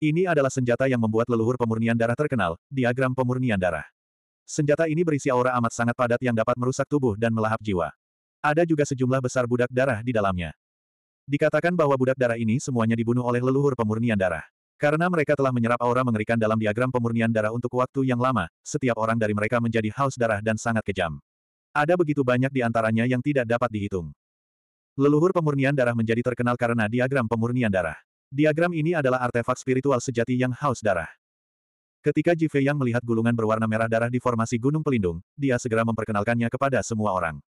Ini adalah senjata yang membuat leluhur pemurnian darah terkenal, diagram pemurnian darah. Senjata ini berisi aura amat sangat padat yang dapat merusak tubuh dan melahap jiwa. Ada juga sejumlah besar budak darah di dalamnya. Dikatakan bahwa budak darah ini semuanya dibunuh oleh leluhur pemurnian darah. Karena mereka telah menyerap aura mengerikan dalam diagram pemurnian darah untuk waktu yang lama, setiap orang dari mereka menjadi haus darah dan sangat kejam. Ada begitu banyak di antaranya yang tidak dapat dihitung. Leluhur pemurnian darah menjadi terkenal karena diagram pemurnian darah. Diagram ini adalah artefak spiritual sejati yang haus darah. Ketika Ji Fei yang melihat gulungan berwarna merah darah di formasi Gunung Pelindung, dia segera memperkenalkannya kepada semua orang.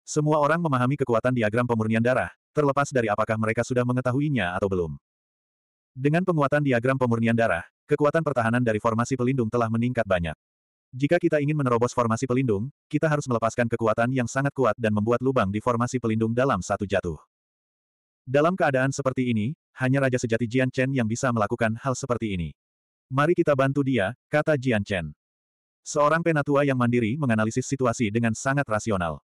Semua orang memahami kekuatan diagram pemurnian darah, terlepas dari apakah mereka sudah mengetahuinya atau belum. Dengan penguatan diagram pemurnian darah, kekuatan pertahanan dari formasi pelindung telah meningkat banyak. Jika kita ingin menerobos formasi pelindung, kita harus melepaskan kekuatan yang sangat kuat dan membuat lubang di formasi pelindung dalam satu jatuh. Dalam keadaan seperti ini, hanya Raja Sejati Jian Chen yang bisa melakukan hal seperti ini. Mari kita bantu dia, kata Jian Chen. Seorang penatua yang mandiri menganalisis situasi dengan sangat rasional.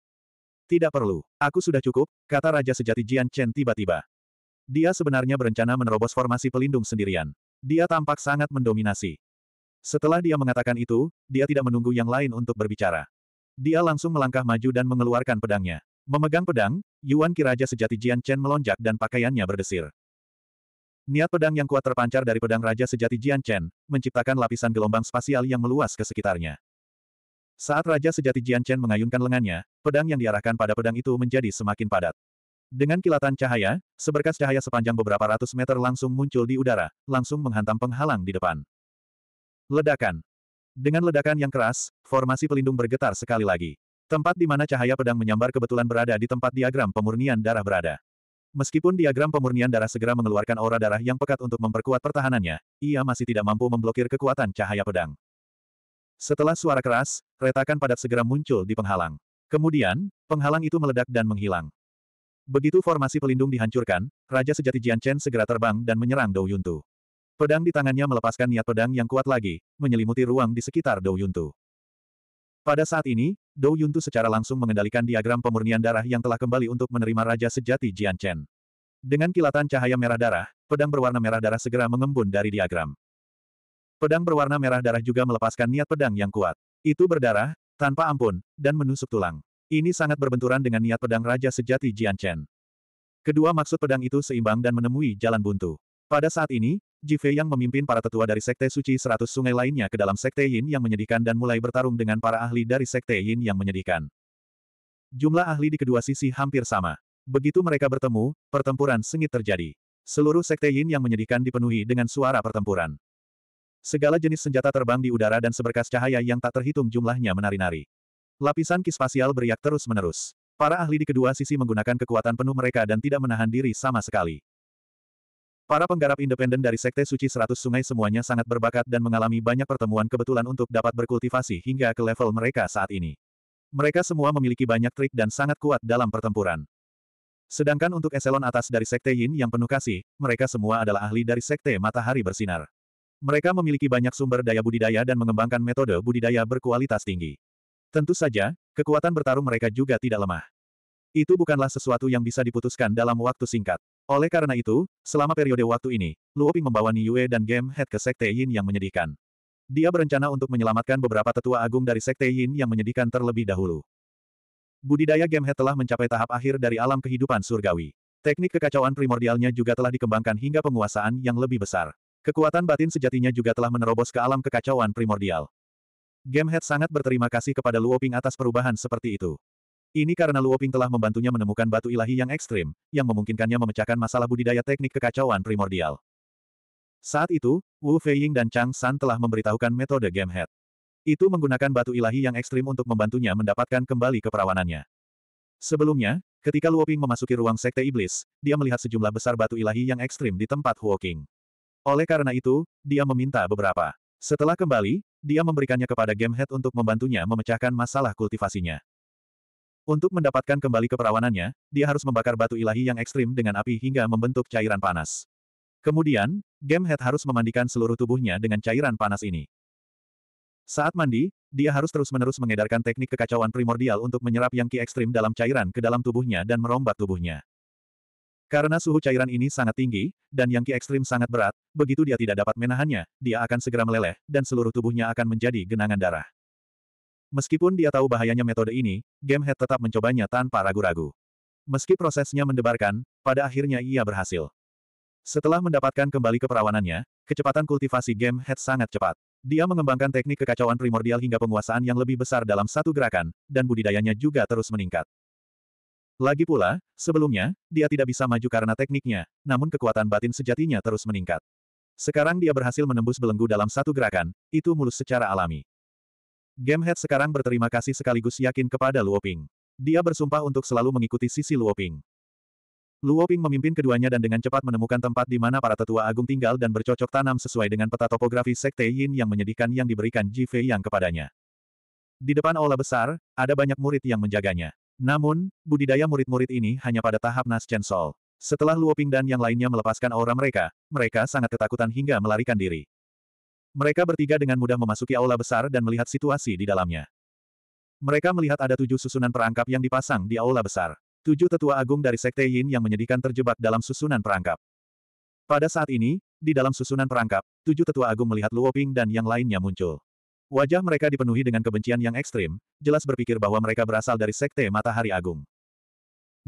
Tidak perlu, aku sudah cukup, kata Raja Sejati Jian Chen tiba-tiba. Dia sebenarnya berencana menerobos formasi pelindung sendirian. Dia tampak sangat mendominasi. Setelah dia mengatakan itu, dia tidak menunggu yang lain untuk berbicara. Dia langsung melangkah maju dan mengeluarkan pedangnya. Memegang pedang, Yuan Raja sejati Jian Chen melonjak dan pakaiannya berdesir. Niat pedang yang kuat terpancar dari pedang Raja Sejati Jian Chen, menciptakan lapisan gelombang spasial yang meluas ke sekitarnya. Saat Raja Sejati Jian Chen mengayunkan lengannya, pedang yang diarahkan pada pedang itu menjadi semakin padat. Dengan kilatan cahaya, seberkas cahaya sepanjang beberapa ratus meter langsung muncul di udara, langsung menghantam penghalang di depan. Ledakan. Dengan ledakan yang keras, formasi pelindung bergetar sekali lagi. Tempat di mana cahaya pedang menyambar kebetulan berada di tempat diagram pemurnian darah berada. Meskipun diagram pemurnian darah segera mengeluarkan aura darah yang pekat untuk memperkuat pertahanannya, ia masih tidak mampu memblokir kekuatan cahaya pedang. Setelah suara keras, retakan padat segera muncul di penghalang. Kemudian, penghalang itu meledak dan menghilang. Begitu formasi pelindung dihancurkan, Raja Sejati Jian Chen segera terbang dan menyerang Dou Yuntu. Pedang di tangannya melepaskan niat pedang yang kuat lagi, menyelimuti ruang di sekitar Dou Yuntu. Pada saat ini, Dou Yuntu secara langsung mengendalikan diagram pemurnian darah yang telah kembali untuk menerima Raja Sejati Jian Chen. Dengan kilatan cahaya merah darah, pedang berwarna merah darah segera mengembun dari diagram. Pedang berwarna merah darah juga melepaskan niat pedang yang kuat. Itu berdarah, tanpa ampun, dan menusuk tulang. Ini sangat berbenturan dengan niat pedang Raja Sejati Jian Chen. Kedua maksud pedang itu seimbang dan menemui jalan buntu. Pada saat ini, Jive yang memimpin para tetua dari Sekte Suci Seratus sungai lainnya ke dalam Sekte Yin yang menyedihkan dan mulai bertarung dengan para ahli dari Sekte Yin yang menyedihkan. Jumlah ahli di kedua sisi hampir sama. Begitu mereka bertemu, pertempuran sengit terjadi. Seluruh Sekte Yin yang menyedihkan dipenuhi dengan suara pertempuran. Segala jenis senjata terbang di udara dan seberkas cahaya yang tak terhitung jumlahnya menari-nari. Lapisan kispasial beriak terus-menerus. Para ahli di kedua sisi menggunakan kekuatan penuh mereka dan tidak menahan diri sama sekali. Para penggarap independen dari Sekte Suci Seratus Sungai semuanya sangat berbakat dan mengalami banyak pertemuan kebetulan untuk dapat berkultivasi hingga ke level mereka saat ini. Mereka semua memiliki banyak trik dan sangat kuat dalam pertempuran. Sedangkan untuk eselon atas dari Sekte Yin yang penuh kasih, mereka semua adalah ahli dari Sekte Matahari Bersinar. Mereka memiliki banyak sumber daya budidaya dan mengembangkan metode budidaya berkualitas tinggi. Tentu saja, kekuatan bertarung mereka juga tidak lemah. Itu bukanlah sesuatu yang bisa diputuskan dalam waktu singkat. Oleh karena itu, selama periode waktu ini, Luoping membawa Yue dan Game Head ke Sekte Yin yang menyedihkan. Dia berencana untuk menyelamatkan beberapa tetua agung dari Sekte Yin yang menyedihkan terlebih dahulu. Budidaya Game Head telah mencapai tahap akhir dari alam kehidupan surgawi. Teknik kekacauan primordialnya juga telah dikembangkan hingga penguasaan yang lebih besar. Kekuatan batin sejatinya juga telah menerobos ke alam kekacauan primordial. Game Head sangat berterima kasih kepada Luoping atas perubahan seperti itu. Ini karena Luoping telah membantunya menemukan batu ilahi yang ekstrim, yang memungkinkannya memecahkan masalah budidaya teknik kekacauan primordial. Saat itu, Wu Feiying dan Chang San telah memberitahukan metode Game Head. Itu menggunakan batu ilahi yang ekstrim untuk membantunya mendapatkan kembali keperawanannya. Sebelumnya, ketika Luoping memasuki ruang Sekte Iblis, dia melihat sejumlah besar batu ilahi yang ekstrim di tempat Huoking. Oleh karena itu, dia meminta beberapa. Setelah kembali, dia memberikannya kepada Game Head untuk membantunya memecahkan masalah kultivasinya. Untuk mendapatkan kembali keperawanannya, dia harus membakar batu ilahi yang ekstrim dengan api hingga membentuk cairan panas. Kemudian, Head harus memandikan seluruh tubuhnya dengan cairan panas ini. Saat mandi, dia harus terus-menerus mengedarkan teknik kekacauan primordial untuk menyerap yang ki ekstrim dalam cairan ke dalam tubuhnya dan merombak tubuhnya. Karena suhu cairan ini sangat tinggi, dan yang ki ekstrim sangat berat, begitu dia tidak dapat menahannya, dia akan segera meleleh, dan seluruh tubuhnya akan menjadi genangan darah. Meskipun dia tahu bahayanya metode ini, Game Head tetap mencobanya tanpa ragu-ragu. Meski prosesnya mendebarkan, pada akhirnya ia berhasil. Setelah mendapatkan kembali keperawanannya, kecepatan kultivasi Game Head sangat cepat. Dia mengembangkan teknik kekacauan primordial hingga penguasaan yang lebih besar dalam satu gerakan, dan budidayanya juga terus meningkat. Lagi pula, sebelumnya, dia tidak bisa maju karena tekniknya, namun kekuatan batin sejatinya terus meningkat. Sekarang dia berhasil menembus belenggu dalam satu gerakan, itu mulus secara alami. Gamehead sekarang berterima kasih sekaligus yakin kepada Luoping. Dia bersumpah untuk selalu mengikuti sisi Luoping. Luoping memimpin keduanya dan dengan cepat menemukan tempat di mana para tetua agung tinggal dan bercocok tanam sesuai dengan peta topografi Sekte Yin yang menyedihkan yang diberikan Ji Fei yang kepadanya. Di depan aula besar, ada banyak murid yang menjaganya. Namun, budidaya murid-murid ini hanya pada tahap nas Chen Sol. Setelah Luoping dan yang lainnya melepaskan aura mereka, mereka sangat ketakutan hingga melarikan diri. Mereka bertiga dengan mudah memasuki aula besar dan melihat situasi di dalamnya. Mereka melihat ada tujuh susunan perangkap yang dipasang di aula besar. Tujuh tetua agung dari Sekte Yin yang menyedihkan terjebak dalam susunan perangkap. Pada saat ini, di dalam susunan perangkap, tujuh tetua agung melihat Luo Ping dan yang lainnya muncul. Wajah mereka dipenuhi dengan kebencian yang ekstrim, jelas berpikir bahwa mereka berasal dari Sekte Matahari Agung.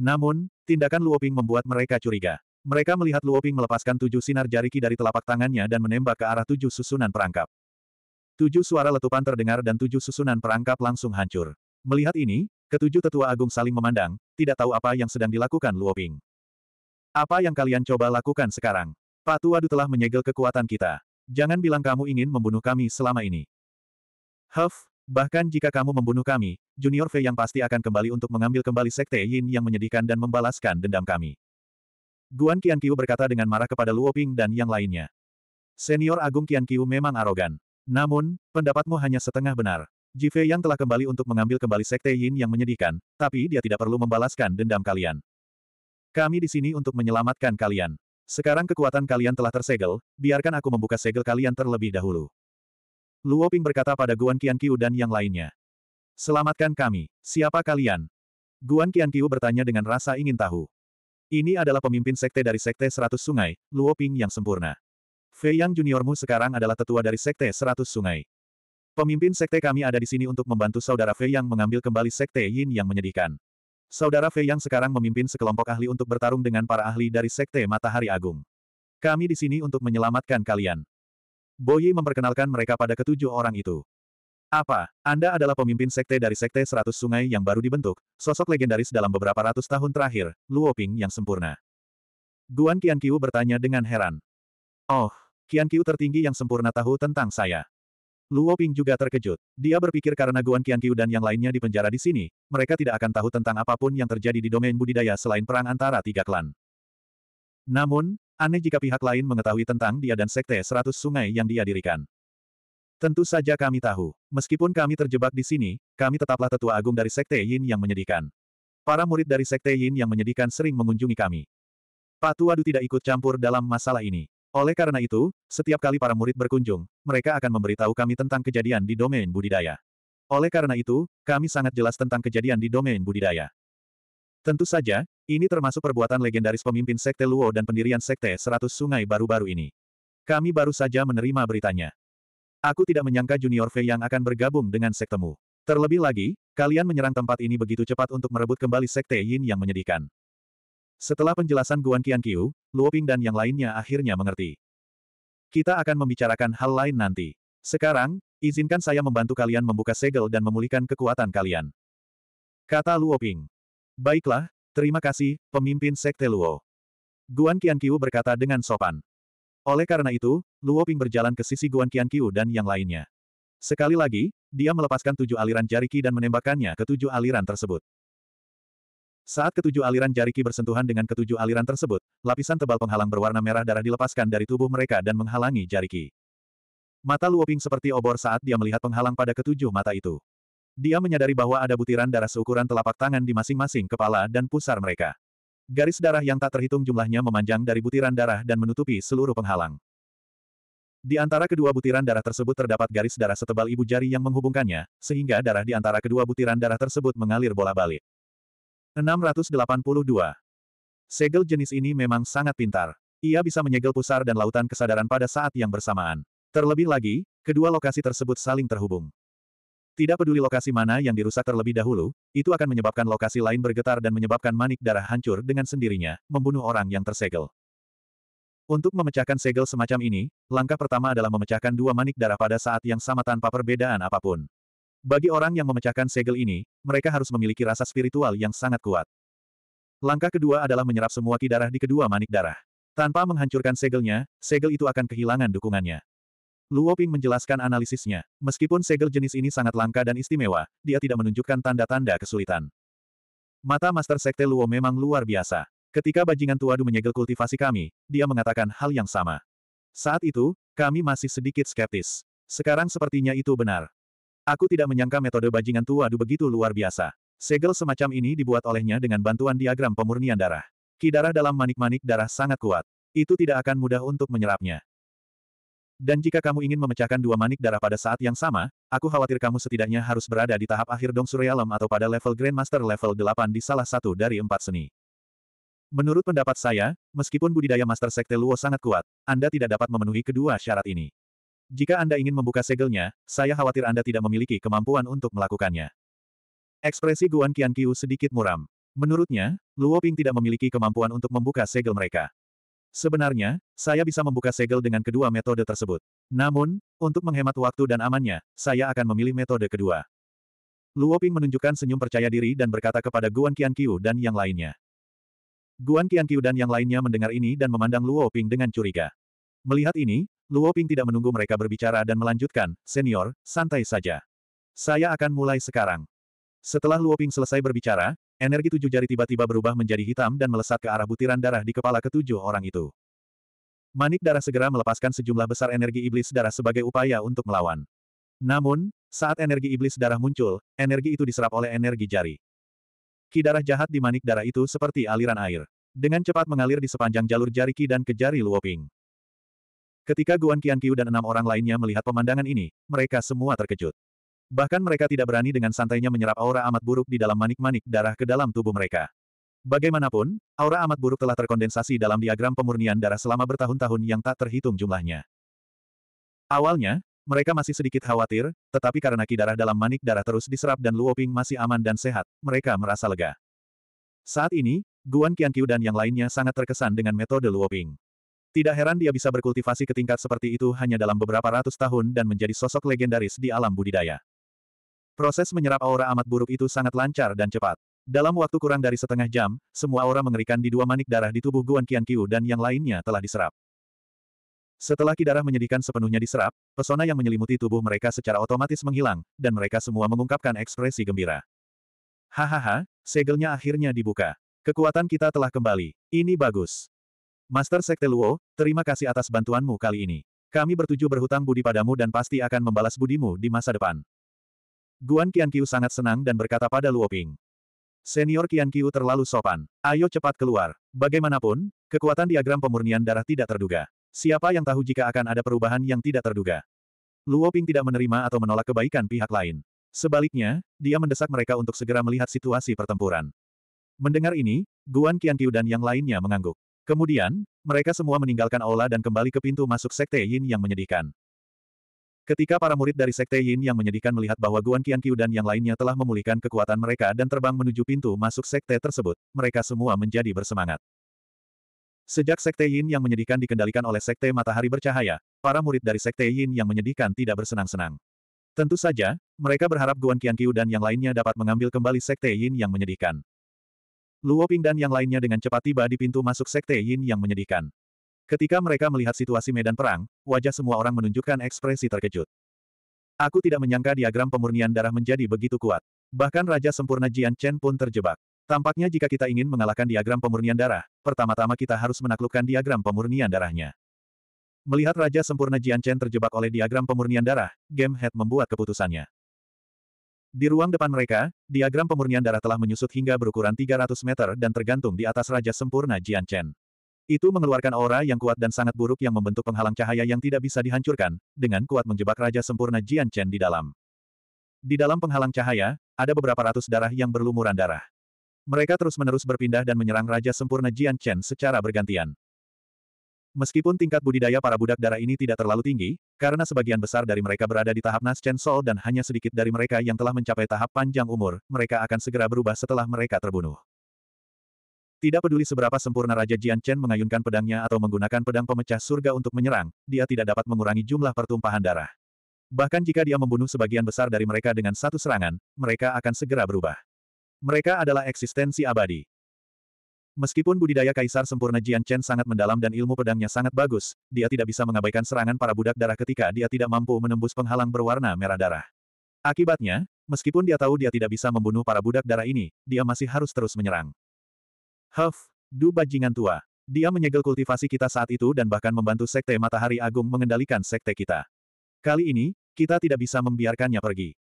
Namun, tindakan Luo Ping membuat mereka curiga. Mereka melihat Luoping melepaskan tujuh sinar jariki dari telapak tangannya dan menembak ke arah tujuh susunan perangkap. Tujuh suara letupan terdengar dan tujuh susunan perangkap langsung hancur. Melihat ini, ketujuh tetua agung saling memandang, tidak tahu apa yang sedang dilakukan Luoping. Apa yang kalian coba lakukan sekarang? Pak Tuadu telah menyegel kekuatan kita. Jangan bilang kamu ingin membunuh kami selama ini. Huff, bahkan jika kamu membunuh kami, Junior Fei yang pasti akan kembali untuk mengambil kembali Sekte Yin yang menyedihkan dan membalaskan dendam kami. Guan Qianqiu berkata dengan marah kepada Luo Ping dan yang lainnya. Senior Agung Qianqiu memang arogan. Namun, pendapatmu hanya setengah benar. Fei yang telah kembali untuk mengambil kembali Sekte Yin yang menyedihkan, tapi dia tidak perlu membalaskan dendam kalian. Kami di sini untuk menyelamatkan kalian. Sekarang kekuatan kalian telah tersegel, biarkan aku membuka segel kalian terlebih dahulu. Luo Ping berkata pada Guan Qianqiu dan yang lainnya. Selamatkan kami, siapa kalian? Guan Qianqiu bertanya dengan rasa ingin tahu. Ini adalah pemimpin sekte dari Sekte Seratus Sungai, Luo Ping yang sempurna. Fei Yang juniormu sekarang adalah tetua dari Sekte Seratus Sungai. Pemimpin sekte kami ada di sini untuk membantu saudara Fei Yang mengambil kembali Sekte Yin yang menyedihkan. Saudara Fei Yang sekarang memimpin sekelompok ahli untuk bertarung dengan para ahli dari Sekte Matahari Agung. Kami di sini untuk menyelamatkan kalian. Boyi memperkenalkan mereka pada ketujuh orang itu. Apa, Anda adalah pemimpin sekte dari Sekte Seratus Sungai yang baru dibentuk, sosok legendaris dalam beberapa ratus tahun terakhir, Luoping yang sempurna. Guan Qianqiu bertanya dengan heran. Oh, Qianqiu tertinggi yang sempurna tahu tentang saya. Luoping juga terkejut. Dia berpikir karena Guan Qianqiu dan yang lainnya dipenjara di sini, mereka tidak akan tahu tentang apapun yang terjadi di domain budidaya selain perang antara tiga klan. Namun, aneh jika pihak lain mengetahui tentang dia dan Sekte Seratus Sungai yang dia dirikan. Tentu saja kami tahu. Meskipun kami terjebak di sini, kami tetaplah tetua agung dari Sekte Yin yang menyedihkan. Para murid dari Sekte Yin yang menyedihkan sering mengunjungi kami. Pak Tuadu tidak ikut campur dalam masalah ini. Oleh karena itu, setiap kali para murid berkunjung, mereka akan memberitahu kami tentang kejadian di domain budidaya. Oleh karena itu, kami sangat jelas tentang kejadian di domain budidaya. Tentu saja, ini termasuk perbuatan legendaris pemimpin Sekte Luo dan pendirian Sekte Seratus Sungai baru-baru ini. Kami baru saja menerima beritanya. Aku tidak menyangka Junior Fei yang akan bergabung dengan sektemu. Terlebih lagi, kalian menyerang tempat ini begitu cepat untuk merebut kembali sekte Yin yang menyedihkan. Setelah penjelasan Guan Qianqiu, Luoping dan yang lainnya akhirnya mengerti. Kita akan membicarakan hal lain nanti. Sekarang, izinkan saya membantu kalian membuka segel dan memulihkan kekuatan kalian. Kata Luoping. Baiklah, terima kasih, pemimpin sekte Luo. Guan Qianqiu berkata dengan sopan. Oleh karena itu, Luo Ping berjalan ke sisi Guan Qianqiu dan yang lainnya. Sekali lagi, dia melepaskan tujuh aliran jari Qi dan menembakkannya ke tujuh aliran tersebut. Saat ketujuh aliran jari Qi bersentuhan dengan ketujuh aliran tersebut, lapisan tebal penghalang berwarna merah darah dilepaskan dari tubuh mereka dan menghalangi jari Qi. Mata Luo Ping seperti obor saat dia melihat penghalang pada ketujuh mata itu. Dia menyadari bahwa ada butiran darah seukuran telapak tangan di masing-masing kepala dan pusar mereka. Garis darah yang tak terhitung jumlahnya memanjang dari butiran darah dan menutupi seluruh penghalang. Di antara kedua butiran darah tersebut terdapat garis darah setebal ibu jari yang menghubungkannya, sehingga darah di antara kedua butiran darah tersebut mengalir bola-balik. 682. Segel jenis ini memang sangat pintar. Ia bisa menyegel pusar dan lautan kesadaran pada saat yang bersamaan. Terlebih lagi, kedua lokasi tersebut saling terhubung. Tidak peduli lokasi mana yang dirusak terlebih dahulu, itu akan menyebabkan lokasi lain bergetar dan menyebabkan manik darah hancur dengan sendirinya, membunuh orang yang tersegel. Untuk memecahkan segel semacam ini, langkah pertama adalah memecahkan dua manik darah pada saat yang sama tanpa perbedaan apapun. Bagi orang yang memecahkan segel ini, mereka harus memiliki rasa spiritual yang sangat kuat. Langkah kedua adalah menyerap semua ki darah di kedua manik darah. Tanpa menghancurkan segelnya, segel itu akan kehilangan dukungannya. Luo Ping menjelaskan analisisnya. Meskipun segel jenis ini sangat langka dan istimewa, dia tidak menunjukkan tanda-tanda kesulitan. Mata Master Sekte Luo memang luar biasa. Ketika bajingan tua tuadu menyegel kultivasi kami, dia mengatakan hal yang sama. Saat itu, kami masih sedikit skeptis. Sekarang sepertinya itu benar. Aku tidak menyangka metode bajingan tua tuadu begitu luar biasa. Segel semacam ini dibuat olehnya dengan bantuan diagram pemurnian darah. Ki darah dalam manik-manik darah sangat kuat. Itu tidak akan mudah untuk menyerapnya. Dan jika kamu ingin memecahkan dua manik darah pada saat yang sama, aku khawatir kamu setidaknya harus berada di tahap akhir Dong Surrealem atau pada level Grandmaster level 8 di salah satu dari empat seni. Menurut pendapat saya, meskipun budidaya Master Sekte Luo sangat kuat, Anda tidak dapat memenuhi kedua syarat ini. Jika Anda ingin membuka segelnya, saya khawatir Anda tidak memiliki kemampuan untuk melakukannya. Ekspresi Guan Qianqiu sedikit muram. Menurutnya, Luo Ping tidak memiliki kemampuan untuk membuka segel mereka. Sebenarnya, saya bisa membuka segel dengan kedua metode tersebut. Namun, untuk menghemat waktu dan amannya, saya akan memilih metode kedua. Luo Ping menunjukkan senyum percaya diri dan berkata kepada Guan Qianqiu dan yang lainnya. Guan Qianqiu dan yang lainnya mendengar ini dan memandang Luo Ping dengan curiga. Melihat ini, Luo Ping tidak menunggu mereka berbicara dan melanjutkan, Senior, santai saja. Saya akan mulai sekarang. Setelah Luo Ping selesai berbicara, Energi tujuh jari tiba-tiba berubah menjadi hitam dan melesat ke arah butiran darah di kepala ketujuh orang itu. Manik darah segera melepaskan sejumlah besar energi iblis darah sebagai upaya untuk melawan. Namun, saat energi iblis darah muncul, energi itu diserap oleh energi jari. Ki darah jahat di manik darah itu seperti aliran air. Dengan cepat mengalir di sepanjang jalur jari Ki dan ke jari Luoping. Ketika Guan Qianqiu dan enam orang lainnya melihat pemandangan ini, mereka semua terkejut. Bahkan mereka tidak berani dengan santainya menyerap aura amat buruk di dalam manik-manik darah ke dalam tubuh mereka. Bagaimanapun, aura amat buruk telah terkondensasi dalam diagram pemurnian darah selama bertahun-tahun yang tak terhitung jumlahnya. Awalnya, mereka masih sedikit khawatir, tetapi karena ki darah dalam manik darah terus diserap dan Luoping masih aman dan sehat, mereka merasa lega. Saat ini, Guan Qianqiu dan yang lainnya sangat terkesan dengan metode Luoping. Tidak heran dia bisa berkultivasi ke tingkat seperti itu hanya dalam beberapa ratus tahun dan menjadi sosok legendaris di alam budidaya. Proses menyerap aura amat buruk itu sangat lancar dan cepat. Dalam waktu kurang dari setengah jam, semua aura mengerikan di dua manik darah di tubuh Guan Qianqiu dan yang lainnya telah diserap. Setelah kidarah menyedihkan sepenuhnya diserap, pesona yang menyelimuti tubuh mereka secara otomatis menghilang, dan mereka semua mengungkapkan ekspresi gembira. Hahaha, segelnya akhirnya dibuka. Kekuatan kita telah kembali. Ini bagus. Master Sekte Luo, terima kasih atas bantuanmu kali ini. Kami bertujuh berhutang budi padamu dan pasti akan membalas budimu di masa depan. Guan Qianqiu sangat senang dan berkata pada Luo Ping. Senior Qianqiu terlalu sopan. Ayo cepat keluar. Bagaimanapun, kekuatan diagram pemurnian darah tidak terduga. Siapa yang tahu jika akan ada perubahan yang tidak terduga? Luo Ping tidak menerima atau menolak kebaikan pihak lain. Sebaliknya, dia mendesak mereka untuk segera melihat situasi pertempuran. Mendengar ini, Guan Qianqiu dan yang lainnya mengangguk. Kemudian, mereka semua meninggalkan aula dan kembali ke pintu masuk Sekte Yin yang menyedihkan. Ketika para murid dari Sekte Yin yang menyedihkan melihat bahwa Guan Qianqiu dan yang lainnya telah memulihkan kekuatan mereka dan terbang menuju pintu masuk Sekte tersebut, mereka semua menjadi bersemangat. Sejak Sekte Yin yang menyedihkan dikendalikan oleh Sekte Matahari Bercahaya, para murid dari Sekte Yin yang menyedihkan tidak bersenang-senang. Tentu saja, mereka berharap Guan Qianqiu dan yang lainnya dapat mengambil kembali Sekte Yin yang menyedihkan. Luo Ping dan yang lainnya dengan cepat tiba di pintu masuk Sekte Yin yang menyedihkan. Ketika mereka melihat situasi medan perang, wajah semua orang menunjukkan ekspresi terkejut. Aku tidak menyangka diagram pemurnian darah menjadi begitu kuat. Bahkan Raja Sempurna Jian Chen pun terjebak. Tampaknya jika kita ingin mengalahkan diagram pemurnian darah, pertama-tama kita harus menaklukkan diagram pemurnian darahnya. Melihat Raja Sempurna Jian Chen terjebak oleh diagram pemurnian darah, Game Head membuat keputusannya. Di ruang depan mereka, diagram pemurnian darah telah menyusut hingga berukuran 300 meter dan tergantung di atas Raja Sempurna Jian Chen. Itu mengeluarkan aura yang kuat dan sangat buruk yang membentuk penghalang cahaya yang tidak bisa dihancurkan, dengan kuat menjebak Raja Sempurna Jian Chen di dalam. Di dalam penghalang cahaya, ada beberapa ratus darah yang berlumuran darah. Mereka terus-menerus berpindah dan menyerang Raja Sempurna Jian Chen secara bergantian. Meskipun tingkat budidaya para budak darah ini tidak terlalu tinggi, karena sebagian besar dari mereka berada di tahap Nas Chen Sol dan hanya sedikit dari mereka yang telah mencapai tahap panjang umur, mereka akan segera berubah setelah mereka terbunuh. Tidak peduli seberapa sempurna Raja Jian Chen mengayunkan pedangnya atau menggunakan pedang pemecah surga untuk menyerang, dia tidak dapat mengurangi jumlah pertumpahan darah. Bahkan jika dia membunuh sebagian besar dari mereka dengan satu serangan, mereka akan segera berubah. Mereka adalah eksistensi abadi. Meskipun budidaya Kaisar sempurna Jian Chen sangat mendalam dan ilmu pedangnya sangat bagus, dia tidak bisa mengabaikan serangan para budak darah ketika dia tidak mampu menembus penghalang berwarna merah darah. Akibatnya, meskipun dia tahu dia tidak bisa membunuh para budak darah ini, dia masih harus terus menyerang. Huff, du bajingan tua. Dia menyegel kultivasi kita saat itu dan bahkan membantu Sekte Matahari Agung mengendalikan Sekte kita. Kali ini, kita tidak bisa membiarkannya pergi.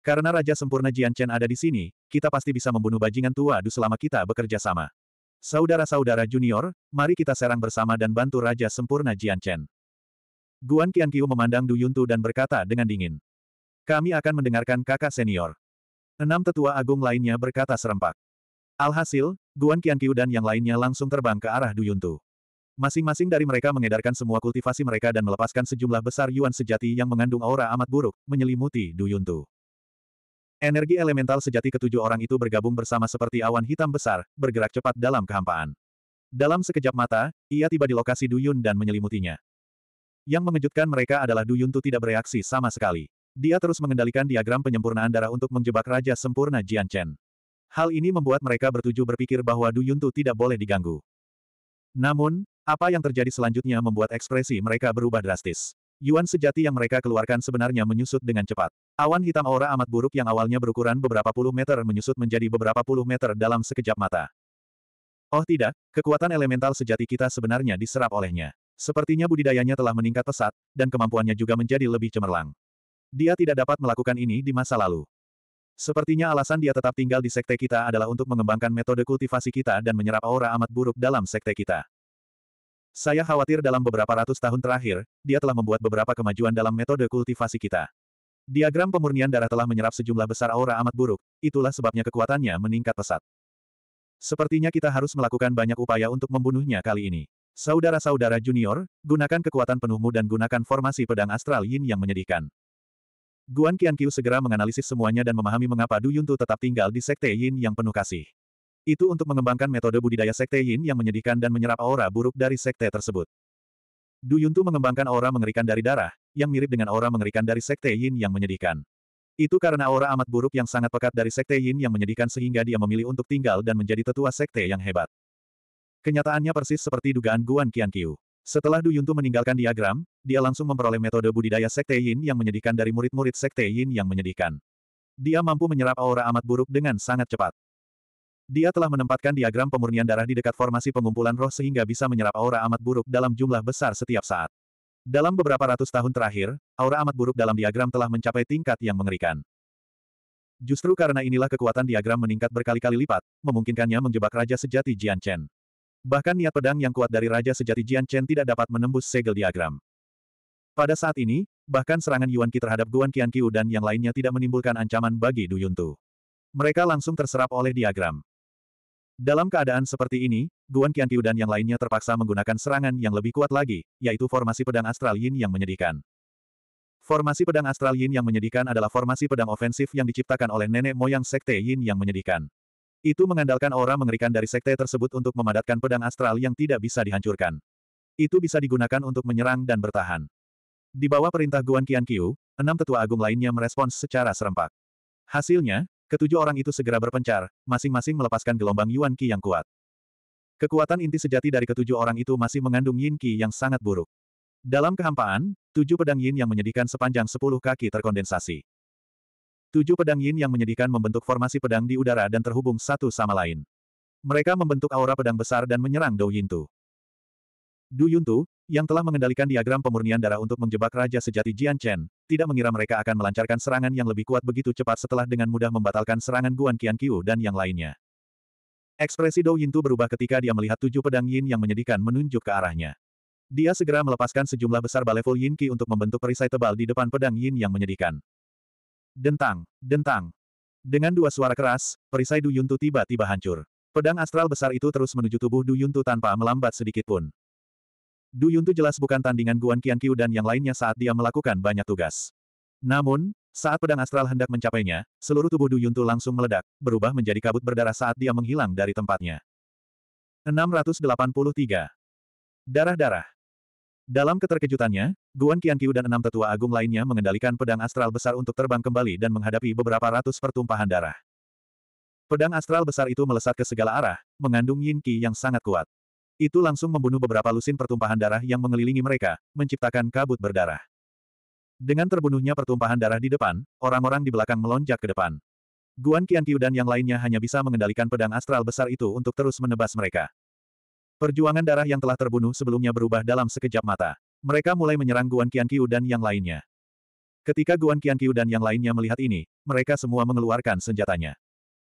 Karena Raja Sempurna Jian Chen ada di sini, kita pasti bisa membunuh bajingan tua Du selama kita bekerja sama. Saudara-saudara junior, mari kita serang bersama dan bantu Raja Sempurna Jian Chen. Guan Qianqiu memandang Du Yuntu dan berkata dengan dingin. Kami akan mendengarkan kakak senior. Enam tetua agung lainnya berkata serempak. Alhasil, Guan Qianqiu dan yang lainnya langsung terbang ke arah Duyuntu. Masing-masing dari mereka mengedarkan semua kultivasi mereka dan melepaskan sejumlah besar yuan sejati yang mengandung aura amat buruk, menyelimuti Duyuntu. Energi elemental sejati ketujuh orang itu bergabung bersama seperti awan hitam besar, bergerak cepat dalam kehampaan. Dalam sekejap mata, ia tiba di lokasi Duyun dan menyelimutinya. Yang mengejutkan mereka adalah Duyuntu tidak bereaksi sama sekali. Dia terus mengendalikan diagram penyempurnaan darah untuk menjebak Raja Sempurna Jian Chen. Hal ini membuat mereka bertujuh berpikir bahwa Du Yuntu tidak boleh diganggu. Namun, apa yang terjadi selanjutnya membuat ekspresi mereka berubah drastis. Yuan sejati yang mereka keluarkan sebenarnya menyusut dengan cepat. Awan hitam aura amat buruk yang awalnya berukuran beberapa puluh meter menyusut menjadi beberapa puluh meter dalam sekejap mata. Oh tidak, kekuatan elemental sejati kita sebenarnya diserap olehnya. Sepertinya budidayanya telah meningkat pesat, dan kemampuannya juga menjadi lebih cemerlang. Dia tidak dapat melakukan ini di masa lalu. Sepertinya alasan dia tetap tinggal di sekte kita adalah untuk mengembangkan metode kultivasi kita dan menyerap aura amat buruk dalam sekte kita. Saya khawatir dalam beberapa ratus tahun terakhir, dia telah membuat beberapa kemajuan dalam metode kultivasi kita. Diagram pemurnian darah telah menyerap sejumlah besar aura amat buruk, itulah sebabnya kekuatannya meningkat pesat. Sepertinya kita harus melakukan banyak upaya untuk membunuhnya kali ini. Saudara-saudara junior, gunakan kekuatan penuhmu dan gunakan formasi pedang astral yin yang menyedihkan. Guan Qianqiu segera menganalisis semuanya dan memahami mengapa Du Yuntu tetap tinggal di Sekte Yin yang penuh kasih. Itu untuk mengembangkan metode budidaya Sekte Yin yang menyedihkan dan menyerap aura buruk dari Sekte tersebut. Du Yuntu mengembangkan aura mengerikan dari darah, yang mirip dengan aura mengerikan dari Sekte Yin yang menyedihkan. Itu karena aura amat buruk yang sangat pekat dari Sekte Yin yang menyedihkan sehingga dia memilih untuk tinggal dan menjadi tetua Sekte yang hebat. Kenyataannya persis seperti dugaan Guan Qianqiu. Setelah Du Yuntu meninggalkan diagram, dia langsung memperoleh metode budidaya Sekte Yin yang menyedihkan dari murid-murid Sekte Yin yang menyedihkan. Dia mampu menyerap aura amat buruk dengan sangat cepat. Dia telah menempatkan diagram pemurnian darah di dekat formasi pengumpulan roh sehingga bisa menyerap aura amat buruk dalam jumlah besar setiap saat. Dalam beberapa ratus tahun terakhir, aura amat buruk dalam diagram telah mencapai tingkat yang mengerikan. Justru karena inilah kekuatan diagram meningkat berkali-kali lipat, memungkinkannya menjebak Raja Sejati Jian Chen. Bahkan niat pedang yang kuat dari Raja Sejati Jian Chen tidak dapat menembus segel diagram. Pada saat ini, bahkan serangan Yuan Qi terhadap Guan Qian Qiu dan yang lainnya tidak menimbulkan ancaman bagi Du Yuntu. Mereka langsung terserap oleh diagram. Dalam keadaan seperti ini, Guan Qian Qiu dan yang lainnya terpaksa menggunakan serangan yang lebih kuat lagi, yaitu formasi pedang Astral Yin yang menyedihkan. Formasi pedang Astral Yin yang menyedihkan adalah formasi pedang ofensif yang diciptakan oleh nenek moyang Sekte Yin yang menyedihkan. Itu mengandalkan aura mengerikan dari sekte tersebut untuk memadatkan pedang astral yang tidak bisa dihancurkan. Itu bisa digunakan untuk menyerang dan bertahan. Di bawah perintah Guan Qianqiu, enam tetua agung lainnya merespons secara serempak. Hasilnya, ketujuh orang itu segera berpencar, masing-masing melepaskan gelombang Yuan Qi yang kuat. Kekuatan inti sejati dari ketujuh orang itu masih mengandung Yin Qi yang sangat buruk. Dalam kehampaan, tujuh pedang Yin yang menyedihkan sepanjang sepuluh kaki terkondensasi. Tujuh pedang yin yang menyedihkan membentuk formasi pedang di udara dan terhubung satu sama lain. Mereka membentuk aura pedang besar dan menyerang Dou Yintu. Du Yuntu, yang telah mengendalikan diagram pemurnian darah untuk menjebak Raja Sejati Jian Chen, tidak mengira mereka akan melancarkan serangan yang lebih kuat begitu cepat setelah dengan mudah membatalkan serangan Guan Qian Qiu dan yang lainnya. Ekspresi Dou Yintu berubah ketika dia melihat tujuh pedang yin yang menyedihkan menunjuk ke arahnya. Dia segera melepaskan sejumlah besar baleful yin qi untuk membentuk perisai tebal di depan pedang yin yang menyedihkan. Dentang, dentang. Dengan dua suara keras, perisai Du Yuntu tiba-tiba hancur. Pedang astral besar itu terus menuju tubuh Du Yuntu tanpa melambat sedikitpun. Du Yuntu jelas bukan tandingan Guan Qiu dan yang lainnya saat dia melakukan banyak tugas. Namun, saat pedang astral hendak mencapainya, seluruh tubuh Du Yuntu langsung meledak, berubah menjadi kabut berdarah saat dia menghilang dari tempatnya. 683. Darah-darah. Dalam keterkejutannya, Guan Qianqiu dan enam tetua agung lainnya mengendalikan pedang astral besar untuk terbang kembali dan menghadapi beberapa ratus pertumpahan darah. Pedang astral besar itu melesat ke segala arah, mengandung yin qi yang sangat kuat. Itu langsung membunuh beberapa lusin pertumpahan darah yang mengelilingi mereka, menciptakan kabut berdarah. Dengan terbunuhnya pertumpahan darah di depan, orang-orang di belakang melonjak ke depan. Guan Qianqiu dan yang lainnya hanya bisa mengendalikan pedang astral besar itu untuk terus menebas mereka. Perjuangan darah yang telah terbunuh sebelumnya berubah dalam sekejap mata. Mereka mulai menyerang Guan Qianqiu dan yang lainnya. Ketika Guan Qianqiu dan yang lainnya melihat ini, mereka semua mengeluarkan senjatanya.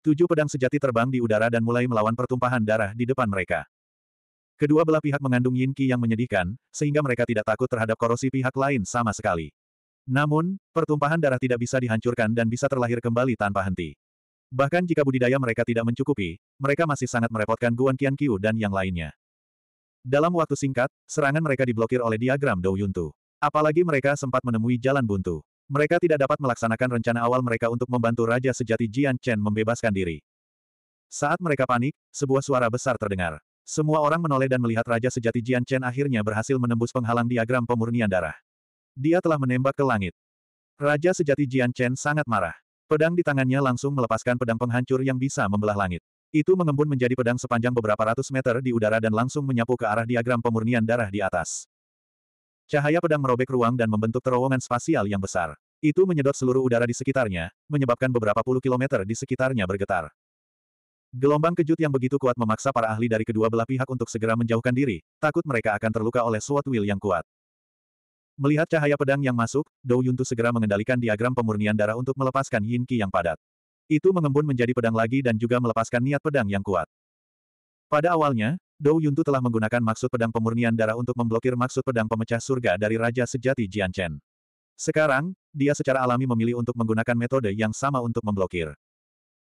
Tujuh pedang sejati terbang di udara dan mulai melawan pertumpahan darah di depan mereka. Kedua belah pihak mengandung yin qi yang menyedihkan, sehingga mereka tidak takut terhadap korosi pihak lain sama sekali. Namun, pertumpahan darah tidak bisa dihancurkan dan bisa terlahir kembali tanpa henti. Bahkan jika budidaya mereka tidak mencukupi, mereka masih sangat merepotkan Guan Qianqiu dan yang lainnya. Dalam waktu singkat, serangan mereka diblokir oleh diagram Dou Yuntu. Apalagi mereka sempat menemui jalan buntu. Mereka tidak dapat melaksanakan rencana awal mereka untuk membantu Raja Sejati Jian Chen membebaskan diri. Saat mereka panik, sebuah suara besar terdengar. Semua orang menoleh dan melihat Raja Sejati Jian Chen akhirnya berhasil menembus penghalang diagram pemurnian darah. Dia telah menembak ke langit. Raja Sejati Jian Chen sangat marah. Pedang di tangannya langsung melepaskan pedang penghancur yang bisa membelah langit. Itu mengembun menjadi pedang sepanjang beberapa ratus meter di udara dan langsung menyapu ke arah diagram pemurnian darah di atas. Cahaya pedang merobek ruang dan membentuk terowongan spasial yang besar. Itu menyedot seluruh udara di sekitarnya, menyebabkan beberapa puluh kilometer di sekitarnya bergetar. Gelombang kejut yang begitu kuat memaksa para ahli dari kedua belah pihak untuk segera menjauhkan diri, takut mereka akan terluka oleh SWAT will yang kuat. Melihat cahaya pedang yang masuk, Dou Yuntu segera mengendalikan diagram pemurnian darah untuk melepaskan Yin Qi yang padat. Itu mengembun menjadi pedang lagi dan juga melepaskan niat pedang yang kuat. Pada awalnya, Dou Yuntu telah menggunakan maksud pedang pemurnian darah untuk memblokir maksud pedang pemecah surga dari Raja Sejati Jian Chen. Sekarang, dia secara alami memilih untuk menggunakan metode yang sama untuk memblokir.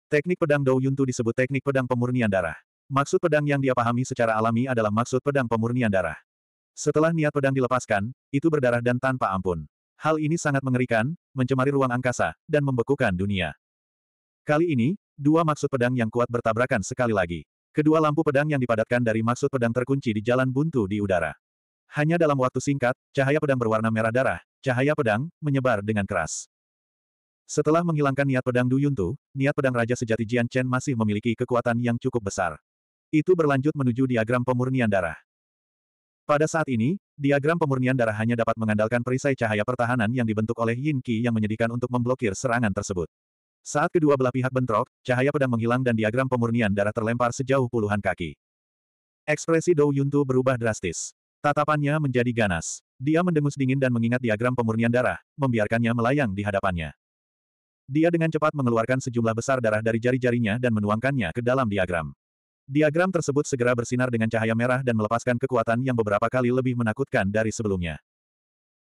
Teknik pedang Dou Yuntu disebut teknik pedang pemurnian darah. Maksud pedang yang dia pahami secara alami adalah maksud pedang pemurnian darah. Setelah niat pedang dilepaskan, itu berdarah dan tanpa ampun. Hal ini sangat mengerikan, mencemari ruang angkasa, dan membekukan dunia. Kali ini, dua maksud pedang yang kuat bertabrakan sekali lagi. Kedua lampu pedang yang dipadatkan dari maksud pedang terkunci di jalan buntu di udara. Hanya dalam waktu singkat, cahaya pedang berwarna merah darah, cahaya pedang, menyebar dengan keras. Setelah menghilangkan niat pedang Du Yuntu, niat pedang Raja Sejati Jian Chen masih memiliki kekuatan yang cukup besar. Itu berlanjut menuju diagram pemurnian darah. Pada saat ini, diagram pemurnian darah hanya dapat mengandalkan perisai cahaya pertahanan yang dibentuk oleh Yin Qi yang menyedihkan untuk memblokir serangan tersebut. Saat kedua belah pihak bentrok, cahaya pedang menghilang dan diagram pemurnian darah terlempar sejauh puluhan kaki. Ekspresi Dou Yuntu berubah drastis. Tatapannya menjadi ganas. Dia mendengus dingin dan mengingat diagram pemurnian darah, membiarkannya melayang di hadapannya. Dia dengan cepat mengeluarkan sejumlah besar darah dari jari-jarinya dan menuangkannya ke dalam diagram. Diagram tersebut segera bersinar dengan cahaya merah dan melepaskan kekuatan yang beberapa kali lebih menakutkan dari sebelumnya.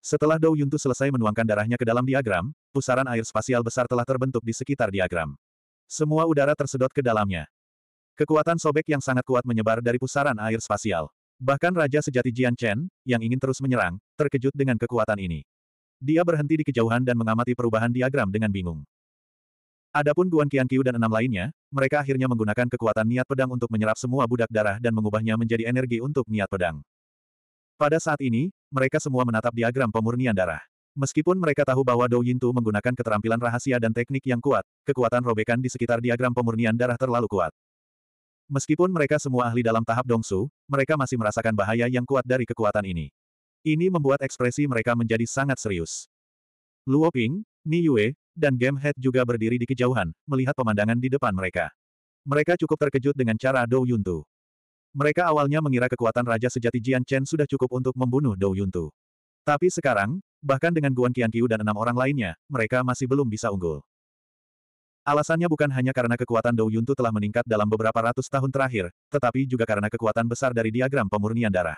Setelah Dou Yuntu selesai menuangkan darahnya ke dalam diagram, pusaran air spasial besar telah terbentuk di sekitar diagram. Semua udara tersedot ke dalamnya. Kekuatan sobek yang sangat kuat menyebar dari pusaran air spasial. Bahkan Raja Sejati Jian Chen, yang ingin terus menyerang, terkejut dengan kekuatan ini. Dia berhenti di kejauhan dan mengamati perubahan diagram dengan bingung. Adapun Guan Qianqiu dan enam lainnya, mereka akhirnya menggunakan kekuatan niat pedang untuk menyerap semua budak darah dan mengubahnya menjadi energi untuk niat pedang. Pada saat ini, mereka semua menatap diagram pemurnian darah. Meskipun mereka tahu bahwa Dou Yintu menggunakan keterampilan rahasia dan teknik yang kuat, kekuatan robekan di sekitar diagram pemurnian darah terlalu kuat. Meskipun mereka semua ahli dalam tahap dongsu, mereka masih merasakan bahaya yang kuat dari kekuatan ini. Ini membuat ekspresi mereka menjadi sangat serius. Luo Ping, Ni Yue, dan Game Head juga berdiri di kejauhan, melihat pemandangan di depan mereka. Mereka cukup terkejut dengan cara Dou Yuntu. Mereka awalnya mengira kekuatan Raja Sejati Jian Chen sudah cukup untuk membunuh Dou Yuntu. Tapi sekarang, bahkan dengan Guan Qianqiu dan enam orang lainnya, mereka masih belum bisa unggul. Alasannya bukan hanya karena kekuatan Dou Yuntu telah meningkat dalam beberapa ratus tahun terakhir, tetapi juga karena kekuatan besar dari diagram pemurnian darah.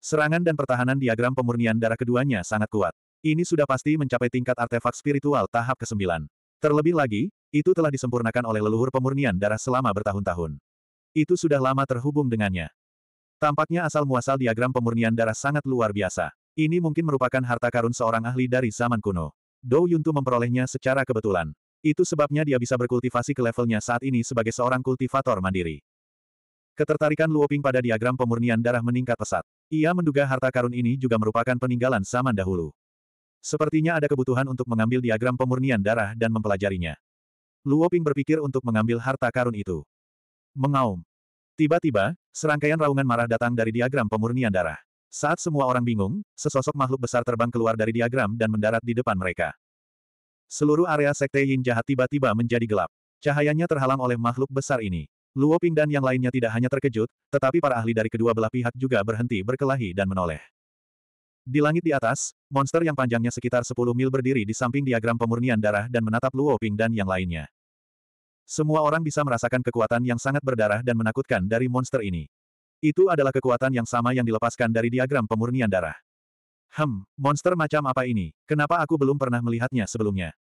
Serangan dan pertahanan diagram pemurnian darah keduanya sangat kuat. Ini sudah pasti mencapai tingkat artefak spiritual tahap ke-9. Terlebih lagi, itu telah disempurnakan oleh leluhur pemurnian darah selama bertahun-tahun. Itu sudah lama terhubung dengannya. Tampaknya asal-muasal diagram pemurnian darah sangat luar biasa. Ini mungkin merupakan harta karun seorang ahli dari zaman kuno. Dou Yuntu memperolehnya secara kebetulan. Itu sebabnya dia bisa berkultivasi ke levelnya saat ini sebagai seorang kultivator mandiri. Ketertarikan Luoping pada diagram pemurnian darah meningkat pesat. Ia menduga harta karun ini juga merupakan peninggalan zaman dahulu. Sepertinya ada kebutuhan untuk mengambil diagram pemurnian darah dan mempelajarinya. Luoping berpikir untuk mengambil harta karun itu. Mengaum. Tiba-tiba, serangkaian raungan marah datang dari diagram pemurnian darah. Saat semua orang bingung, sesosok makhluk besar terbang keluar dari diagram dan mendarat di depan mereka. Seluruh area Sekte Yin jahat tiba-tiba menjadi gelap. Cahayanya terhalang oleh makhluk besar ini. Luo Ping dan yang lainnya tidak hanya terkejut, tetapi para ahli dari kedua belah pihak juga berhenti berkelahi dan menoleh. Di langit di atas, monster yang panjangnya sekitar 10 mil berdiri di samping diagram pemurnian darah dan menatap Luo Ping dan yang lainnya. Semua orang bisa merasakan kekuatan yang sangat berdarah dan menakutkan dari monster ini. Itu adalah kekuatan yang sama yang dilepaskan dari diagram pemurnian darah. Hmm, monster macam apa ini? Kenapa aku belum pernah melihatnya sebelumnya?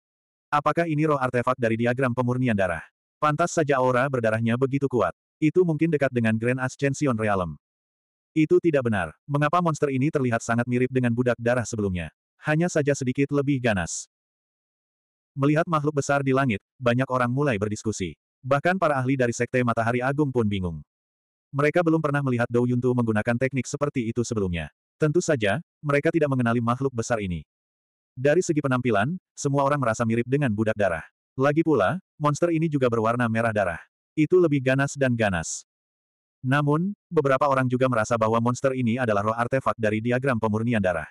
Apakah ini roh artefak dari diagram pemurnian darah? Pantas saja aura berdarahnya begitu kuat. Itu mungkin dekat dengan Grand Ascension Realm. Itu tidak benar. Mengapa monster ini terlihat sangat mirip dengan budak darah sebelumnya? Hanya saja sedikit lebih ganas. Melihat makhluk besar di langit, banyak orang mulai berdiskusi. Bahkan para ahli dari Sekte Matahari Agung pun bingung. Mereka belum pernah melihat Dou Yuntu menggunakan teknik seperti itu sebelumnya. Tentu saja, mereka tidak mengenali makhluk besar ini. Dari segi penampilan, semua orang merasa mirip dengan budak darah. Lagi pula, monster ini juga berwarna merah darah. Itu lebih ganas dan ganas. Namun, beberapa orang juga merasa bahwa monster ini adalah roh artefak dari diagram pemurnian darah.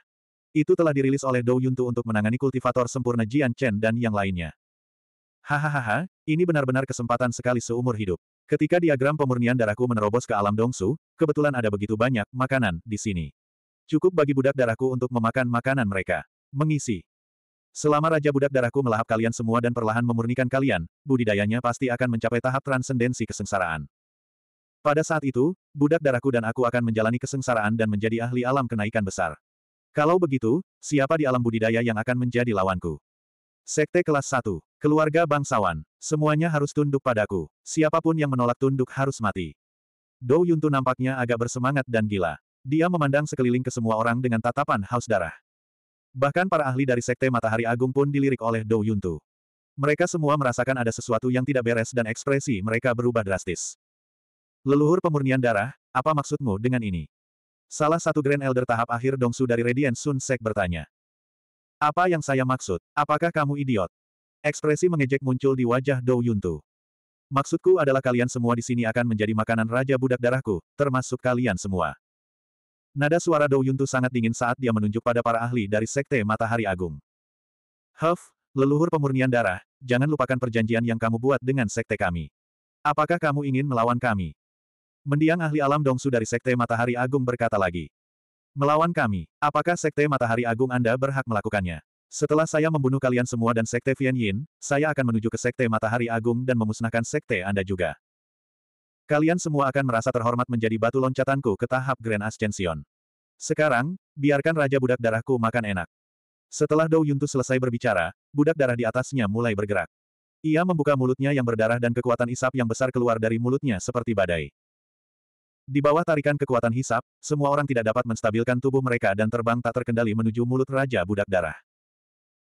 Itu telah dirilis oleh Dou Yuntu untuk menangani kultivator sempurna Jian Chen dan yang lainnya. Hahaha, ini benar-benar kesempatan sekali seumur hidup. Ketika diagram pemurnian darahku menerobos ke alam Dongsu, kebetulan ada begitu banyak makanan di sini. Cukup bagi budak darahku untuk memakan makanan mereka. Mengisi. Selama Raja Budak Darahku melahap kalian semua dan perlahan memurnikan kalian, budidayanya pasti akan mencapai tahap transendensi kesengsaraan. Pada saat itu, budak darahku dan aku akan menjalani kesengsaraan dan menjadi ahli alam kenaikan besar. Kalau begitu, siapa di alam budidaya yang akan menjadi lawanku? Sekte kelas 1. Keluarga bangsawan. Semuanya harus tunduk padaku. Siapapun yang menolak tunduk harus mati. Dou Yuntu nampaknya agak bersemangat dan gila. Dia memandang sekeliling ke semua orang dengan tatapan haus darah. Bahkan para ahli dari Sekte Matahari Agung pun dilirik oleh Dou Yuntu. Mereka semua merasakan ada sesuatu yang tidak beres dan ekspresi mereka berubah drastis. Leluhur pemurnian darah, apa maksudmu dengan ini? Salah satu Grand Elder tahap akhir Dongsu dari Radiant Sun Sek bertanya. Apa yang saya maksud? Apakah kamu idiot? Ekspresi mengejek muncul di wajah Dou Yuntu. Maksudku adalah kalian semua di sini akan menjadi makanan raja budak darahku, termasuk kalian semua. Nada suara Dou Yuntu sangat dingin saat dia menunjuk pada para ahli dari Sekte Matahari Agung. Huff, leluhur pemurnian darah, jangan lupakan perjanjian yang kamu buat dengan Sekte kami. Apakah kamu ingin melawan kami? Mendiang ahli alam Dongsu dari Sekte Matahari Agung berkata lagi. Melawan kami, apakah Sekte Matahari Agung Anda berhak melakukannya? Setelah saya membunuh kalian semua dan Sekte Vian Yin, saya akan menuju ke Sekte Matahari Agung dan memusnahkan Sekte Anda juga. Kalian semua akan merasa terhormat menjadi batu loncatanku ke tahap Grand Ascension. Sekarang, biarkan Raja Budak Darahku makan enak. Setelah Dou Yuntu selesai berbicara, budak darah di atasnya mulai bergerak. Ia membuka mulutnya yang berdarah dan kekuatan isap yang besar keluar dari mulutnya seperti badai. Di bawah tarikan kekuatan hisap, semua orang tidak dapat menstabilkan tubuh mereka dan terbang tak terkendali menuju mulut Raja Budak Darah.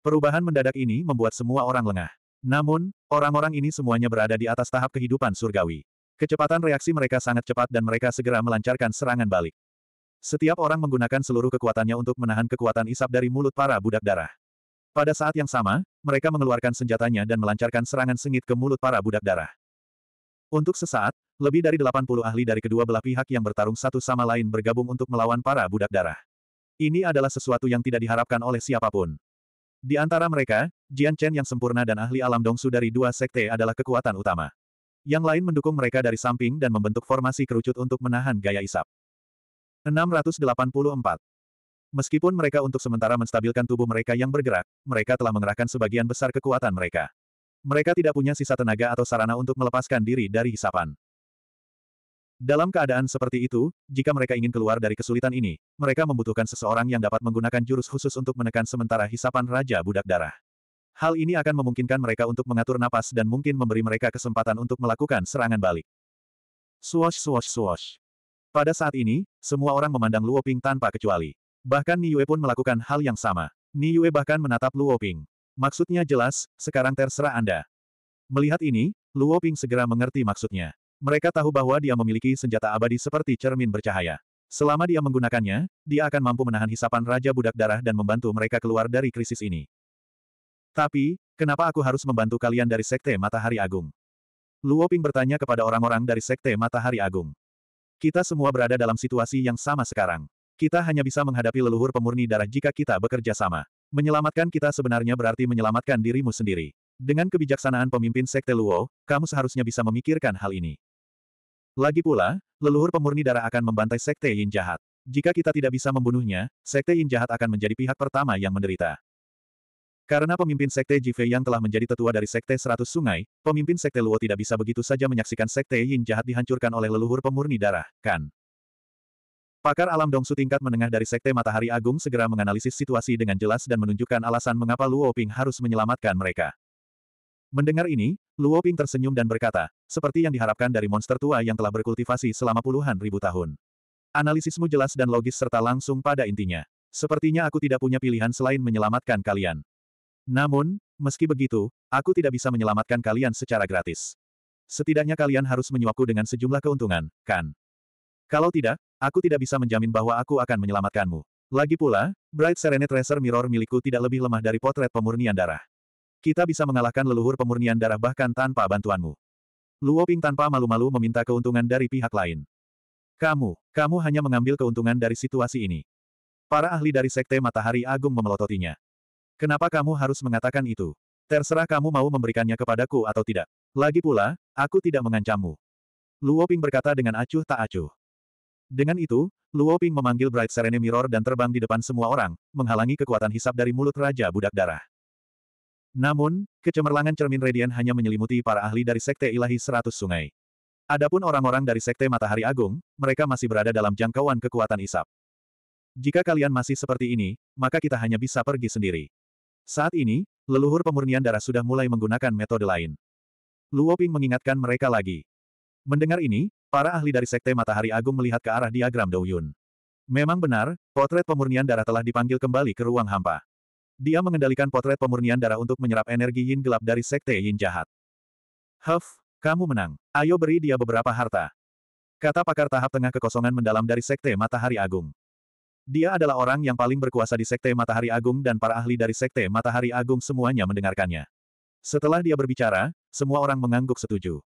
Perubahan mendadak ini membuat semua orang lengah. Namun, orang-orang ini semuanya berada di atas tahap kehidupan surgawi. Kecepatan reaksi mereka sangat cepat dan mereka segera melancarkan serangan balik. Setiap orang menggunakan seluruh kekuatannya untuk menahan kekuatan isap dari mulut para budak darah. Pada saat yang sama, mereka mengeluarkan senjatanya dan melancarkan serangan sengit ke mulut para budak darah. Untuk sesaat, lebih dari 80 ahli dari kedua belah pihak yang bertarung satu sama lain bergabung untuk melawan para budak darah. Ini adalah sesuatu yang tidak diharapkan oleh siapapun. Di antara mereka, Jian Chen yang sempurna dan ahli alam dongsu dari dua sekte adalah kekuatan utama. Yang lain mendukung mereka dari samping dan membentuk formasi kerucut untuk menahan gaya isap. 684. Meskipun mereka untuk sementara menstabilkan tubuh mereka yang bergerak, mereka telah mengerahkan sebagian besar kekuatan mereka. Mereka tidak punya sisa tenaga atau sarana untuk melepaskan diri dari hisapan. Dalam keadaan seperti itu, jika mereka ingin keluar dari kesulitan ini, mereka membutuhkan seseorang yang dapat menggunakan jurus khusus untuk menekan sementara hisapan Raja Budak Darah. Hal ini akan memungkinkan mereka untuk mengatur napas dan mungkin memberi mereka kesempatan untuk melakukan serangan balik. Swash swash swash. Pada saat ini, semua orang memandang Luo Ping tanpa kecuali. Bahkan Niue pun melakukan hal yang sama. Niue bahkan menatap Luo Ping. Maksudnya jelas, sekarang terserah Anda. Melihat ini, Luo Ping segera mengerti maksudnya. Mereka tahu bahwa dia memiliki senjata abadi seperti cermin bercahaya. Selama dia menggunakannya, dia akan mampu menahan hisapan Raja Budak Darah dan membantu mereka keluar dari krisis ini. Tapi, kenapa aku harus membantu kalian dari Sekte Matahari Agung? Luo Ping bertanya kepada orang-orang dari Sekte Matahari Agung. Kita semua berada dalam situasi yang sama sekarang. Kita hanya bisa menghadapi leluhur pemurni darah jika kita bekerja sama. Menyelamatkan kita sebenarnya berarti menyelamatkan dirimu sendiri. Dengan kebijaksanaan pemimpin Sekte Luo, kamu seharusnya bisa memikirkan hal ini. Lagi pula, leluhur pemurni darah akan membantai Sekte Yin jahat. Jika kita tidak bisa membunuhnya, Sekte Yin jahat akan menjadi pihak pertama yang menderita. Karena pemimpin Sekte Jifei yang telah menjadi tetua dari Sekte Seratus Sungai, pemimpin Sekte Luo tidak bisa begitu saja menyaksikan Sekte Yin jahat dihancurkan oleh leluhur pemurni darah, kan? Pakar alam Dongsu tingkat menengah dari Sekte Matahari Agung segera menganalisis situasi dengan jelas dan menunjukkan alasan mengapa Luo Ping harus menyelamatkan mereka. Mendengar ini, Luo Ping tersenyum dan berkata, seperti yang diharapkan dari monster tua yang telah berkultivasi selama puluhan ribu tahun. Analisismu jelas dan logis serta langsung pada intinya. Sepertinya aku tidak punya pilihan selain menyelamatkan kalian. Namun, meski begitu, aku tidak bisa menyelamatkan kalian secara gratis. Setidaknya kalian harus menyuapku dengan sejumlah keuntungan, kan? Kalau tidak, aku tidak bisa menjamin bahwa aku akan menyelamatkanmu. Lagi pula, Bright Serenity Tracer Mirror milikku tidak lebih lemah dari potret pemurnian darah. Kita bisa mengalahkan leluhur pemurnian darah bahkan tanpa bantuanmu. Luo Ping tanpa malu-malu meminta keuntungan dari pihak lain. Kamu, kamu hanya mengambil keuntungan dari situasi ini. Para ahli dari Sekte Matahari Agung memelototinya. Kenapa kamu harus mengatakan itu? Terserah kamu mau memberikannya kepadaku atau tidak. Lagi pula, aku tidak mengancammu. Luo Ping berkata dengan acuh tak acuh. Dengan itu, Luo Ping memanggil Bright Serene Mirror dan terbang di depan semua orang, menghalangi kekuatan hisap dari mulut Raja Budak Darah. Namun, kecemerlangan cermin radian hanya menyelimuti para ahli dari Sekte Ilahi Seratus Sungai. Adapun orang-orang dari Sekte Matahari Agung, mereka masih berada dalam jangkauan kekuatan hisap. Jika kalian masih seperti ini, maka kita hanya bisa pergi sendiri. Saat ini, leluhur pemurnian darah sudah mulai menggunakan metode lain. Luo Ping mengingatkan mereka lagi. Mendengar ini, Para ahli dari Sekte Matahari Agung melihat ke arah diagram Douyun. Memang benar, potret pemurnian darah telah dipanggil kembali ke ruang hampa. Dia mengendalikan potret pemurnian darah untuk menyerap energi yin gelap dari Sekte Yin jahat. Huff, kamu menang. Ayo beri dia beberapa harta. Kata pakar tahap tengah kekosongan mendalam dari Sekte Matahari Agung. Dia adalah orang yang paling berkuasa di Sekte Matahari Agung dan para ahli dari Sekte Matahari Agung semuanya mendengarkannya. Setelah dia berbicara, semua orang mengangguk setuju.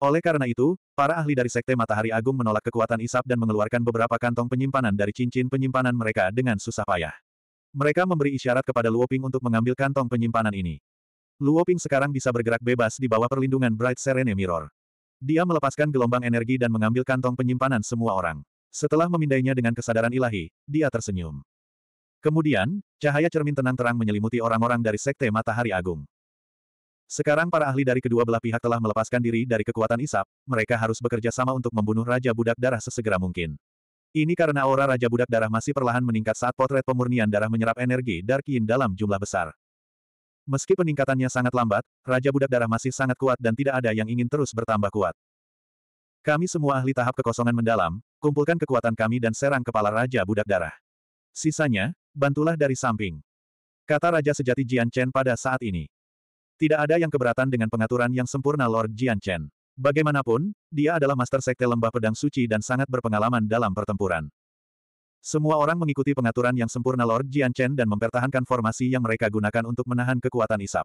Oleh karena itu, para ahli dari Sekte Matahari Agung menolak kekuatan isap dan mengeluarkan beberapa kantong penyimpanan dari cincin penyimpanan mereka dengan susah payah. Mereka memberi isyarat kepada Luoping untuk mengambil kantong penyimpanan ini. Luoping sekarang bisa bergerak bebas di bawah perlindungan Bright Serene Mirror. Dia melepaskan gelombang energi dan mengambil kantong penyimpanan semua orang. Setelah memindainya dengan kesadaran ilahi, dia tersenyum. Kemudian, cahaya cermin tenang-terang menyelimuti orang-orang dari Sekte Matahari Agung. Sekarang para ahli dari kedua belah pihak telah melepaskan diri dari kekuatan isap, mereka harus bekerja sama untuk membunuh Raja Budak Darah sesegera mungkin. Ini karena aura Raja Budak Darah masih perlahan meningkat saat potret pemurnian darah menyerap energi Dark Yin dalam jumlah besar. Meski peningkatannya sangat lambat, Raja Budak Darah masih sangat kuat dan tidak ada yang ingin terus bertambah kuat. Kami semua ahli tahap kekosongan mendalam, kumpulkan kekuatan kami dan serang kepala Raja Budak Darah. Sisanya, bantulah dari samping. Kata Raja Sejati Jian Chen pada saat ini. Tidak ada yang keberatan dengan pengaturan yang sempurna Lord Jian Chen. Bagaimanapun, dia adalah master sekte lembah pedang suci dan sangat berpengalaman dalam pertempuran. Semua orang mengikuti pengaturan yang sempurna Lord Jian Chen dan mempertahankan formasi yang mereka gunakan untuk menahan kekuatan isap.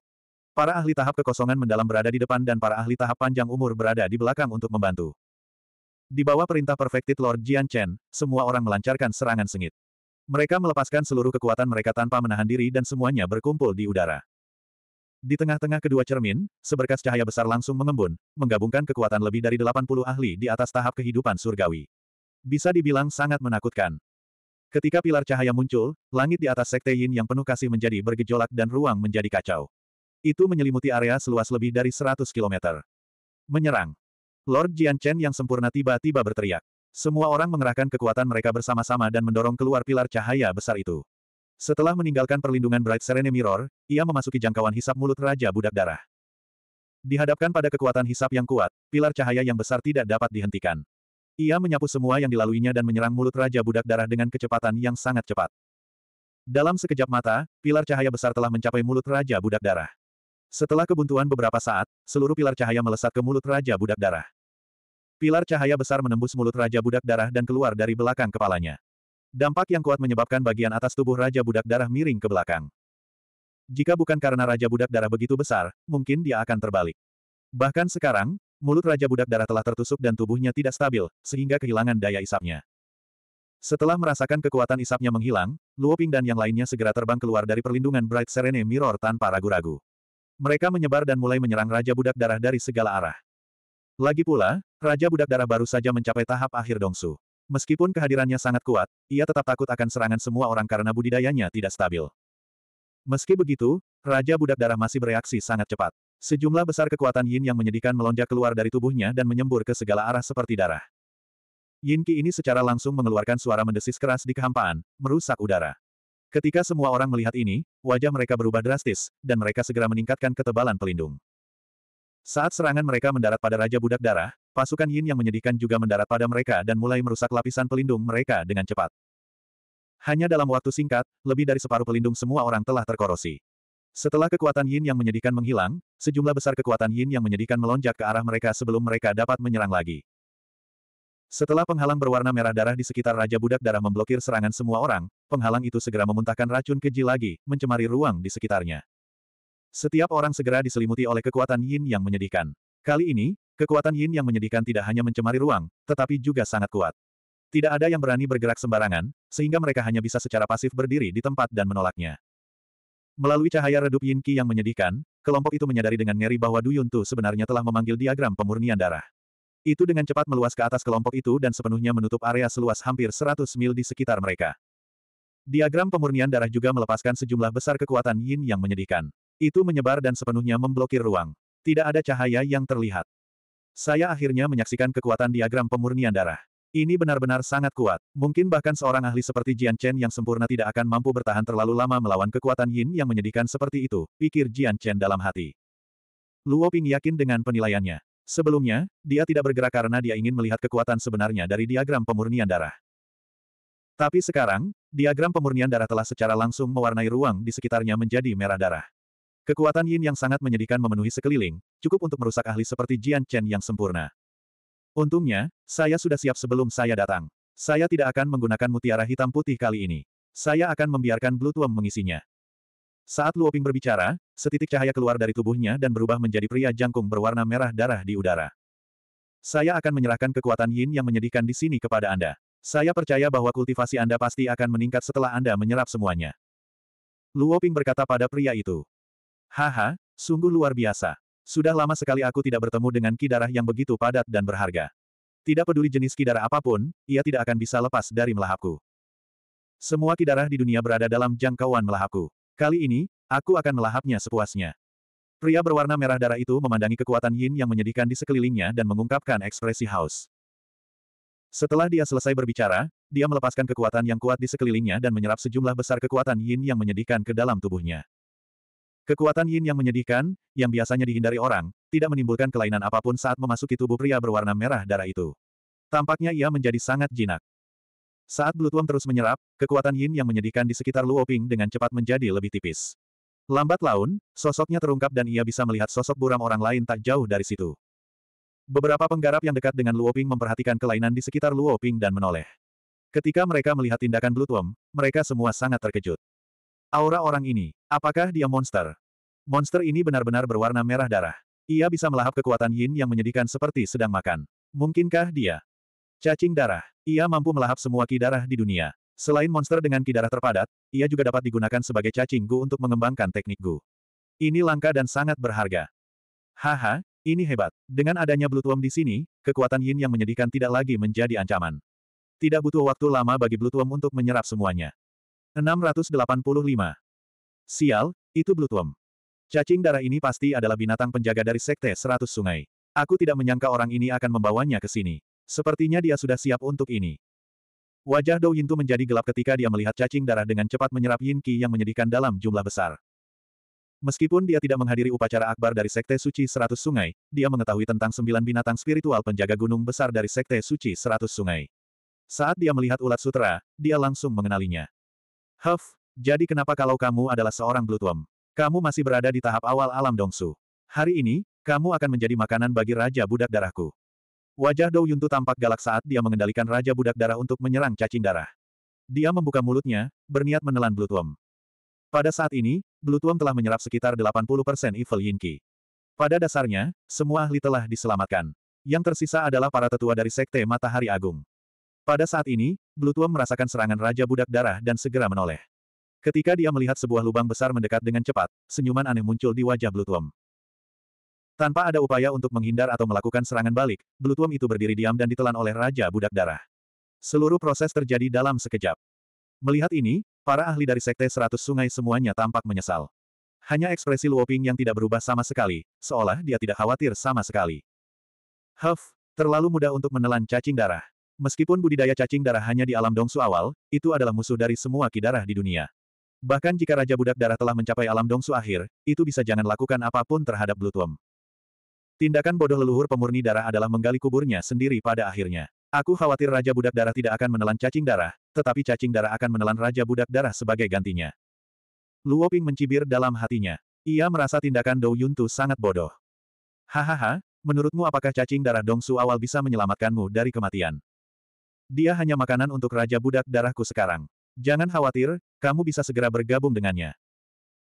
Para ahli tahap kekosongan mendalam berada di depan dan para ahli tahap panjang umur berada di belakang untuk membantu. Di bawah perintah perfected Lord Jian Chen, semua orang melancarkan serangan sengit. Mereka melepaskan seluruh kekuatan mereka tanpa menahan diri dan semuanya berkumpul di udara. Di tengah-tengah kedua cermin, seberkas cahaya besar langsung mengembun, menggabungkan kekuatan lebih dari 80 ahli di atas tahap kehidupan surgawi. Bisa dibilang sangat menakutkan. Ketika pilar cahaya muncul, langit di atas sekte Yin yang penuh kasih menjadi bergejolak dan ruang menjadi kacau. Itu menyelimuti area seluas lebih dari 100 km. Menyerang. Lord Jian Chen yang sempurna tiba-tiba berteriak. Semua orang mengerahkan kekuatan mereka bersama-sama dan mendorong keluar pilar cahaya besar itu. Setelah meninggalkan perlindungan Bright Serene Mirror, ia memasuki jangkauan hisap mulut Raja Budak Darah. Dihadapkan pada kekuatan hisap yang kuat, pilar cahaya yang besar tidak dapat dihentikan. Ia menyapu semua yang dilaluinya dan menyerang mulut Raja Budak Darah dengan kecepatan yang sangat cepat. Dalam sekejap mata, pilar cahaya besar telah mencapai mulut Raja Budak Darah. Setelah kebuntuan beberapa saat, seluruh pilar cahaya melesat ke mulut Raja Budak Darah. Pilar cahaya besar menembus mulut Raja Budak Darah dan keluar dari belakang kepalanya. Dampak yang kuat menyebabkan bagian atas tubuh Raja Budak Darah miring ke belakang. Jika bukan karena Raja Budak Darah begitu besar, mungkin dia akan terbalik. Bahkan sekarang, mulut Raja Budak Darah telah tertusuk dan tubuhnya tidak stabil, sehingga kehilangan daya isapnya. Setelah merasakan kekuatan isapnya menghilang, Luo Ping dan yang lainnya segera terbang keluar dari perlindungan Bright Serene Mirror tanpa ragu-ragu. Mereka menyebar dan mulai menyerang Raja Budak Darah dari segala arah. Lagi pula, Raja Budak Darah baru saja mencapai tahap akhir Dongsu. Meskipun kehadirannya sangat kuat, ia tetap takut akan serangan semua orang karena budidayanya tidak stabil. Meski begitu, Raja Budak Darah masih bereaksi sangat cepat. Sejumlah besar kekuatan Yin yang menyedihkan melonjak keluar dari tubuhnya dan menyembur ke segala arah seperti darah. Yin Qi ini secara langsung mengeluarkan suara mendesis keras di kehampaan, merusak udara. Ketika semua orang melihat ini, wajah mereka berubah drastis, dan mereka segera meningkatkan ketebalan pelindung. Saat serangan mereka mendarat pada Raja Budak Darah, pasukan Yin yang menyedihkan juga mendarat pada mereka dan mulai merusak lapisan pelindung mereka dengan cepat. Hanya dalam waktu singkat, lebih dari separuh pelindung semua orang telah terkorosi. Setelah kekuatan Yin yang menyedihkan menghilang, sejumlah besar kekuatan Yin yang menyedihkan melonjak ke arah mereka sebelum mereka dapat menyerang lagi. Setelah penghalang berwarna merah darah di sekitar Raja Budak Darah memblokir serangan semua orang, penghalang itu segera memuntahkan racun keji lagi, mencemari ruang di sekitarnya. Setiap orang segera diselimuti oleh kekuatan yin yang menyedihkan. Kali ini, kekuatan yin yang menyedihkan tidak hanya mencemari ruang, tetapi juga sangat kuat. Tidak ada yang berani bergerak sembarangan, sehingga mereka hanya bisa secara pasif berdiri di tempat dan menolaknya. Melalui cahaya redup yin ki yang menyedihkan, kelompok itu menyadari dengan ngeri bahwa Du Yuntu Tu sebenarnya telah memanggil diagram pemurnian darah. Itu dengan cepat meluas ke atas kelompok itu dan sepenuhnya menutup area seluas hampir 100 mil di sekitar mereka. Diagram pemurnian darah juga melepaskan sejumlah besar kekuatan yin yang menyedihkan. Itu menyebar dan sepenuhnya memblokir ruang. Tidak ada cahaya yang terlihat. Saya akhirnya menyaksikan kekuatan diagram pemurnian darah. Ini benar-benar sangat kuat. Mungkin bahkan seorang ahli seperti Jian Chen yang sempurna tidak akan mampu bertahan terlalu lama melawan kekuatan Yin yang menyedihkan seperti itu, pikir Jian Chen dalam hati. Luo Ping yakin dengan penilaiannya. Sebelumnya, dia tidak bergerak karena dia ingin melihat kekuatan sebenarnya dari diagram pemurnian darah. Tapi sekarang, diagram pemurnian darah telah secara langsung mewarnai ruang di sekitarnya menjadi merah darah. Kekuatan yin yang sangat menyedihkan memenuhi sekeliling, cukup untuk merusak ahli seperti Jian Chen yang sempurna. Untungnya, saya sudah siap sebelum saya datang. Saya tidak akan menggunakan mutiara hitam putih kali ini. Saya akan membiarkan Blue Tuam mengisinya. Saat Luoping berbicara, setitik cahaya keluar dari tubuhnya dan berubah menjadi pria jangkung berwarna merah darah di udara. Saya akan menyerahkan kekuatan yin yang menyedihkan di sini kepada Anda. Saya percaya bahwa kultivasi Anda pasti akan meningkat setelah Anda menyerap semuanya. Luoping berkata pada pria itu. Haha, sungguh luar biasa. Sudah lama sekali aku tidak bertemu dengan kidarah yang begitu padat dan berharga. Tidak peduli jenis kidarah apapun, ia tidak akan bisa lepas dari melahapku. Semua kidarah di dunia berada dalam jangkauan melahapku. Kali ini, aku akan melahapnya sepuasnya. Pria berwarna merah darah itu memandangi kekuatan Yin yang menyedihkan di sekelilingnya dan mengungkapkan ekspresi haus. Setelah dia selesai berbicara, dia melepaskan kekuatan yang kuat di sekelilingnya dan menyerap sejumlah besar kekuatan Yin yang menyedihkan ke dalam tubuhnya. Kekuatan yin yang menyedihkan, yang biasanya dihindari orang, tidak menimbulkan kelainan apapun saat memasuki tubuh pria berwarna merah darah itu. Tampaknya ia menjadi sangat jinak. Saat Blue terus menyerap, kekuatan yin yang menyedihkan di sekitar Luoping dengan cepat menjadi lebih tipis. Lambat laun, sosoknya terungkap dan ia bisa melihat sosok buram orang lain tak jauh dari situ. Beberapa penggarap yang dekat dengan Luoping memperhatikan kelainan di sekitar Luoping dan menoleh. Ketika mereka melihat tindakan Blue mereka semua sangat terkejut. Aura orang ini, apakah dia monster? Monster ini benar-benar berwarna merah darah. Ia bisa melahap kekuatan yin yang menyedihkan seperti sedang makan. Mungkinkah dia? Cacing darah. Ia mampu melahap semua ki darah di dunia. Selain monster dengan ki darah terpadat, ia juga dapat digunakan sebagai cacing gu untuk mengembangkan teknik gu. Ini langka dan sangat berharga. Haha, ini hebat. Dengan adanya Bluetooth di sini, kekuatan yin yang menyedihkan tidak lagi menjadi ancaman. Tidak butuh waktu lama bagi Bluetooth untuk menyerap semuanya. 685. Sial, itu Blutum. Cacing darah ini pasti adalah binatang penjaga dari Sekte Seratus Sungai. Aku tidak menyangka orang ini akan membawanya ke sini. Sepertinya dia sudah siap untuk ini. Wajah Dou Yintu menjadi gelap ketika dia melihat cacing darah dengan cepat menyerap Yin Qi yang menyedihkan dalam jumlah besar. Meskipun dia tidak menghadiri upacara akbar dari Sekte Suci Seratus Sungai, dia mengetahui tentang sembilan binatang spiritual penjaga gunung besar dari Sekte Suci Seratus Sungai. Saat dia melihat ulat sutra, dia langsung mengenalinya. Huff, jadi kenapa kalau kamu adalah seorang Bluetwom? Kamu masih berada di tahap awal alam Dongsu. Hari ini, kamu akan menjadi makanan bagi Raja Budak Darahku. Wajah Dou Yuntu tampak galak saat dia mengendalikan Raja Budak Darah untuk menyerang cacing darah. Dia membuka mulutnya, berniat menelan Bluetwom. Pada saat ini, Bluetwom telah menyerap sekitar 80% Evil Yinki. Pada dasarnya, semua ahli telah diselamatkan. Yang tersisa adalah para tetua dari Sekte Matahari Agung. Pada saat ini, Blutuam merasakan serangan Raja Budak Darah dan segera menoleh. Ketika dia melihat sebuah lubang besar mendekat dengan cepat, senyuman aneh muncul di wajah Blutuam. Tanpa ada upaya untuk menghindar atau melakukan serangan balik, Blutuam itu berdiri diam dan ditelan oleh Raja Budak Darah. Seluruh proses terjadi dalam sekejap. Melihat ini, para ahli dari Sekte Seratus Sungai semuanya tampak menyesal. Hanya ekspresi Luoping yang tidak berubah sama sekali, seolah dia tidak khawatir sama sekali. Huff, terlalu mudah untuk menelan cacing darah. Meskipun budidaya cacing darah hanya di alam dongsu awal, itu adalah musuh dari semua darah di dunia. Bahkan jika Raja Budak Darah telah mencapai alam dongsu akhir, itu bisa jangan lakukan apapun terhadap Blutum. Tindakan bodoh leluhur pemurni darah adalah menggali kuburnya sendiri pada akhirnya. Aku khawatir Raja Budak Darah tidak akan menelan cacing darah, tetapi cacing darah akan menelan Raja Budak Darah sebagai gantinya. Luo Ping mencibir dalam hatinya. Ia merasa tindakan Dou Yuntu sangat bodoh. Hahaha, menurutmu apakah cacing darah Dongsu awal bisa menyelamatkanmu dari kematian? Dia hanya makanan untuk Raja Budak Darahku sekarang. Jangan khawatir, kamu bisa segera bergabung dengannya.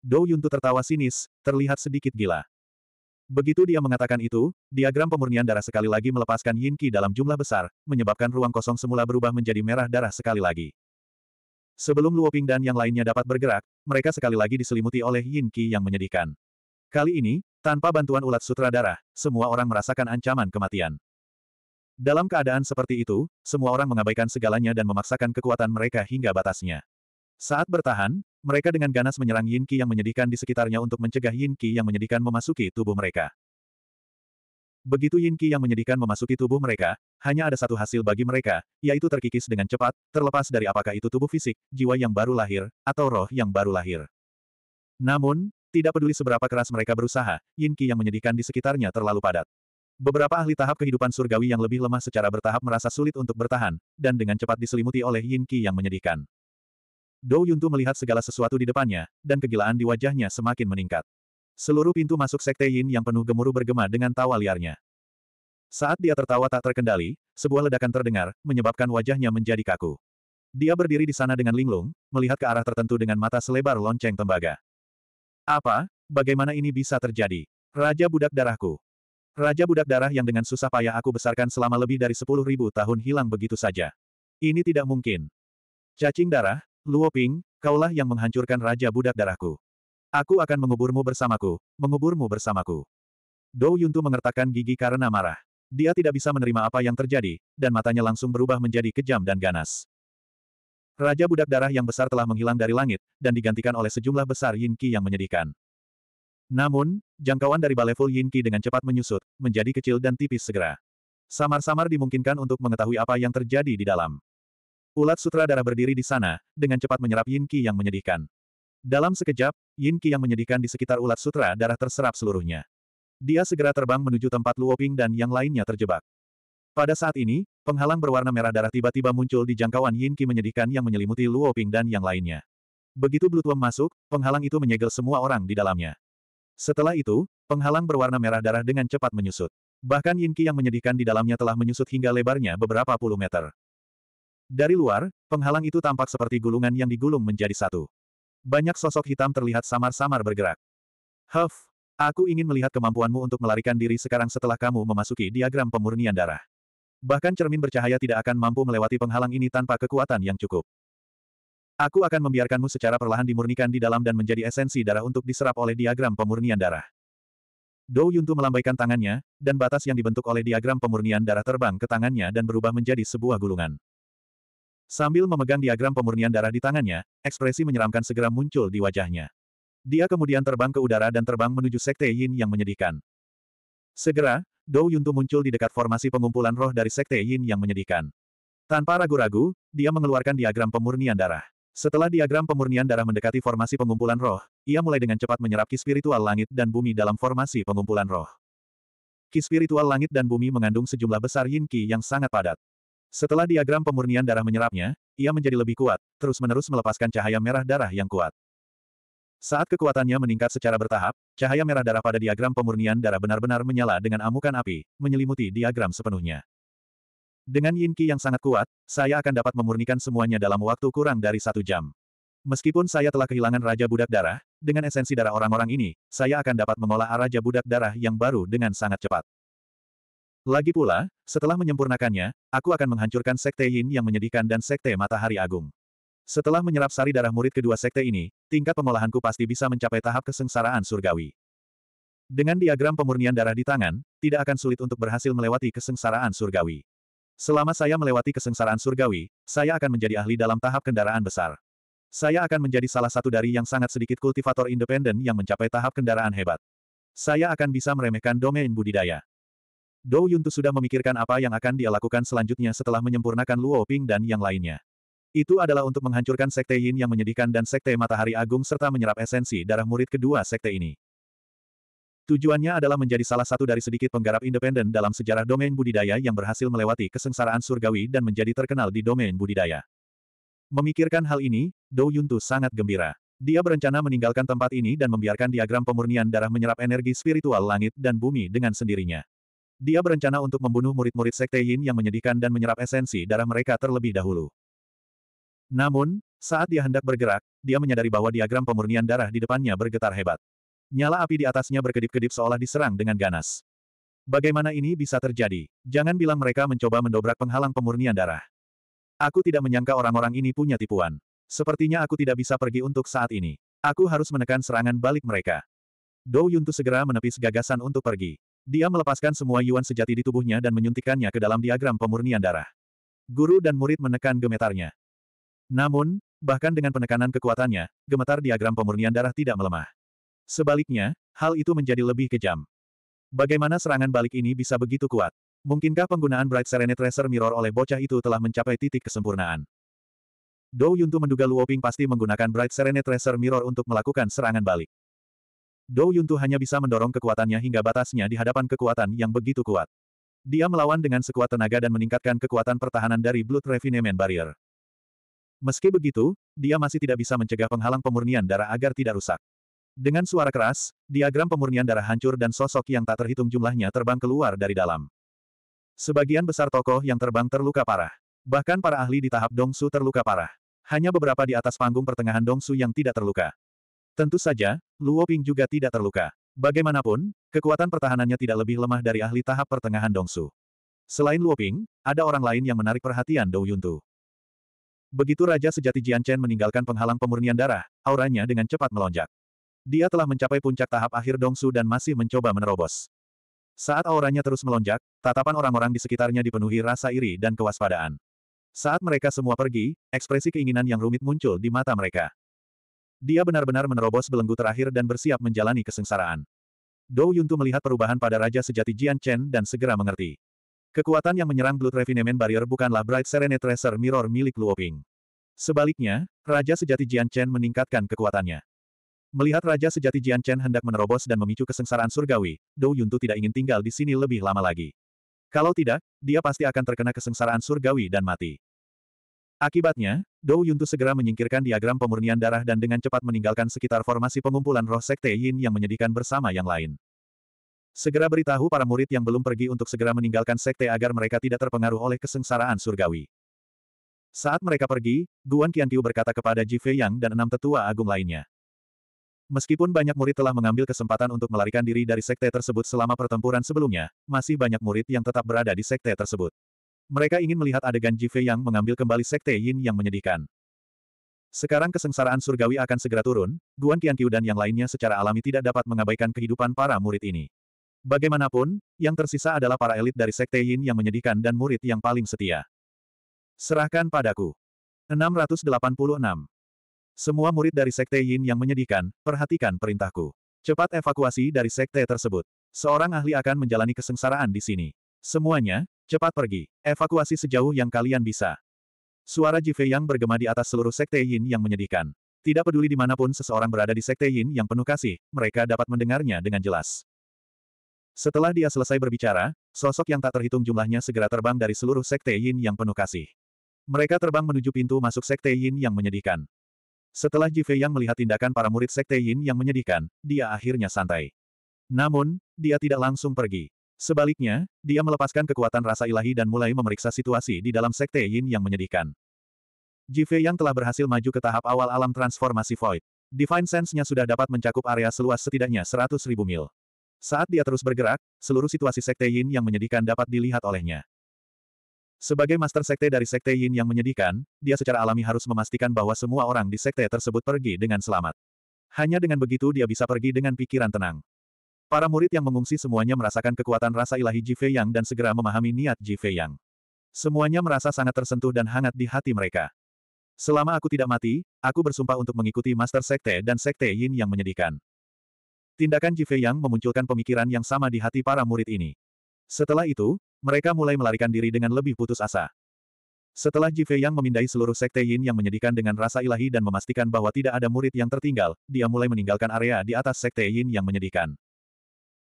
Dou Yuntu tertawa sinis, terlihat sedikit gila. Begitu dia mengatakan itu, diagram pemurnian darah sekali lagi melepaskan Yin Qi dalam jumlah besar, menyebabkan ruang kosong semula berubah menjadi merah darah sekali lagi. Sebelum Luoping dan yang lainnya dapat bergerak, mereka sekali lagi diselimuti oleh Yin Qi yang menyedihkan. Kali ini, tanpa bantuan ulat sutra darah, semua orang merasakan ancaman kematian. Dalam keadaan seperti itu, semua orang mengabaikan segalanya dan memaksakan kekuatan mereka hingga batasnya. Saat bertahan, mereka dengan ganas menyerang Yin Qi yang menyedihkan di sekitarnya untuk mencegah Yin Qi yang menyedihkan memasuki tubuh mereka. Begitu Yin Qi yang menyedihkan memasuki tubuh mereka, hanya ada satu hasil bagi mereka, yaitu terkikis dengan cepat, terlepas dari apakah itu tubuh fisik, jiwa yang baru lahir, atau roh yang baru lahir. Namun, tidak peduli seberapa keras mereka berusaha, Yin Qi yang menyedihkan di sekitarnya terlalu padat. Beberapa ahli tahap kehidupan surgawi yang lebih lemah secara bertahap merasa sulit untuk bertahan, dan dengan cepat diselimuti oleh yin qi yang menyedihkan. Dou Yuntu melihat segala sesuatu di depannya, dan kegilaan di wajahnya semakin meningkat. Seluruh pintu masuk sekte yin yang penuh gemuruh bergema dengan tawa liarnya. Saat dia tertawa tak terkendali, sebuah ledakan terdengar, menyebabkan wajahnya menjadi kaku. Dia berdiri di sana dengan linglung, melihat ke arah tertentu dengan mata selebar lonceng tembaga. Apa? Bagaimana ini bisa terjadi? Raja budak darahku. Raja budak darah yang dengan susah payah aku besarkan selama lebih dari sepuluh ribu tahun hilang begitu saja. Ini tidak mungkin. Cacing darah, Luoping, kaulah yang menghancurkan raja budak darahku. Aku akan menguburmu bersamaku, menguburmu bersamaku. Dou Yuntu mengertakkan gigi karena marah. Dia tidak bisa menerima apa yang terjadi, dan matanya langsung berubah menjadi kejam dan ganas. Raja budak darah yang besar telah menghilang dari langit, dan digantikan oleh sejumlah besar Yin Qi yang menyedihkan. Namun, jangkauan dari baleful Yinki dengan cepat menyusut, menjadi kecil dan tipis segera. Samar-samar dimungkinkan untuk mengetahui apa yang terjadi di dalam. Ulat sutra darah berdiri di sana, dengan cepat menyerap Yinki yang menyedihkan. Dalam sekejap, Yinki yang menyedihkan di sekitar ulat sutra darah terserap seluruhnya. Dia segera terbang menuju tempat Luoping dan yang lainnya terjebak. Pada saat ini, penghalang berwarna merah darah tiba-tiba muncul di jangkauan Yinki menyedihkan yang menyelimuti Luoping dan yang lainnya. Begitu Blutwem masuk, penghalang itu menyegel semua orang di dalamnya. Setelah itu, penghalang berwarna merah darah dengan cepat menyusut. Bahkan Yinki yang menyedihkan di dalamnya telah menyusut hingga lebarnya beberapa puluh meter. Dari luar, penghalang itu tampak seperti gulungan yang digulung menjadi satu. Banyak sosok hitam terlihat samar-samar bergerak. Huff, aku ingin melihat kemampuanmu untuk melarikan diri sekarang setelah kamu memasuki diagram pemurnian darah. Bahkan cermin bercahaya tidak akan mampu melewati penghalang ini tanpa kekuatan yang cukup. Aku akan membiarkanmu secara perlahan dimurnikan di dalam dan menjadi esensi darah untuk diserap oleh diagram pemurnian darah. Dou Yuntu melambaikan tangannya, dan batas yang dibentuk oleh diagram pemurnian darah terbang ke tangannya dan berubah menjadi sebuah gulungan. Sambil memegang diagram pemurnian darah di tangannya, ekspresi menyeramkan segera muncul di wajahnya. Dia kemudian terbang ke udara dan terbang menuju Sekte Yin yang menyedihkan. Segera, Dou Yuntu muncul di dekat formasi pengumpulan roh dari Sekte Yin yang menyedihkan. Tanpa ragu-ragu, dia mengeluarkan diagram pemurnian darah. Setelah diagram pemurnian darah mendekati formasi pengumpulan roh, ia mulai dengan cepat menyerap ki spiritual langit dan bumi dalam formasi pengumpulan roh. Ki spiritual langit dan bumi mengandung sejumlah besar yin ki yang sangat padat. Setelah diagram pemurnian darah menyerapnya, ia menjadi lebih kuat, terus-menerus melepaskan cahaya merah darah yang kuat. Saat kekuatannya meningkat secara bertahap, cahaya merah darah pada diagram pemurnian darah benar-benar menyala dengan amukan api, menyelimuti diagram sepenuhnya. Dengan yin qi yang sangat kuat, saya akan dapat memurnikan semuanya dalam waktu kurang dari satu jam. Meskipun saya telah kehilangan Raja Budak Darah, dengan esensi darah orang-orang ini, saya akan dapat mengolah Raja Budak Darah yang baru dengan sangat cepat. Lagi pula, setelah menyempurnakannya, aku akan menghancurkan Sekte Yin yang menyedihkan dan Sekte Matahari Agung. Setelah menyerap sari darah murid kedua sekte ini, tingkat pengolahanku pasti bisa mencapai tahap kesengsaraan surgawi. Dengan diagram pemurnian darah di tangan, tidak akan sulit untuk berhasil melewati kesengsaraan surgawi. Selama saya melewati kesengsaraan surgawi, saya akan menjadi ahli dalam tahap kendaraan besar. Saya akan menjadi salah satu dari yang sangat sedikit kultivator independen yang mencapai tahap kendaraan hebat. Saya akan bisa meremehkan domain budidaya. Dou Yuntu sudah memikirkan apa yang akan dia lakukan selanjutnya setelah menyempurnakan Luo Ping dan yang lainnya. Itu adalah untuk menghancurkan Sekte Yin yang menyedihkan dan Sekte Matahari Agung serta menyerap esensi darah murid kedua Sekte ini. Tujuannya adalah menjadi salah satu dari sedikit penggarap independen dalam sejarah domain budidaya yang berhasil melewati kesengsaraan surgawi dan menjadi terkenal di domain budidaya. Memikirkan hal ini, Dou Yuntu sangat gembira. Dia berencana meninggalkan tempat ini dan membiarkan diagram pemurnian darah menyerap energi spiritual langit dan bumi dengan sendirinya. Dia berencana untuk membunuh murid-murid sekte Yin yang menyedihkan dan menyerap esensi darah mereka terlebih dahulu. Namun, saat dia hendak bergerak, dia menyadari bahwa diagram pemurnian darah di depannya bergetar hebat. Nyala api di atasnya berkedip-kedip seolah diserang dengan ganas. Bagaimana ini bisa terjadi? Jangan bilang mereka mencoba mendobrak penghalang pemurnian darah. Aku tidak menyangka orang-orang ini punya tipuan. Sepertinya aku tidak bisa pergi untuk saat ini. Aku harus menekan serangan balik mereka. Dou Yuntu segera menepis gagasan untuk pergi. Dia melepaskan semua yuan sejati di tubuhnya dan menyuntikannya ke dalam diagram pemurnian darah. Guru dan murid menekan gemetarnya. Namun, bahkan dengan penekanan kekuatannya, gemetar diagram pemurnian darah tidak melemah. Sebaliknya, hal itu menjadi lebih kejam. Bagaimana serangan balik ini bisa begitu kuat? Mungkinkah penggunaan Bright Serenade Tracer Mirror oleh bocah itu telah mencapai titik kesempurnaan? Dou Yuntu menduga Luo Ping pasti menggunakan Bright Serenade Tracer Mirror untuk melakukan serangan balik. Dou Yuntu hanya bisa mendorong kekuatannya hingga batasnya di hadapan kekuatan yang begitu kuat. Dia melawan dengan sekuat tenaga dan meningkatkan kekuatan pertahanan dari Blood Refinement Barrier. Meski begitu, dia masih tidak bisa mencegah penghalang pemurnian darah agar tidak rusak. Dengan suara keras, diagram pemurnian darah hancur dan sosok yang tak terhitung jumlahnya terbang keluar dari dalam. Sebagian besar tokoh yang terbang terluka parah. Bahkan para ahli di tahap Dongsu terluka parah. Hanya beberapa di atas panggung pertengahan Dongsu yang tidak terluka. Tentu saja, Luo Ping juga tidak terluka. Bagaimanapun, kekuatan pertahanannya tidak lebih lemah dari ahli tahap pertengahan Dongsu. Selain Luo Ping, ada orang lain yang menarik perhatian Dou Yuntu. Begitu Raja Sejati Jian Chen meninggalkan penghalang pemurnian darah, auranya dengan cepat melonjak. Dia telah mencapai puncak tahap akhir Dongsu dan masih mencoba menerobos. Saat auranya terus melonjak, tatapan orang-orang di sekitarnya dipenuhi rasa iri dan kewaspadaan. Saat mereka semua pergi, ekspresi keinginan yang rumit muncul di mata mereka. Dia benar-benar menerobos belenggu terakhir dan bersiap menjalani kesengsaraan. Dou Yuntu melihat perubahan pada Raja Sejati Jian Chen dan segera mengerti. Kekuatan yang menyerang Blood Refinement Barrier bukanlah Bright Serenade Tracer Mirror milik Luoping. Sebaliknya, Raja Sejati Jian Chen meningkatkan kekuatannya. Melihat Raja Sejati Jian Chen hendak menerobos dan memicu kesengsaraan surgawi, Dou Yuntu tidak ingin tinggal di sini lebih lama lagi. Kalau tidak, dia pasti akan terkena kesengsaraan surgawi dan mati. Akibatnya, Dou Yuntu segera menyingkirkan diagram pemurnian darah dan dengan cepat meninggalkan sekitar formasi pengumpulan roh Sekte Yin yang menyedihkan bersama yang lain. Segera beritahu para murid yang belum pergi untuk segera meninggalkan Sekte agar mereka tidak terpengaruh oleh kesengsaraan surgawi. Saat mereka pergi, Guan Qianqiu berkata kepada Ji Fei Yang dan enam tetua agung lainnya. Meskipun banyak murid telah mengambil kesempatan untuk melarikan diri dari sekte tersebut selama pertempuran sebelumnya, masih banyak murid yang tetap berada di sekte tersebut. Mereka ingin melihat adegan Jive yang mengambil kembali sekte Yin yang menyedihkan. Sekarang kesengsaraan surgawi akan segera turun, Guan Qianqiu dan yang lainnya secara alami tidak dapat mengabaikan kehidupan para murid ini. Bagaimanapun, yang tersisa adalah para elit dari sekte Yin yang menyedihkan dan murid yang paling setia. Serahkan padaku. 686 semua murid dari Sekte Yin yang menyedihkan, perhatikan perintahku. Cepat evakuasi dari Sekte tersebut. Seorang ahli akan menjalani kesengsaraan di sini. Semuanya, cepat pergi. Evakuasi sejauh yang kalian bisa. Suara Jive yang bergema di atas seluruh Sekte Yin yang menyedihkan. Tidak peduli di dimanapun seseorang berada di Sekte Yin yang penuh kasih, mereka dapat mendengarnya dengan jelas. Setelah dia selesai berbicara, sosok yang tak terhitung jumlahnya segera terbang dari seluruh Sekte Yin yang penuh kasih. Mereka terbang menuju pintu masuk Sekte Yin yang menyedihkan. Setelah Ji Yang melihat tindakan para murid Sekte Yin yang menyedihkan, dia akhirnya santai. Namun, dia tidak langsung pergi. Sebaliknya, dia melepaskan kekuatan rasa ilahi dan mulai memeriksa situasi di dalam Sekte Yin yang menyedihkan. Ji Yang telah berhasil maju ke tahap awal alam transformasi Void. Divine Sense-nya sudah dapat mencakup area seluas setidaknya 100.000 mil. Saat dia terus bergerak, seluruh situasi Sekte Yin yang menyedihkan dapat dilihat olehnya. Sebagai master sekte dari sekte Yin yang menyedihkan, dia secara alami harus memastikan bahwa semua orang di sekte tersebut pergi dengan selamat. Hanya dengan begitu dia bisa pergi dengan pikiran tenang. Para murid yang mengungsi semuanya merasakan kekuatan rasa ilahi Ji Fei Yang dan segera memahami niat Ji Fei Yang. Semuanya merasa sangat tersentuh dan hangat di hati mereka. Selama aku tidak mati, aku bersumpah untuk mengikuti Master Sekte dan Sekte Yin yang menyedihkan. Tindakan Ji Fei Yang memunculkan pemikiran yang sama di hati para murid ini. Setelah itu, mereka mulai melarikan diri dengan lebih putus asa. Setelah Jive yang memindai seluruh sekte Yin yang menyedihkan dengan rasa ilahi dan memastikan bahwa tidak ada murid yang tertinggal, dia mulai meninggalkan area di atas sekte Yin yang menyedihkan.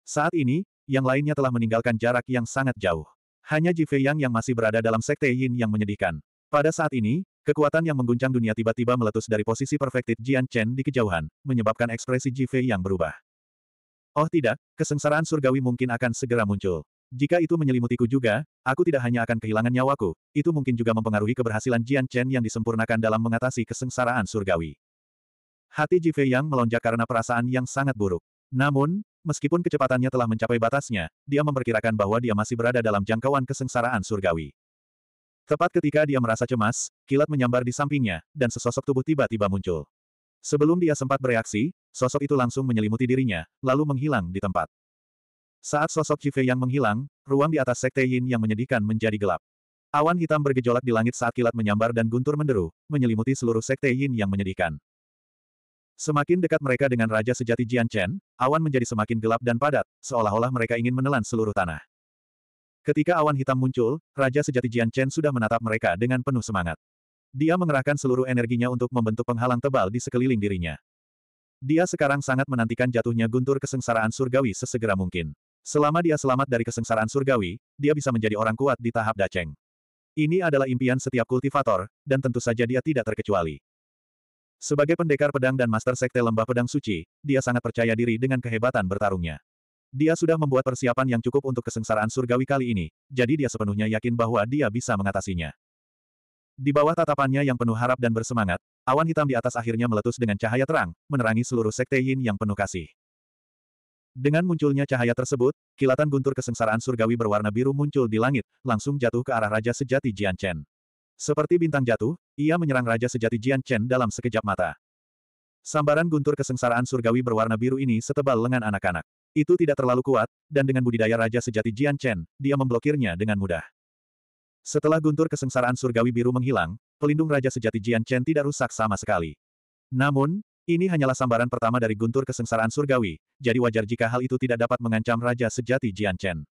Saat ini, yang lainnya telah meninggalkan jarak yang sangat jauh. Hanya Jive yang yang masih berada dalam sekte Yin yang menyedihkan. Pada saat ini, Kekuatan yang mengguncang dunia tiba-tiba meletus dari posisi perfektif Jian Chen di kejauhan, menyebabkan ekspresi Ji Fei yang berubah. Oh tidak, kesengsaraan surgawi mungkin akan segera muncul. Jika itu menyelimutiku juga, aku tidak hanya akan kehilangan nyawaku, itu mungkin juga mempengaruhi keberhasilan Jian Chen yang disempurnakan dalam mengatasi kesengsaraan surgawi. Hati Ji Fei yang melonjak karena perasaan yang sangat buruk. Namun, meskipun kecepatannya telah mencapai batasnya, dia memperkirakan bahwa dia masih berada dalam jangkauan kesengsaraan surgawi. Tepat ketika dia merasa cemas, kilat menyambar di sampingnya, dan sesosok tubuh tiba-tiba muncul. Sebelum dia sempat bereaksi, sosok itu langsung menyelimuti dirinya, lalu menghilang di tempat. Saat sosok Chife yang menghilang, ruang di atas Sekte Yin yang menyedihkan menjadi gelap. Awan hitam bergejolak di langit saat kilat menyambar dan guntur menderu, menyelimuti seluruh Sekte Yin yang menyedihkan. Semakin dekat mereka dengan Raja Sejati Jian Chen, awan menjadi semakin gelap dan padat, seolah-olah mereka ingin menelan seluruh tanah. Ketika awan hitam muncul, Raja Sejati Jian Chen sudah menatap mereka dengan penuh semangat. Dia mengerahkan seluruh energinya untuk membentuk penghalang tebal di sekeliling dirinya. Dia sekarang sangat menantikan jatuhnya guntur kesengsaraan surgawi sesegera mungkin. Selama dia selamat dari kesengsaraan surgawi, dia bisa menjadi orang kuat di tahap Daceng. Ini adalah impian setiap kultivator, dan tentu saja dia tidak terkecuali. Sebagai pendekar pedang dan master sekte lembah pedang suci, dia sangat percaya diri dengan kehebatan bertarungnya. Dia sudah membuat persiapan yang cukup untuk kesengsaraan surgawi kali ini, jadi dia sepenuhnya yakin bahwa dia bisa mengatasinya. Di bawah tatapannya yang penuh harap dan bersemangat, awan hitam di atas akhirnya meletus dengan cahaya terang, menerangi seluruh sekte Yin yang penuh kasih. Dengan munculnya cahaya tersebut, kilatan guntur kesengsaraan surgawi berwarna biru muncul di langit, langsung jatuh ke arah Raja Sejati Jian Chen. Seperti bintang jatuh, ia menyerang Raja Sejati Jian Chen dalam sekejap mata. Sambaran guntur kesengsaraan surgawi berwarna biru ini setebal lengan anak-anak. Itu tidak terlalu kuat, dan dengan budidaya Raja Sejati Jian Chen, dia memblokirnya dengan mudah. Setelah guntur kesengsaraan surgawi biru menghilang, pelindung Raja Sejati Jian Chen tidak rusak sama sekali. Namun, ini hanyalah sambaran pertama dari guntur kesengsaraan surgawi, jadi wajar jika hal itu tidak dapat mengancam Raja Sejati Jian Chen.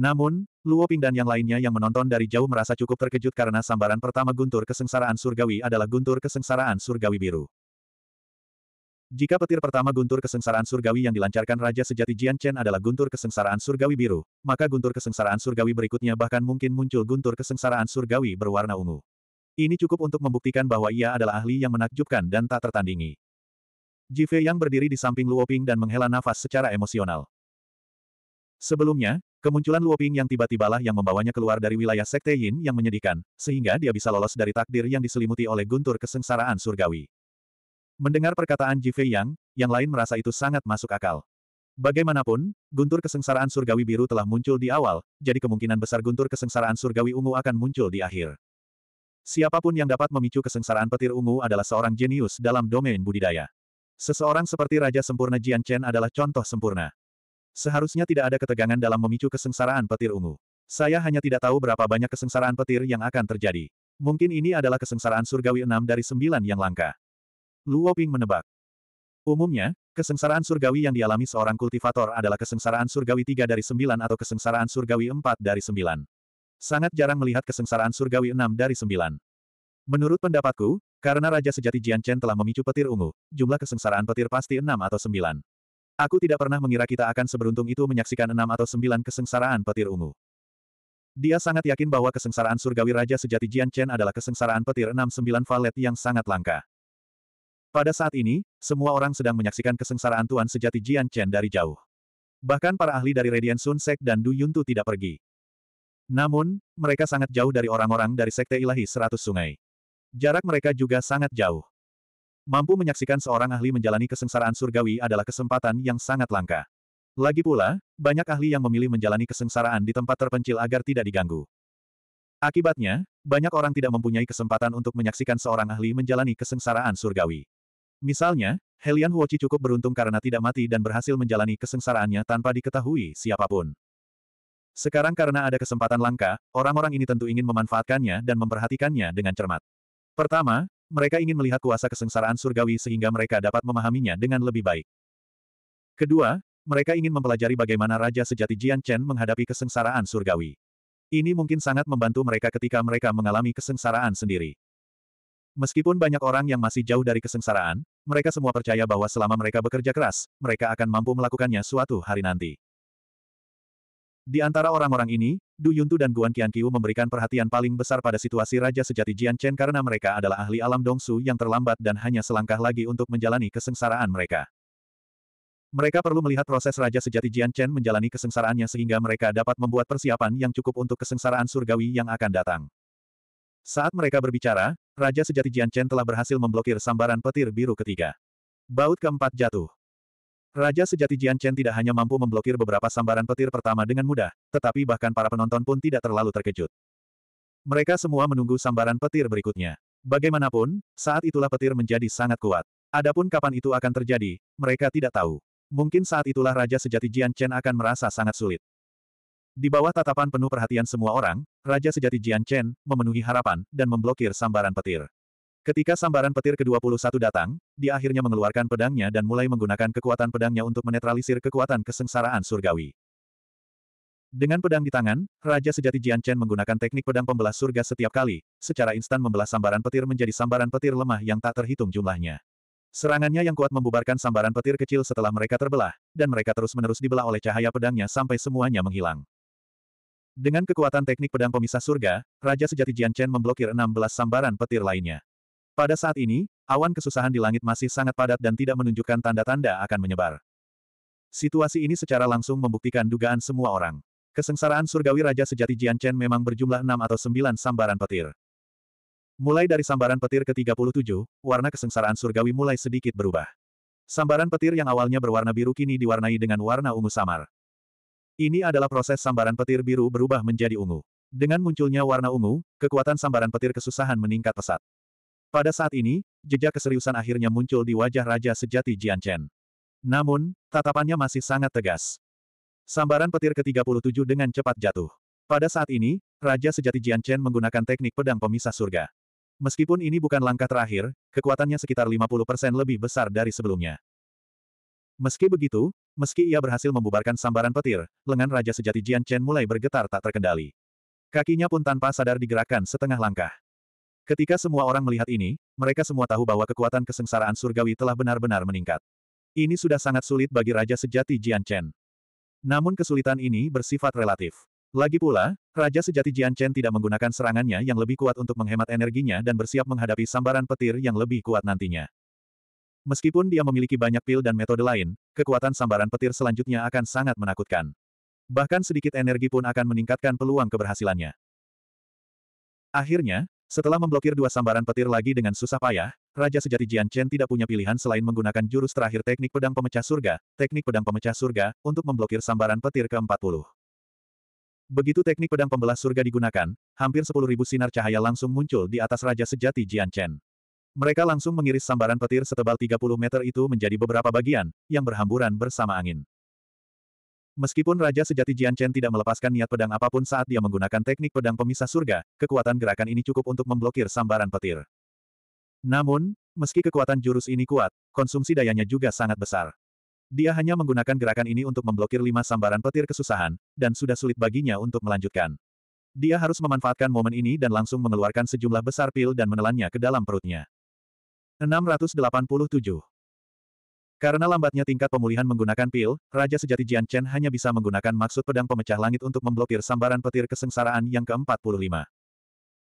Namun, Luo Ping dan yang lainnya yang menonton dari jauh merasa cukup terkejut karena sambaran pertama guntur kesengsaraan surgawi adalah guntur kesengsaraan surgawi biru. Jika petir pertama guntur kesengsaraan surgawi yang dilancarkan Raja Sejati Jian Chen adalah guntur kesengsaraan surgawi biru, maka guntur kesengsaraan surgawi berikutnya bahkan mungkin muncul guntur kesengsaraan surgawi berwarna ungu. Ini cukup untuk membuktikan bahwa ia adalah ahli yang menakjubkan dan tak tertandingi. Jive yang berdiri di samping Luoping dan menghela nafas secara emosional. Sebelumnya, kemunculan Luoping yang tiba tiba lah yang membawanya keluar dari wilayah Sekte Yin yang menyedihkan, sehingga dia bisa lolos dari takdir yang diselimuti oleh guntur kesengsaraan surgawi. Mendengar perkataan Jive Yang, yang lain merasa itu sangat masuk akal. Bagaimanapun, guntur kesengsaraan surgawi biru telah muncul di awal, jadi kemungkinan besar guntur kesengsaraan surgawi ungu akan muncul di akhir. Siapapun yang dapat memicu kesengsaraan petir ungu adalah seorang jenius dalam domain budidaya. Seseorang seperti Raja Sempurna Jian Chen adalah contoh sempurna. Seharusnya tidak ada ketegangan dalam memicu kesengsaraan petir ungu. Saya hanya tidak tahu berapa banyak kesengsaraan petir yang akan terjadi. Mungkin ini adalah kesengsaraan surgawi enam dari sembilan yang langka. Luo Ping menebak. Umumnya, kesengsaraan surgawi yang dialami seorang kultivator adalah kesengsaraan surgawi tiga dari sembilan atau kesengsaraan surgawi empat dari sembilan sangat jarang melihat kesengsaraan surgawi enam dari sembilan. Menurut pendapatku, karena Raja Sejati Jian Chen telah memicu petir ungu, jumlah kesengsaraan petir pasti enam atau sembilan. Aku tidak pernah mengira kita akan seberuntung itu menyaksikan enam atau sembilan kesengsaraan petir ungu. Dia sangat yakin bahwa kesengsaraan surgawi Raja Sejati Jian Chen adalah kesengsaraan petir enam sembilan valet yang sangat langka. Pada saat ini, semua orang sedang menyaksikan kesengsaraan Tuan Sejati Jian Chen dari jauh. Bahkan para ahli dari Radiant Sun Sek dan Du Yuntu tidak pergi. Namun, mereka sangat jauh dari orang-orang dari Sekte Ilahi Seratus Sungai. Jarak mereka juga sangat jauh. Mampu menyaksikan seorang ahli menjalani kesengsaraan surgawi adalah kesempatan yang sangat langka. Lagi pula, banyak ahli yang memilih menjalani kesengsaraan di tempat terpencil agar tidak diganggu. Akibatnya, banyak orang tidak mempunyai kesempatan untuk menyaksikan seorang ahli menjalani kesengsaraan surgawi. Misalnya, Helian Huochi cukup beruntung karena tidak mati dan berhasil menjalani kesengsaraannya tanpa diketahui siapapun. Sekarang karena ada kesempatan langka, orang-orang ini tentu ingin memanfaatkannya dan memperhatikannya dengan cermat. Pertama, mereka ingin melihat kuasa kesengsaraan surgawi sehingga mereka dapat memahaminya dengan lebih baik. Kedua, mereka ingin mempelajari bagaimana Raja Sejati Jian Chen menghadapi kesengsaraan surgawi. Ini mungkin sangat membantu mereka ketika mereka mengalami kesengsaraan sendiri. Meskipun banyak orang yang masih jauh dari kesengsaraan, mereka semua percaya bahwa selama mereka bekerja keras, mereka akan mampu melakukannya suatu hari nanti. Di antara orang-orang ini, Du Yuntu dan Guan Qianqiu memberikan perhatian paling besar pada situasi Raja Sejati Jian Chen karena mereka adalah ahli alam Dongsu yang terlambat dan hanya selangkah lagi untuk menjalani kesengsaraan mereka. Mereka perlu melihat proses Raja Sejati Jian Chen menjalani kesengsaraannya sehingga mereka dapat membuat persiapan yang cukup untuk kesengsaraan surgawi yang akan datang. Saat mereka berbicara, Raja Sejati Jian Chen telah berhasil memblokir sambaran petir biru ketiga. Baut keempat jatuh. Raja sejati Jian Chen tidak hanya mampu memblokir beberapa sambaran petir pertama dengan mudah, tetapi bahkan para penonton pun tidak terlalu terkejut. Mereka semua menunggu sambaran petir berikutnya. Bagaimanapun, saat itulah petir menjadi sangat kuat. Adapun kapan itu akan terjadi, mereka tidak tahu. Mungkin saat itulah Raja Sejati Jian Chen akan merasa sangat sulit. Di bawah tatapan penuh perhatian semua orang, Raja Sejati Jian Chen memenuhi harapan dan memblokir sambaran petir. Ketika sambaran petir ke-21 datang, dia akhirnya mengeluarkan pedangnya dan mulai menggunakan kekuatan pedangnya untuk menetralisir kekuatan kesengsaraan surgawi. Dengan pedang di tangan, Raja Sejati Jian Chen menggunakan teknik pedang pembelah surga setiap kali, secara instan membelah sambaran petir menjadi sambaran petir lemah yang tak terhitung jumlahnya. Serangannya yang kuat membubarkan sambaran petir kecil setelah mereka terbelah, dan mereka terus-menerus dibelah oleh cahaya pedangnya sampai semuanya menghilang. Dengan kekuatan teknik pedang pemisah surga, Raja Sejati Jian Chen memblokir 16 sambaran petir lainnya. Pada saat ini, awan kesusahan di langit masih sangat padat dan tidak menunjukkan tanda-tanda akan menyebar. Situasi ini secara langsung membuktikan dugaan semua orang. Kesengsaraan surgawi Raja Sejati Jian Chen memang berjumlah enam atau sembilan sambaran petir. Mulai dari sambaran petir ke-37, warna kesengsaraan surgawi mulai sedikit berubah. Sambaran petir yang awalnya berwarna biru kini diwarnai dengan warna ungu samar. Ini adalah proses sambaran petir biru berubah menjadi ungu. Dengan munculnya warna ungu, kekuatan sambaran petir kesusahan meningkat pesat. Pada saat ini, jejak keseriusan akhirnya muncul di wajah Raja Sejati Chen. Namun, tatapannya masih sangat tegas. Sambaran petir ke-37 dengan cepat jatuh. Pada saat ini, Raja Sejati Chen menggunakan teknik pedang pemisah surga. Meskipun ini bukan langkah terakhir, kekuatannya sekitar 50% lebih besar dari sebelumnya. Meski begitu, meski ia berhasil membubarkan sambaran petir, lengan Raja Sejati Chen mulai bergetar tak terkendali. Kakinya pun tanpa sadar digerakkan setengah langkah. Ketika semua orang melihat ini, mereka semua tahu bahwa kekuatan kesengsaraan surgawi telah benar-benar meningkat. Ini sudah sangat sulit bagi Raja Sejati Jian Chen. Namun kesulitan ini bersifat relatif. Lagi pula, Raja Sejati Jian Chen tidak menggunakan serangannya yang lebih kuat untuk menghemat energinya dan bersiap menghadapi sambaran petir yang lebih kuat nantinya. Meskipun dia memiliki banyak pil dan metode lain, kekuatan sambaran petir selanjutnya akan sangat menakutkan. Bahkan sedikit energi pun akan meningkatkan peluang keberhasilannya. Akhirnya, setelah memblokir dua sambaran petir lagi dengan susah payah, Raja Sejati Jian Chen tidak punya pilihan selain menggunakan jurus terakhir teknik pedang pemecah surga, teknik pedang pemecah surga, untuk memblokir sambaran petir ke-40. Begitu teknik pedang pembelah surga digunakan, hampir 10.000 sinar cahaya langsung muncul di atas Raja Sejati Jian Chen. Mereka langsung mengiris sambaran petir setebal 30 meter itu menjadi beberapa bagian, yang berhamburan bersama angin. Meskipun Raja Sejati Jian Chen tidak melepaskan niat pedang apapun saat dia menggunakan teknik pedang pemisah surga, kekuatan gerakan ini cukup untuk memblokir sambaran petir. Namun, meski kekuatan jurus ini kuat, konsumsi dayanya juga sangat besar. Dia hanya menggunakan gerakan ini untuk memblokir lima sambaran petir kesusahan, dan sudah sulit baginya untuk melanjutkan. Dia harus memanfaatkan momen ini dan langsung mengeluarkan sejumlah besar pil dan menelannya ke dalam perutnya. 687 karena lambatnya tingkat pemulihan menggunakan pil, Raja Sejati Jian Chen hanya bisa menggunakan maksud pedang pemecah langit untuk memblokir sambaran petir kesengsaraan yang ke-45.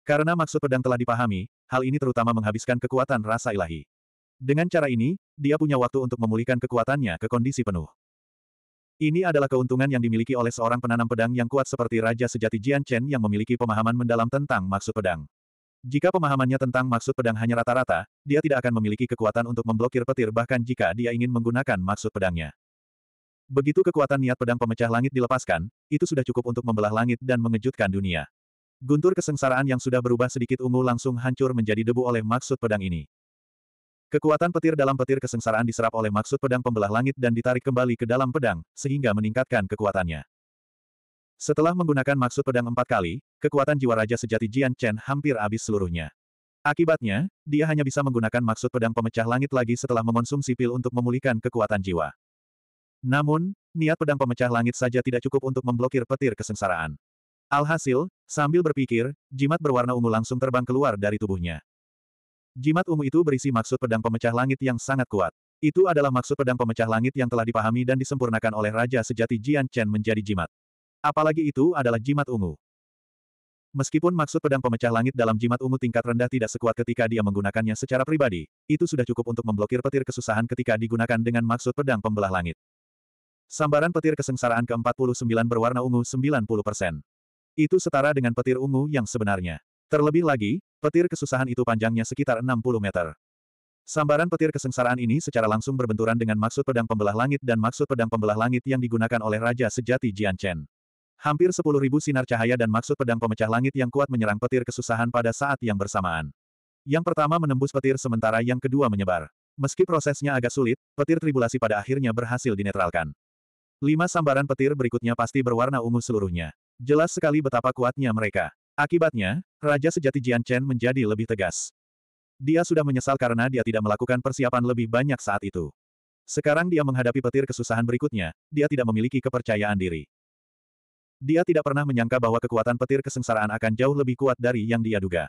Karena maksud pedang telah dipahami, hal ini terutama menghabiskan kekuatan rasa ilahi. Dengan cara ini, dia punya waktu untuk memulihkan kekuatannya ke kondisi penuh. Ini adalah keuntungan yang dimiliki oleh seorang penanam pedang yang kuat seperti Raja Sejati Jian Chen yang memiliki pemahaman mendalam tentang maksud pedang. Jika pemahamannya tentang maksud pedang hanya rata-rata, dia tidak akan memiliki kekuatan untuk memblokir petir bahkan jika dia ingin menggunakan maksud pedangnya. Begitu kekuatan niat pedang pemecah langit dilepaskan, itu sudah cukup untuk membelah langit dan mengejutkan dunia. Guntur kesengsaraan yang sudah berubah sedikit ungu langsung hancur menjadi debu oleh maksud pedang ini. Kekuatan petir dalam petir kesengsaraan diserap oleh maksud pedang pembelah langit dan ditarik kembali ke dalam pedang, sehingga meningkatkan kekuatannya. Setelah menggunakan maksud pedang empat kali, kekuatan jiwa raja sejati Jian Chen hampir habis seluruhnya. Akibatnya, dia hanya bisa menggunakan maksud pedang pemecah langit lagi setelah mengonsumsi pil untuk memulihkan kekuatan jiwa. Namun, niat pedang pemecah langit saja tidak cukup untuk memblokir petir kesengsaraan. Alhasil, sambil berpikir, jimat berwarna ungu langsung terbang keluar dari tubuhnya. Jimat ungu itu berisi maksud pedang pemecah langit yang sangat kuat. Itu adalah maksud pedang pemecah langit yang telah dipahami dan disempurnakan oleh Raja Sejati Jian Chen menjadi jimat. Apalagi itu adalah jimat ungu. Meskipun maksud pedang pemecah langit dalam jimat ungu tingkat rendah tidak sekuat ketika dia menggunakannya secara pribadi, itu sudah cukup untuk memblokir petir kesusahan ketika digunakan dengan maksud pedang pembelah langit. Sambaran petir kesengsaraan ke-49 berwarna ungu 90%. Itu setara dengan petir ungu yang sebenarnya. Terlebih lagi, petir kesusahan itu panjangnya sekitar 60 meter. Sambaran petir kesengsaraan ini secara langsung berbenturan dengan maksud pedang pembelah langit dan maksud pedang pembelah langit yang digunakan oleh Raja Sejati Jian Chen. Hampir sepuluh ribu sinar cahaya dan maksud pedang pemecah langit yang kuat menyerang petir kesusahan pada saat yang bersamaan. Yang pertama menembus petir sementara yang kedua menyebar. Meski prosesnya agak sulit, petir tribulasi pada akhirnya berhasil dinetralkan. Lima sambaran petir berikutnya pasti berwarna ungu seluruhnya. Jelas sekali betapa kuatnya mereka. Akibatnya, Raja Sejati Jian Chen menjadi lebih tegas. Dia sudah menyesal karena dia tidak melakukan persiapan lebih banyak saat itu. Sekarang dia menghadapi petir kesusahan berikutnya, dia tidak memiliki kepercayaan diri. Dia tidak pernah menyangka bahwa kekuatan petir kesengsaraan akan jauh lebih kuat dari yang dia duga.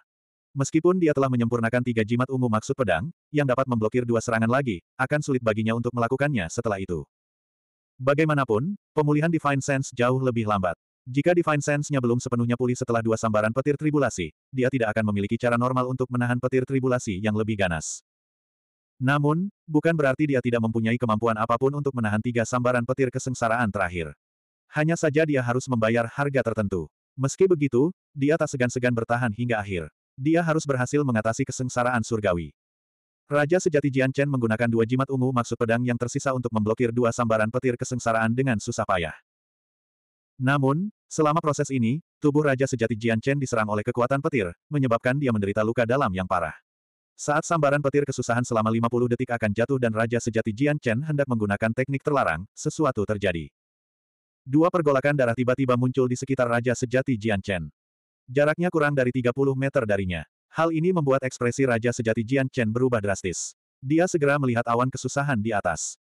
Meskipun dia telah menyempurnakan tiga jimat ungu maksud pedang, yang dapat memblokir dua serangan lagi, akan sulit baginya untuk melakukannya setelah itu. Bagaimanapun, pemulihan Divine Sense jauh lebih lambat. Jika Divine Sense-nya belum sepenuhnya pulih setelah dua sambaran petir tribulasi, dia tidak akan memiliki cara normal untuk menahan petir tribulasi yang lebih ganas. Namun, bukan berarti dia tidak mempunyai kemampuan apapun untuk menahan tiga sambaran petir kesengsaraan terakhir. Hanya saja dia harus membayar harga tertentu. Meski begitu, dia tak segan-segan bertahan hingga akhir. Dia harus berhasil mengatasi kesengsaraan surgawi. Raja sejati Jian Chen menggunakan dua jimat ungu maksud pedang yang tersisa untuk memblokir dua sambaran petir kesengsaraan dengan susah payah. Namun, selama proses ini, tubuh Raja sejati Jian Chen diserang oleh kekuatan petir, menyebabkan dia menderita luka dalam yang parah. Saat sambaran petir kesusahan selama 50 detik akan jatuh dan Raja Sejati Jian Chen hendak menggunakan teknik terlarang, sesuatu terjadi. Dua pergolakan darah tiba-tiba muncul di sekitar Raja Sejati Jian Chen. Jaraknya kurang dari 30 meter darinya. Hal ini membuat ekspresi Raja Sejati Jian Chen berubah drastis. Dia segera melihat awan kesusahan di atas.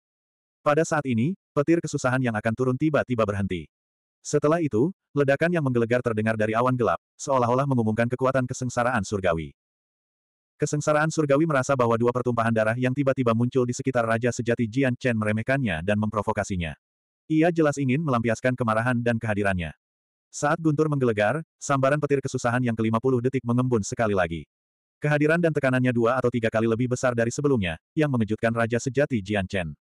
Pada saat ini, petir kesusahan yang akan turun tiba-tiba berhenti. Setelah itu, ledakan yang menggelegar terdengar dari awan gelap, seolah-olah mengumumkan kekuatan kesengsaraan surgawi. Kesengsaraan surgawi merasa bahwa dua pertumpahan darah yang tiba-tiba muncul di sekitar Raja Sejati Jian Chen meremehkannya dan memprovokasinya. Ia jelas ingin melampiaskan kemarahan dan kehadirannya. Saat Guntur menggelegar, sambaran petir kesusahan yang ke-50 detik mengembun sekali lagi. Kehadiran dan tekanannya dua atau tiga kali lebih besar dari sebelumnya, yang mengejutkan Raja Sejati Jian Chen.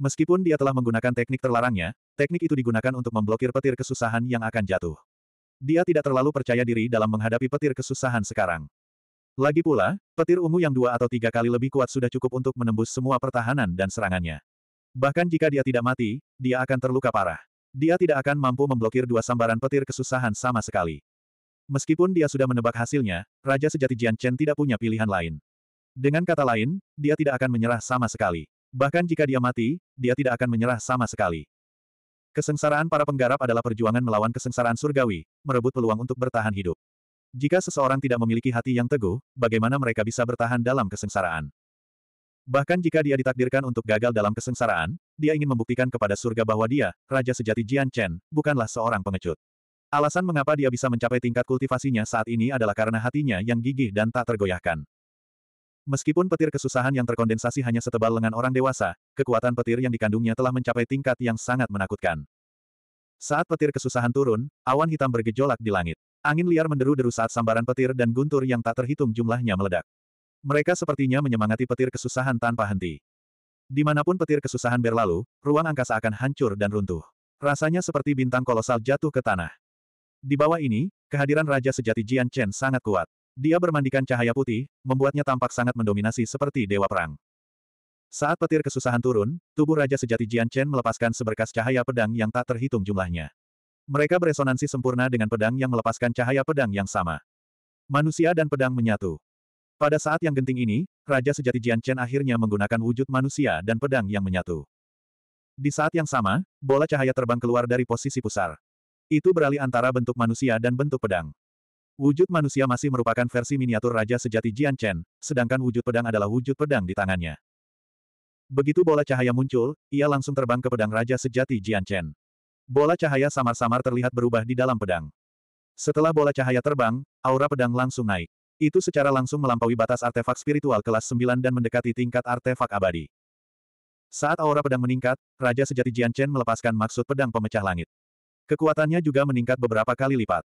Meskipun dia telah menggunakan teknik terlarangnya, teknik itu digunakan untuk memblokir petir kesusahan yang akan jatuh. Dia tidak terlalu percaya diri dalam menghadapi petir kesusahan sekarang. Lagi pula, petir ungu yang dua atau tiga kali lebih kuat sudah cukup untuk menembus semua pertahanan dan serangannya. Bahkan jika dia tidak mati, dia akan terluka parah. Dia tidak akan mampu memblokir dua sambaran petir kesusahan sama sekali. Meskipun dia sudah menebak hasilnya, Raja Sejati Jian Chen tidak punya pilihan lain. Dengan kata lain, dia tidak akan menyerah sama sekali. Bahkan jika dia mati, dia tidak akan menyerah sama sekali. Kesengsaraan para penggarap adalah perjuangan melawan kesengsaraan surgawi, merebut peluang untuk bertahan hidup. Jika seseorang tidak memiliki hati yang teguh, bagaimana mereka bisa bertahan dalam kesengsaraan? Bahkan jika dia ditakdirkan untuk gagal dalam kesengsaraan, dia ingin membuktikan kepada surga bahwa dia, Raja Sejati Jian Chen, bukanlah seorang pengecut. Alasan mengapa dia bisa mencapai tingkat kultivasinya saat ini adalah karena hatinya yang gigih dan tak tergoyahkan. Meskipun petir kesusahan yang terkondensasi hanya setebal lengan orang dewasa, kekuatan petir yang dikandungnya telah mencapai tingkat yang sangat menakutkan. Saat petir kesusahan turun, awan hitam bergejolak di langit. Angin liar menderu-deru saat sambaran petir dan guntur yang tak terhitung jumlahnya meledak. Mereka sepertinya menyemangati petir kesusahan tanpa henti. Dimanapun petir kesusahan berlalu, ruang angkasa akan hancur dan runtuh. Rasanya seperti bintang kolosal jatuh ke tanah. Di bawah ini, kehadiran Raja Sejati Jian Chen sangat kuat. Dia bermandikan cahaya putih, membuatnya tampak sangat mendominasi seperti dewa perang. Saat petir kesusahan turun, tubuh Raja Sejati Jian Chen melepaskan seberkas cahaya pedang yang tak terhitung jumlahnya. Mereka beresonansi sempurna dengan pedang yang melepaskan cahaya pedang yang sama. Manusia dan pedang menyatu. Pada saat yang genting ini, Raja Sejati Jian Chen akhirnya menggunakan wujud manusia dan pedang yang menyatu. Di saat yang sama, bola cahaya terbang keluar dari posisi pusar. Itu beralih antara bentuk manusia dan bentuk pedang. Wujud manusia masih merupakan versi miniatur Raja Sejati Jian Chen, sedangkan wujud pedang adalah wujud pedang di tangannya. Begitu bola cahaya muncul, ia langsung terbang ke pedang Raja Sejati Jian Chen. Bola cahaya samar-samar terlihat berubah di dalam pedang. Setelah bola cahaya terbang, aura pedang langsung naik. Itu secara langsung melampaui batas artefak spiritual kelas 9 dan mendekati tingkat artefak abadi. Saat aura pedang meningkat, Raja Sejati Jian Chen melepaskan maksud pedang pemecah langit. Kekuatannya juga meningkat beberapa kali lipat.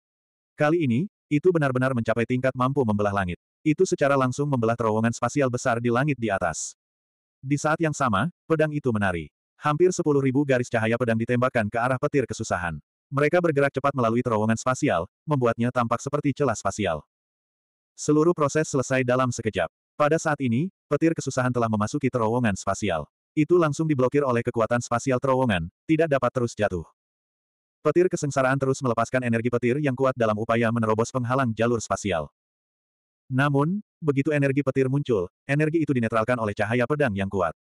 Kali ini, itu benar-benar mencapai tingkat mampu membelah langit. Itu secara langsung membelah terowongan spasial besar di langit di atas. Di saat yang sama, pedang itu menari. Hampir sepuluh ribu garis cahaya pedang ditembakkan ke arah petir kesusahan. Mereka bergerak cepat melalui terowongan spasial, membuatnya tampak seperti celah spasial. Seluruh proses selesai dalam sekejap. Pada saat ini, petir kesusahan telah memasuki terowongan spasial. Itu langsung diblokir oleh kekuatan spasial terowongan, tidak dapat terus jatuh. Petir kesengsaraan terus melepaskan energi petir yang kuat dalam upaya menerobos penghalang jalur spasial. Namun, begitu energi petir muncul, energi itu dinetralkan oleh cahaya pedang yang kuat.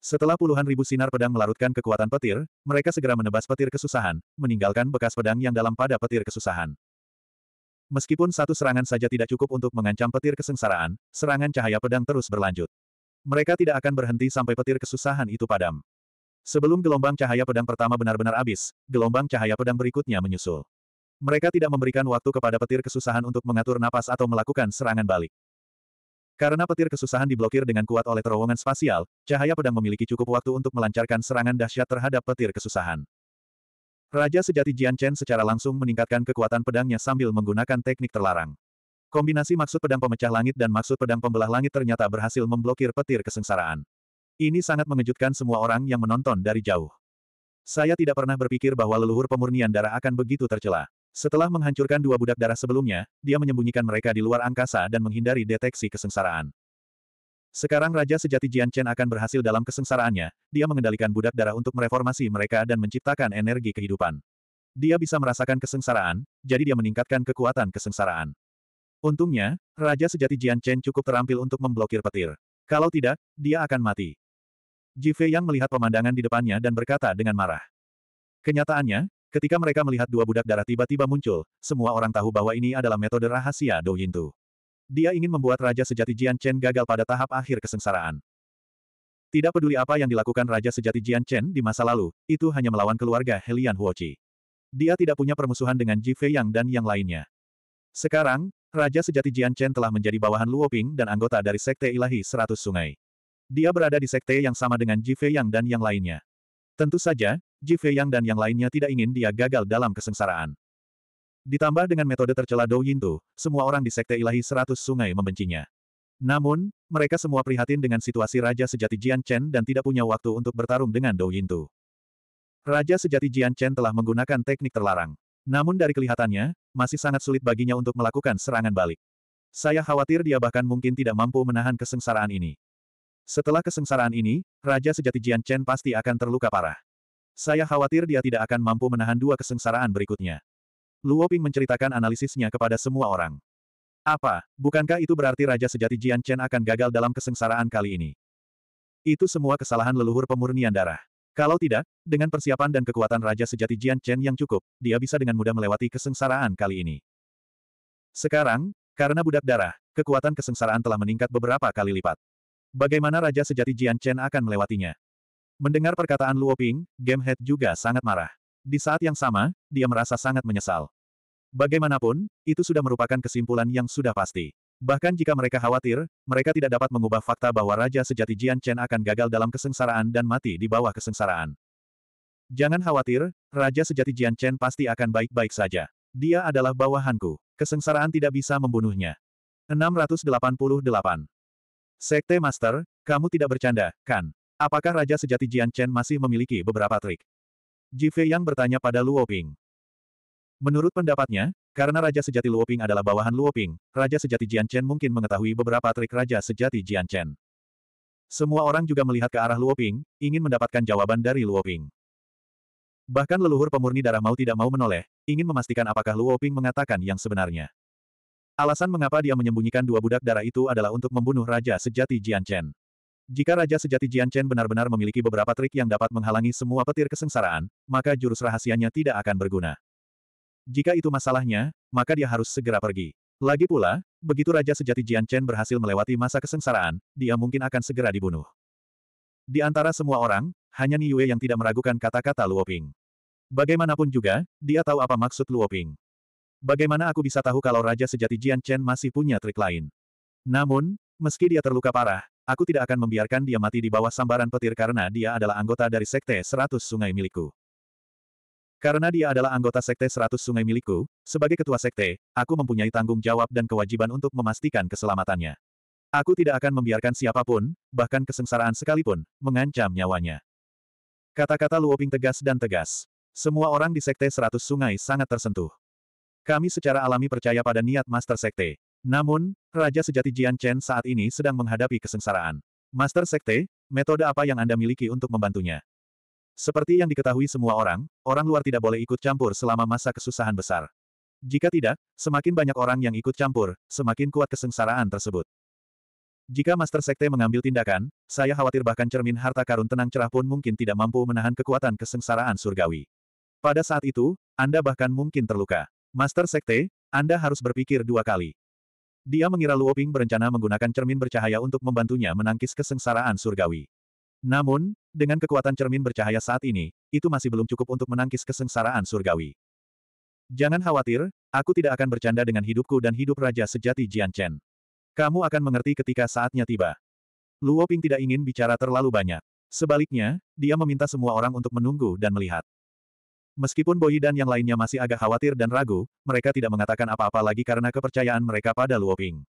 Setelah puluhan ribu sinar pedang melarutkan kekuatan petir, mereka segera menebas petir kesusahan, meninggalkan bekas pedang yang dalam pada petir kesusahan. Meskipun satu serangan saja tidak cukup untuk mengancam petir kesengsaraan, serangan cahaya pedang terus berlanjut. Mereka tidak akan berhenti sampai petir kesusahan itu padam. Sebelum gelombang cahaya pedang pertama benar-benar habis, gelombang cahaya pedang berikutnya menyusul. Mereka tidak memberikan waktu kepada petir kesusahan untuk mengatur napas atau melakukan serangan balik. Karena petir kesusahan diblokir dengan kuat oleh terowongan spasial, cahaya pedang memiliki cukup waktu untuk melancarkan serangan dahsyat terhadap petir kesusahan. Raja sejati Jian Chen secara langsung meningkatkan kekuatan pedangnya sambil menggunakan teknik terlarang. Kombinasi maksud pedang pemecah langit dan maksud pedang pembelah langit ternyata berhasil memblokir petir kesengsaraan. Ini sangat mengejutkan semua orang yang menonton dari jauh. Saya tidak pernah berpikir bahwa leluhur pemurnian darah akan begitu tercela. Setelah menghancurkan dua budak darah sebelumnya, dia menyembunyikan mereka di luar angkasa dan menghindari deteksi kesengsaraan. Sekarang Raja Sejati Jian Chen akan berhasil dalam kesengsaraannya, dia mengendalikan budak darah untuk mereformasi mereka dan menciptakan energi kehidupan. Dia bisa merasakan kesengsaraan, jadi dia meningkatkan kekuatan kesengsaraan. Untungnya, Raja Sejati Jian Chen cukup terampil untuk memblokir petir. Kalau tidak, dia akan mati. Ji Fei yang melihat pemandangan di depannya dan berkata dengan marah. Kenyataannya, ketika mereka melihat dua budak darah tiba-tiba muncul, semua orang tahu bahwa ini adalah metode rahasia Dou Yintu. Dia ingin membuat Raja Sejati Jian Chen gagal pada tahap akhir kesengsaraan. Tidak peduli apa yang dilakukan Raja Sejati Jian Chen di masa lalu, itu hanya melawan keluarga Helian Huochi. Dia tidak punya permusuhan dengan Ji Fei Yang dan yang lainnya. Sekarang, Raja Sejati Jian Chen telah menjadi bawahan Luo Ping dan anggota dari Sekte Ilahi Seratus Sungai. Dia berada di sekte yang sama dengan Ji Fei Yang dan yang lainnya. Tentu saja, Ji Fei Yang dan yang lainnya tidak ingin dia gagal dalam kesengsaraan. Ditambah dengan metode tercela Dou Yintu, semua orang di Sekte Ilahi Seratus Sungai membencinya. Namun, mereka semua prihatin dengan situasi Raja Sejati Jian Chen dan tidak punya waktu untuk bertarung dengan Dou Yintu. Raja Sejati Jian Chen telah menggunakan teknik terlarang. Namun dari kelihatannya, masih sangat sulit baginya untuk melakukan serangan balik. Saya khawatir dia bahkan mungkin tidak mampu menahan kesengsaraan ini. Setelah kesengsaraan ini, Raja Sejati Jian Chen pasti akan terluka parah. Saya khawatir dia tidak akan mampu menahan dua kesengsaraan berikutnya. Luo Ping menceritakan analisisnya kepada semua orang. Apa, bukankah itu berarti Raja Sejati Jian Chen akan gagal dalam kesengsaraan kali ini? Itu semua kesalahan leluhur pemurnian darah. Kalau tidak, dengan persiapan dan kekuatan Raja Sejati Jian Chen yang cukup, dia bisa dengan mudah melewati kesengsaraan kali ini. Sekarang, karena budak darah, kekuatan kesengsaraan telah meningkat beberapa kali lipat. Bagaimana Raja Sejati Jian Chen akan melewatinya? Mendengar perkataan Luo Ping, Game Head juga sangat marah. Di saat yang sama, dia merasa sangat menyesal. Bagaimanapun, itu sudah merupakan kesimpulan yang sudah pasti. Bahkan jika mereka khawatir, mereka tidak dapat mengubah fakta bahwa Raja Sejati Jian Chen akan gagal dalam kesengsaraan dan mati di bawah kesengsaraan. Jangan khawatir, Raja Sejati Jian Chen pasti akan baik-baik saja. Dia adalah bawahanku. Kesengsaraan tidak bisa membunuhnya. 688. Sekte Master, kamu tidak bercanda, kan? Apakah Raja Sejati Jian Chen masih memiliki beberapa trik? Fei Yang bertanya pada Luoping. Menurut pendapatnya, karena Raja Sejati Luoping adalah bawahan Luoping, Raja Sejati Jianchen mungkin mengetahui beberapa trik Raja Sejati Jianchen. Semua orang juga melihat ke arah Luoping, ingin mendapatkan jawaban dari Luoping. Bahkan leluhur pemurni darah mau tidak mau menoleh, ingin memastikan apakah Luoping mengatakan yang sebenarnya. Alasan mengapa dia menyembunyikan dua budak darah itu adalah untuk membunuh Raja Sejati Jianchen. Jika Raja Sejati Jian Chen benar-benar memiliki beberapa trik yang dapat menghalangi semua petir kesengsaraan, maka jurus rahasianya tidak akan berguna. Jika itu masalahnya, maka dia harus segera pergi. Lagi pula, begitu Raja Sejati Jian Chen berhasil melewati masa kesengsaraan, dia mungkin akan segera dibunuh. Di antara semua orang, hanya Ni Yue yang tidak meragukan kata-kata Luoping. Bagaimanapun juga, dia tahu apa maksud Luoping. Bagaimana aku bisa tahu kalau Raja Sejati Jian Chen masih punya trik lain? Namun, meski dia terluka parah, Aku tidak akan membiarkan dia mati di bawah sambaran petir karena dia adalah anggota dari Sekte Seratus Sungai milikku. Karena dia adalah anggota Sekte Seratus Sungai milikku, sebagai ketua Sekte, aku mempunyai tanggung jawab dan kewajiban untuk memastikan keselamatannya. Aku tidak akan membiarkan siapapun, bahkan kesengsaraan sekalipun, mengancam nyawanya. Kata-kata Luoping tegas dan tegas. Semua orang di Sekte Seratus Sungai sangat tersentuh. Kami secara alami percaya pada niat Master Sekte. Namun, Raja Sejati Jian Chen saat ini sedang menghadapi kesengsaraan. Master Sekte, metode apa yang Anda miliki untuk membantunya? Seperti yang diketahui semua orang, orang luar tidak boleh ikut campur selama masa kesusahan besar. Jika tidak, semakin banyak orang yang ikut campur, semakin kuat kesengsaraan tersebut. Jika Master Sekte mengambil tindakan, saya khawatir bahkan cermin harta karun tenang cerah pun mungkin tidak mampu menahan kekuatan kesengsaraan surgawi. Pada saat itu, Anda bahkan mungkin terluka. Master Sekte, Anda harus berpikir dua kali. Dia mengira Luoping berencana menggunakan cermin bercahaya untuk membantunya menangkis kesengsaraan surgawi. Namun, dengan kekuatan cermin bercahaya saat ini, itu masih belum cukup untuk menangkis kesengsaraan surgawi. Jangan khawatir, aku tidak akan bercanda dengan hidupku dan hidup Raja Sejati Jian Chen. Kamu akan mengerti ketika saatnya tiba. Luoping tidak ingin bicara terlalu banyak. Sebaliknya, dia meminta semua orang untuk menunggu dan melihat. Meskipun Boyi dan yang lainnya masih agak khawatir dan ragu, mereka tidak mengatakan apa-apa lagi karena kepercayaan mereka pada Luoping.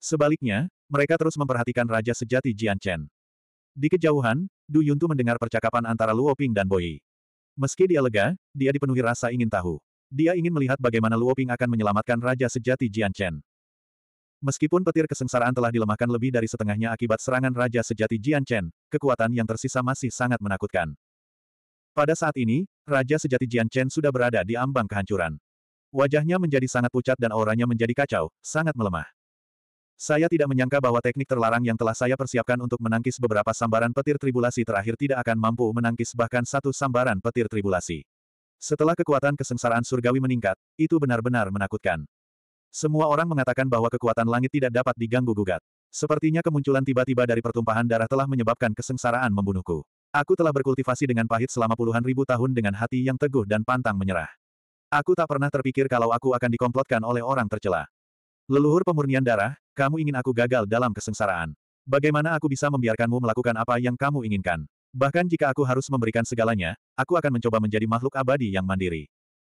Sebaliknya, mereka terus memperhatikan Raja Sejati Jian Chen. Di kejauhan, Du Yuntu mendengar percakapan antara Luoping dan Boyi. Meski dia lega, dia dipenuhi rasa ingin tahu. Dia ingin melihat bagaimana Luoping akan menyelamatkan Raja Sejati Jian Chen. Meskipun petir kesengsaraan telah dilemahkan lebih dari setengahnya akibat serangan Raja Sejati Jian Chen, kekuatan yang tersisa masih sangat menakutkan. Pada saat ini, Raja Sejati Jian Chen sudah berada di ambang kehancuran. Wajahnya menjadi sangat pucat dan auranya menjadi kacau, sangat melemah. Saya tidak menyangka bahwa teknik terlarang yang telah saya persiapkan untuk menangkis beberapa sambaran petir tribulasi terakhir tidak akan mampu menangkis bahkan satu sambaran petir tribulasi. Setelah kekuatan kesengsaraan surgawi meningkat, itu benar-benar menakutkan. Semua orang mengatakan bahwa kekuatan langit tidak dapat diganggu-gugat. Sepertinya kemunculan tiba-tiba dari pertumpahan darah telah menyebabkan kesengsaraan membunuhku. Aku telah berkultivasi dengan pahit selama puluhan ribu tahun dengan hati yang teguh dan pantang menyerah. Aku tak pernah terpikir kalau aku akan dikomplotkan oleh orang tercela. Leluhur pemurnian darah, kamu ingin aku gagal dalam kesengsaraan. Bagaimana aku bisa membiarkanmu melakukan apa yang kamu inginkan? Bahkan jika aku harus memberikan segalanya, aku akan mencoba menjadi makhluk abadi yang mandiri.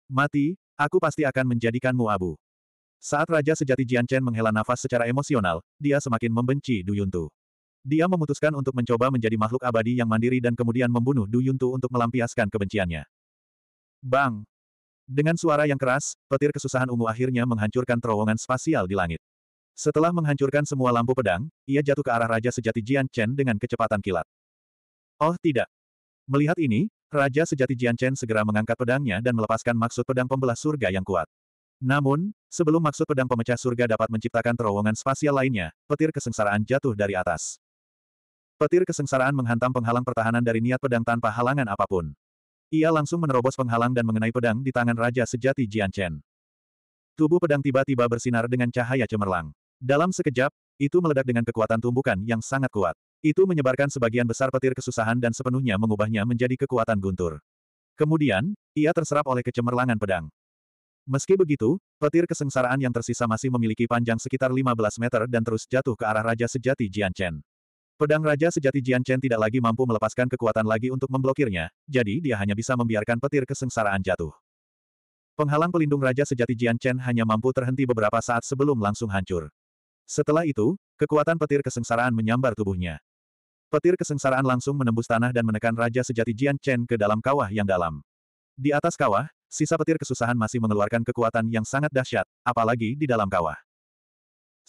Mati, aku pasti akan menjadikanmu abu. Saat Raja Sejati Jian Chen menghela nafas secara emosional, dia semakin membenci Du Yuntu. Dia memutuskan untuk mencoba menjadi makhluk abadi yang mandiri dan kemudian membunuh Du Yuntu untuk melampiaskan kebenciannya. Bang! Dengan suara yang keras, petir kesusahan ungu akhirnya menghancurkan terowongan spasial di langit. Setelah menghancurkan semua lampu pedang, ia jatuh ke arah Raja Sejati Jian Chen dengan kecepatan kilat. Oh tidak! Melihat ini, Raja Sejati Jian Chen segera mengangkat pedangnya dan melepaskan maksud pedang pembelah surga yang kuat. Namun, sebelum maksud pedang pemecah surga dapat menciptakan terowongan spasial lainnya, petir kesengsaraan jatuh dari atas. Petir kesengsaraan menghantam penghalang pertahanan dari niat pedang tanpa halangan apapun. Ia langsung menerobos penghalang dan mengenai pedang di tangan Raja Sejati Jian Chen. Tubuh pedang tiba-tiba bersinar dengan cahaya cemerlang. Dalam sekejap, itu meledak dengan kekuatan tumbukan yang sangat kuat. Itu menyebarkan sebagian besar petir kesusahan dan sepenuhnya mengubahnya menjadi kekuatan guntur. Kemudian, ia terserap oleh kecemerlangan pedang. Meski begitu, petir kesengsaraan yang tersisa masih memiliki panjang sekitar 15 meter dan terus jatuh ke arah Raja Sejati Jian Chen. Pedang Raja sejati Jian Chen tidak lagi mampu melepaskan kekuatan lagi untuk memblokirnya, jadi dia hanya bisa membiarkan petir kesengsaraan jatuh. Penghalang pelindung Raja sejati Jian Chen hanya mampu terhenti beberapa saat sebelum langsung hancur. Setelah itu, kekuatan petir kesengsaraan menyambar tubuhnya. Petir kesengsaraan langsung menembus tanah dan menekan Raja Sejati Jian Chen ke dalam kawah yang dalam. Di atas kawah, sisa petir kesusahan masih mengeluarkan kekuatan yang sangat dahsyat, apalagi di dalam kawah.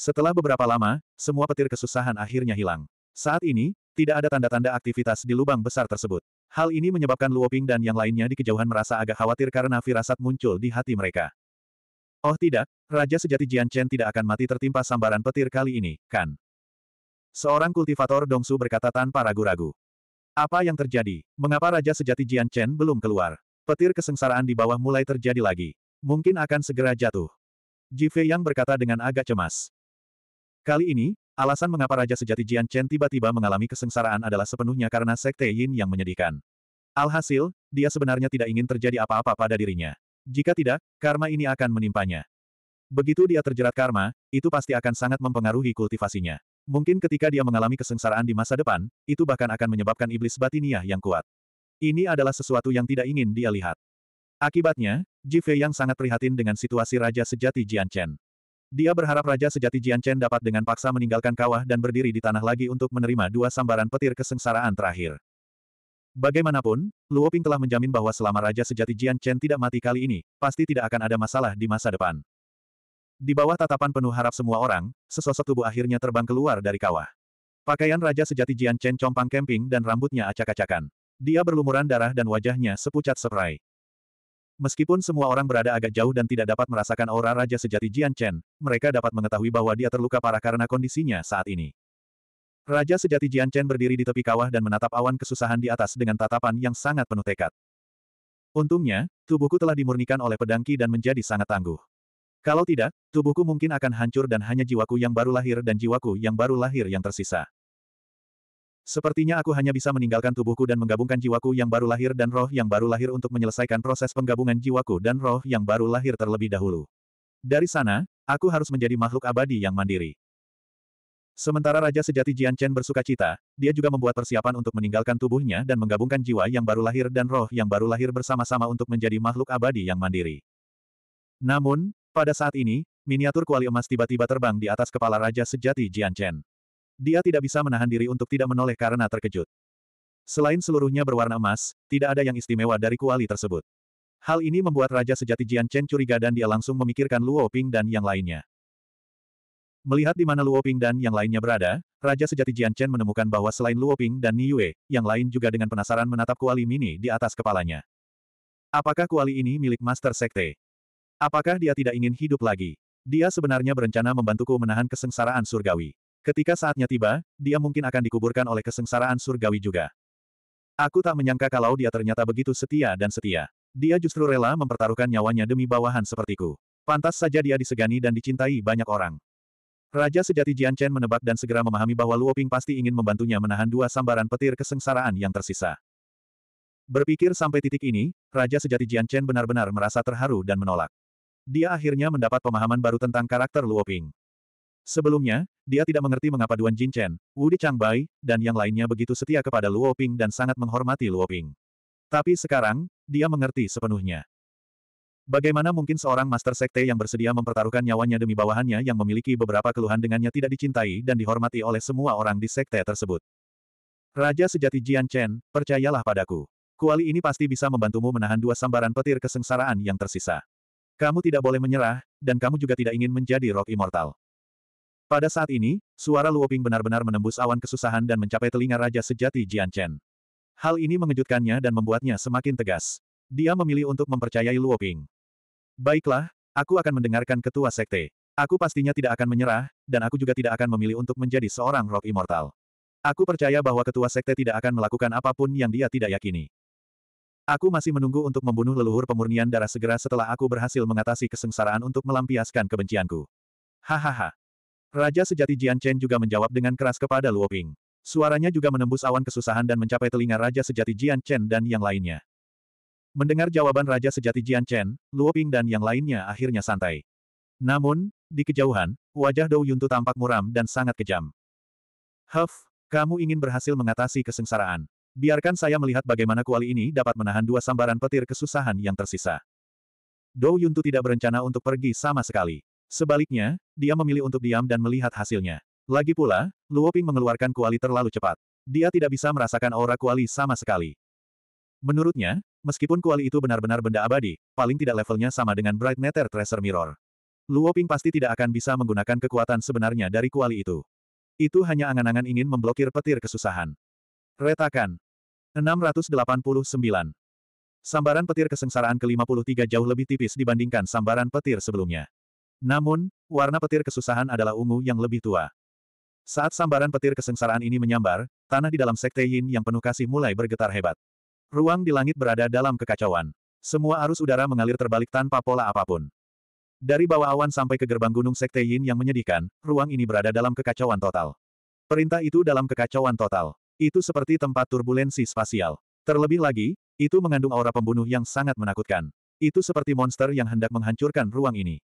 Setelah beberapa lama, semua petir kesusahan akhirnya hilang. Saat ini, tidak ada tanda-tanda aktivitas di lubang besar tersebut. Hal ini menyebabkan Luoping dan yang lainnya di kejauhan merasa agak khawatir karena firasat muncul di hati mereka. Oh tidak, Raja Sejati Jian Chen tidak akan mati tertimpa sambaran petir kali ini, kan? Seorang kultivator Dongsu berkata tanpa ragu-ragu. Apa yang terjadi? Mengapa Raja Sejati Jian Chen belum keluar? Petir kesengsaraan di bawah mulai terjadi lagi. Mungkin akan segera jatuh. Ji Fei Yang berkata dengan agak cemas. Kali ini, Alasan mengapa Raja Sejati Jian Chen tiba-tiba mengalami kesengsaraan adalah sepenuhnya karena Sekte Yin yang menyedihkan. Alhasil, dia sebenarnya tidak ingin terjadi apa-apa pada dirinya. Jika tidak, karma ini akan menimpanya. Begitu dia terjerat karma, itu pasti akan sangat mempengaruhi kultivasinya. Mungkin ketika dia mengalami kesengsaraan di masa depan, itu bahkan akan menyebabkan iblis batiniah yang kuat. Ini adalah sesuatu yang tidak ingin dia lihat. Akibatnya, Jie yang sangat prihatin dengan situasi Raja Sejati Jian Chen. Dia berharap Raja Sejati Jian Chen dapat dengan paksa meninggalkan kawah dan berdiri di tanah lagi untuk menerima dua sambaran petir kesengsaraan terakhir. Bagaimanapun, Luo Ping telah menjamin bahwa selama Raja Sejati Jian Chen tidak mati kali ini, pasti tidak akan ada masalah di masa depan. Di bawah tatapan penuh harap semua orang, sesosok tubuh akhirnya terbang keluar dari kawah. Pakaian Raja Sejati Jian Chen compang kemping dan rambutnya acak-acakan. Dia berlumuran darah dan wajahnya sepucat serai. Meskipun semua orang berada agak jauh dan tidak dapat merasakan aura Raja Sejati Jian Chen, mereka dapat mengetahui bahwa dia terluka parah karena kondisinya saat ini. Raja Sejati Jian Chen berdiri di tepi kawah dan menatap awan kesusahan di atas dengan tatapan yang sangat penuh tekad. Untungnya, tubuhku telah dimurnikan oleh pedangki dan menjadi sangat tangguh. Kalau tidak, tubuhku mungkin akan hancur dan hanya jiwaku yang baru lahir dan jiwaku yang baru lahir yang tersisa. Sepertinya aku hanya bisa meninggalkan tubuhku dan menggabungkan jiwaku yang baru lahir dan roh yang baru lahir untuk menyelesaikan proses penggabungan jiwaku dan roh yang baru lahir terlebih dahulu. Dari sana, aku harus menjadi makhluk abadi yang mandiri. Sementara Raja Sejati Jian Chen bersuka cita, dia juga membuat persiapan untuk meninggalkan tubuhnya dan menggabungkan jiwa yang baru lahir dan roh yang baru lahir bersama-sama untuk menjadi makhluk abadi yang mandiri. Namun, pada saat ini, miniatur kuali emas tiba-tiba terbang di atas kepala Raja Sejati Jian Chen. Dia tidak bisa menahan diri untuk tidak menoleh karena terkejut. Selain seluruhnya berwarna emas, tidak ada yang istimewa dari kuali tersebut. Hal ini membuat Raja Sejati Jian Chen curiga dan dia langsung memikirkan Luo Ping dan yang lainnya. Melihat di mana Luo Ping dan yang lainnya berada, Raja Sejati Jian Chen menemukan bahwa selain Luo Ping dan Ni Yue, yang lain juga dengan penasaran menatap kuali mini di atas kepalanya. Apakah kuali ini milik Master Sekte? Apakah dia tidak ingin hidup lagi? Dia sebenarnya berencana membantuku menahan kesengsaraan surgawi. Ketika saatnya tiba, dia mungkin akan dikuburkan oleh kesengsaraan surgawi juga. Aku tak menyangka kalau dia ternyata begitu setia dan setia. Dia justru rela mempertaruhkan nyawanya demi bawahan sepertiku. Pantas saja dia disegani dan dicintai banyak orang. Raja sejati Jian Chen menebak dan segera memahami bahwa Luo Ping pasti ingin membantunya menahan dua sambaran petir kesengsaraan yang tersisa. Berpikir sampai titik ini, Raja sejati Jian Chen benar-benar merasa terharu dan menolak. Dia akhirnya mendapat pemahaman baru tentang karakter Luo Ping. Sebelumnya, dia tidak mengerti mengapa Duan Chen, Wu Di Bai, dan yang lainnya begitu setia kepada Luo Ping dan sangat menghormati Luo Ping. Tapi sekarang, dia mengerti sepenuhnya. Bagaimana mungkin seorang master sekte yang bersedia mempertaruhkan nyawanya demi bawahannya yang memiliki beberapa keluhan dengannya tidak dicintai dan dihormati oleh semua orang di sekte tersebut? Raja sejati Jian Chen, percayalah padaku. Kuali ini pasti bisa membantumu menahan dua sambaran petir kesengsaraan yang tersisa. Kamu tidak boleh menyerah, dan kamu juga tidak ingin menjadi rock immortal. Pada saat ini, suara Luoping benar-benar menembus awan kesusahan dan mencapai telinga Raja Sejati Jian Chen. Hal ini mengejutkannya dan membuatnya semakin tegas. Dia memilih untuk mempercayai Luoping. Baiklah, aku akan mendengarkan ketua sekte. Aku pastinya tidak akan menyerah, dan aku juga tidak akan memilih untuk menjadi seorang rock immortal. Aku percaya bahwa ketua sekte tidak akan melakukan apapun yang dia tidak yakini. Aku masih menunggu untuk membunuh leluhur pemurnian darah segera setelah aku berhasil mengatasi kesengsaraan untuk melampiaskan kebencianku. Hahaha, Raja sejati Jian Chen juga menjawab dengan keras kepada Luo Ping. Suaranya juga menembus awan kesusahan dan mencapai telinga Raja sejati Jian Chen dan yang lainnya. Mendengar jawaban Raja sejati Jian Chen, Luo Ping dan yang lainnya akhirnya santai. Namun, di kejauhan, wajah Dou Yuntu tampak muram dan sangat kejam. Huff, kamu ingin berhasil mengatasi kesengsaraan. Biarkan saya melihat bagaimana kuali ini dapat menahan dua sambaran petir kesusahan yang tersisa. Dou Yuntu tidak berencana untuk pergi sama sekali. Sebaliknya, dia memilih untuk diam dan melihat hasilnya. Lagi pula, Luoping mengeluarkan kuali terlalu cepat. Dia tidak bisa merasakan aura kuali sama sekali. Menurutnya, meskipun kuali itu benar-benar benda abadi, paling tidak levelnya sama dengan Bright Matter Tracer Mirror. Luoping pasti tidak akan bisa menggunakan kekuatan sebenarnya dari kuali itu. Itu hanya angan-angan ingin memblokir petir kesusahan. Retakan. 689. Sambaran petir kesengsaraan ke-53 jauh lebih tipis dibandingkan sambaran petir sebelumnya. Namun, warna petir kesusahan adalah ungu yang lebih tua. Saat sambaran petir kesengsaraan ini menyambar, tanah di dalam sekte Yin yang penuh kasih mulai bergetar hebat. Ruang di langit berada dalam kekacauan. Semua arus udara mengalir terbalik tanpa pola apapun. Dari bawah awan sampai ke gerbang gunung Sekte Yin yang menyedihkan, ruang ini berada dalam kekacauan total. Perintah itu dalam kekacauan total. Itu seperti tempat turbulensi spasial. Terlebih lagi, itu mengandung aura pembunuh yang sangat menakutkan. Itu seperti monster yang hendak menghancurkan ruang ini.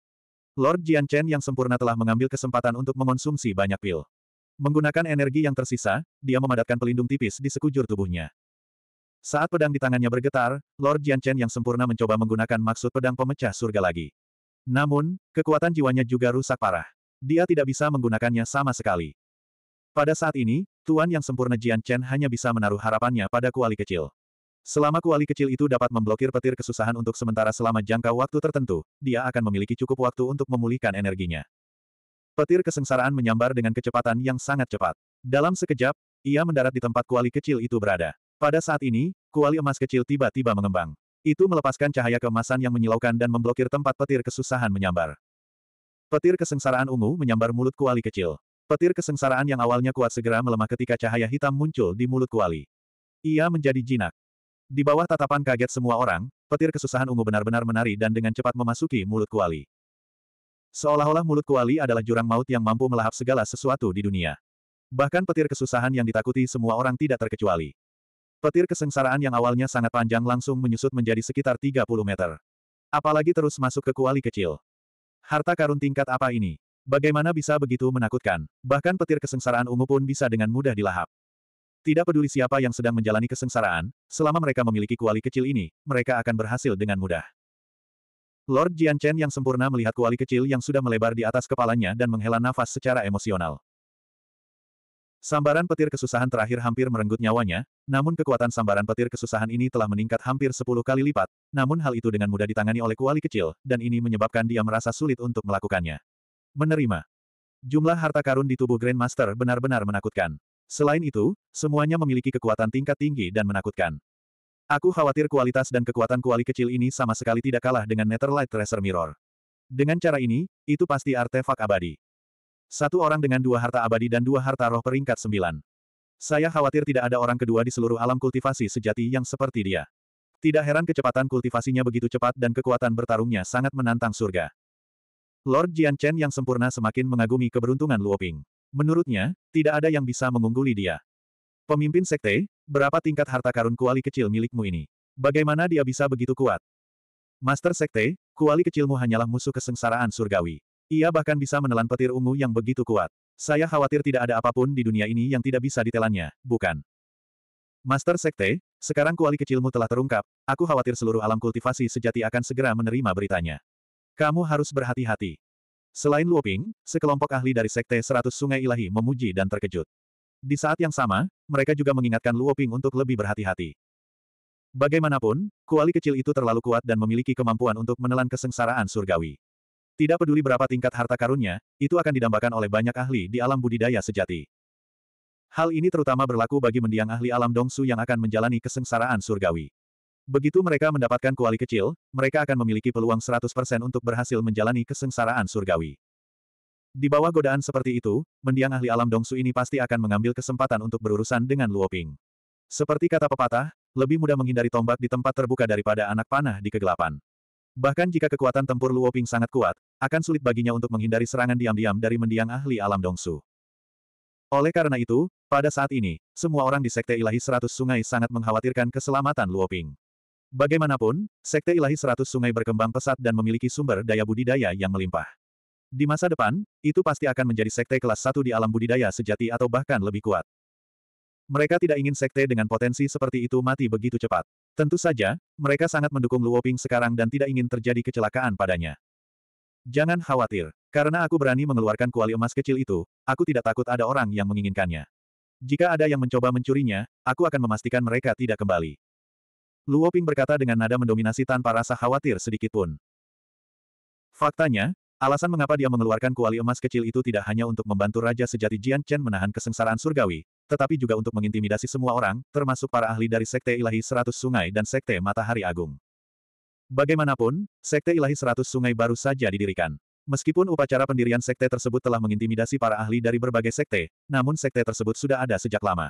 Lord Jian Chen yang sempurna telah mengambil kesempatan untuk mengonsumsi banyak pil. Menggunakan energi yang tersisa, dia memadatkan pelindung tipis di sekujur tubuhnya. Saat pedang di tangannya bergetar, Lord Jian Chen yang sempurna mencoba menggunakan maksud pedang pemecah surga lagi. Namun, kekuatan jiwanya juga rusak parah. Dia tidak bisa menggunakannya sama sekali. Pada saat ini, Tuan yang sempurna Jian Chen hanya bisa menaruh harapannya pada kuali kecil. Selama kuali kecil itu dapat memblokir petir kesusahan untuk sementara selama jangka waktu tertentu, dia akan memiliki cukup waktu untuk memulihkan energinya. Petir kesengsaraan menyambar dengan kecepatan yang sangat cepat. Dalam sekejap, ia mendarat di tempat kuali kecil itu berada. Pada saat ini, kuali emas kecil tiba-tiba mengembang. Itu melepaskan cahaya kemasan yang menyilaukan dan memblokir tempat petir kesusahan menyambar. Petir kesengsaraan ungu menyambar mulut kuali kecil. Petir kesengsaraan yang awalnya kuat segera melemah ketika cahaya hitam muncul di mulut kuali. Ia menjadi jinak. Di bawah tatapan kaget semua orang, petir kesusahan ungu benar-benar menari dan dengan cepat memasuki mulut kuali. Seolah-olah mulut kuali adalah jurang maut yang mampu melahap segala sesuatu di dunia. Bahkan petir kesusahan yang ditakuti semua orang tidak terkecuali. Petir kesengsaraan yang awalnya sangat panjang langsung menyusut menjadi sekitar 30 meter. Apalagi terus masuk ke kuali kecil. Harta karun tingkat apa ini? Bagaimana bisa begitu menakutkan? Bahkan petir kesengsaraan ungu pun bisa dengan mudah dilahap. Tidak peduli siapa yang sedang menjalani kesengsaraan, selama mereka memiliki kuali kecil ini, mereka akan berhasil dengan mudah. Lord Jian Chen yang sempurna melihat kuali kecil yang sudah melebar di atas kepalanya dan menghela nafas secara emosional. Sambaran petir kesusahan terakhir hampir merenggut nyawanya, namun kekuatan sambaran petir kesusahan ini telah meningkat hampir 10 kali lipat, namun hal itu dengan mudah ditangani oleh kuali kecil, dan ini menyebabkan dia merasa sulit untuk melakukannya. Menerima. Jumlah harta karun di tubuh Grandmaster benar-benar menakutkan. Selain itu, semuanya memiliki kekuatan tingkat tinggi dan menakutkan. Aku khawatir kualitas dan kekuatan kuali kecil ini sama sekali tidak kalah dengan Netherlight Tracer Mirror. Dengan cara ini, itu pasti artefak abadi. Satu orang dengan dua harta abadi dan dua harta roh peringkat sembilan. Saya khawatir tidak ada orang kedua di seluruh alam kultivasi sejati yang seperti dia. Tidak heran kecepatan kultivasinya begitu cepat dan kekuatan bertarungnya sangat menantang surga. Lord Jian Chen yang sempurna semakin mengagumi keberuntungan Luoping. Menurutnya, tidak ada yang bisa mengungguli dia. Pemimpin sekte, berapa tingkat harta karun kuali kecil milikmu ini? Bagaimana dia bisa begitu kuat? Master sekte, kuali kecilmu hanyalah musuh kesengsaraan surgawi. Ia bahkan bisa menelan petir ungu yang begitu kuat. Saya khawatir tidak ada apapun di dunia ini yang tidak bisa ditelannya, bukan? Master Sekte, sekarang kuali kecilmu telah terungkap, aku khawatir seluruh alam kultivasi sejati akan segera menerima beritanya. Kamu harus berhati-hati. Selain Luoping, sekelompok ahli dari Sekte Seratus Sungai Ilahi memuji dan terkejut. Di saat yang sama, mereka juga mengingatkan Luoping untuk lebih berhati-hati. Bagaimanapun, kuali kecil itu terlalu kuat dan memiliki kemampuan untuk menelan kesengsaraan surgawi. Tidak peduli berapa tingkat harta karunnya, itu akan didambakan oleh banyak ahli di alam budidaya sejati. Hal ini terutama berlaku bagi mendiang ahli alam Dongsu yang akan menjalani kesengsaraan surgawi. Begitu mereka mendapatkan kuali kecil, mereka akan memiliki peluang 100% untuk berhasil menjalani kesengsaraan surgawi. Di bawah godaan seperti itu, mendiang ahli alam Dongsu ini pasti akan mengambil kesempatan untuk berurusan dengan Luoping. Seperti kata pepatah, lebih mudah menghindari tombak di tempat terbuka daripada anak panah di kegelapan. Bahkan jika kekuatan tempur Luoping sangat kuat, akan sulit baginya untuk menghindari serangan diam-diam dari mendiang ahli alam Dongsu. Oleh karena itu, pada saat ini, semua orang di Sekte Ilahi Seratus Sungai sangat mengkhawatirkan keselamatan Luoping. Bagaimanapun, Sekte Ilahi Seratus Sungai berkembang pesat dan memiliki sumber daya budidaya yang melimpah. Di masa depan, itu pasti akan menjadi sekte kelas satu di alam budidaya sejati atau bahkan lebih kuat. Mereka tidak ingin sekte dengan potensi seperti itu mati begitu cepat. Tentu saja, mereka sangat mendukung Luoping sekarang dan tidak ingin terjadi kecelakaan padanya. Jangan khawatir, karena aku berani mengeluarkan kuali emas kecil itu, aku tidak takut ada orang yang menginginkannya. Jika ada yang mencoba mencurinya, aku akan memastikan mereka tidak kembali. Luo Ping berkata dengan nada mendominasi tanpa rasa khawatir sedikitpun. Faktanya, alasan mengapa dia mengeluarkan kuali emas kecil itu tidak hanya untuk membantu Raja Sejati Jian Chen menahan kesengsaraan surgawi, tetapi juga untuk mengintimidasi semua orang, termasuk para ahli dari Sekte Ilahi Seratus Sungai dan Sekte Matahari Agung. Bagaimanapun, Sekte Ilahi Seratus Sungai baru saja didirikan. Meskipun upacara pendirian sekte tersebut telah mengintimidasi para ahli dari berbagai sekte, namun sekte tersebut sudah ada sejak lama.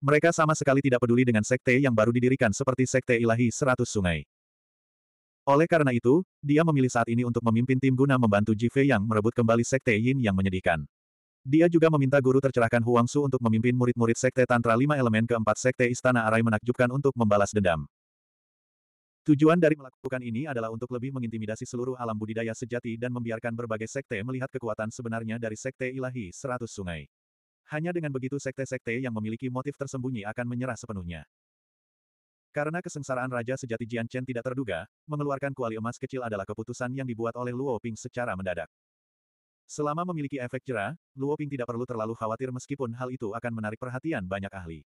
Mereka sama sekali tidak peduli dengan sekte yang baru didirikan seperti Sekte Ilahi Seratus Sungai. Oleh karena itu, dia memilih saat ini untuk memimpin tim guna membantu Jive yang merebut kembali Sekte Yin yang menyedihkan. Dia juga meminta guru tercerahkan Huang Su untuk memimpin murid-murid Sekte Tantra Lima Elemen keempat Sekte Istana Arai menakjubkan untuk membalas dendam. Tujuan dari melakukan ini adalah untuk lebih mengintimidasi seluruh alam budidaya sejati dan membiarkan berbagai sekte melihat kekuatan sebenarnya dari Sekte Ilahi Seratus Sungai. Hanya dengan begitu sekte-sekte yang memiliki motif tersembunyi akan menyerah sepenuhnya. Karena kesengsaraan Raja Sejati Jian Chen tidak terduga, mengeluarkan kuali emas kecil adalah keputusan yang dibuat oleh Luo Ping secara mendadak. Selama memiliki efek jerah, Luo Ping tidak perlu terlalu khawatir meskipun hal itu akan menarik perhatian banyak ahli.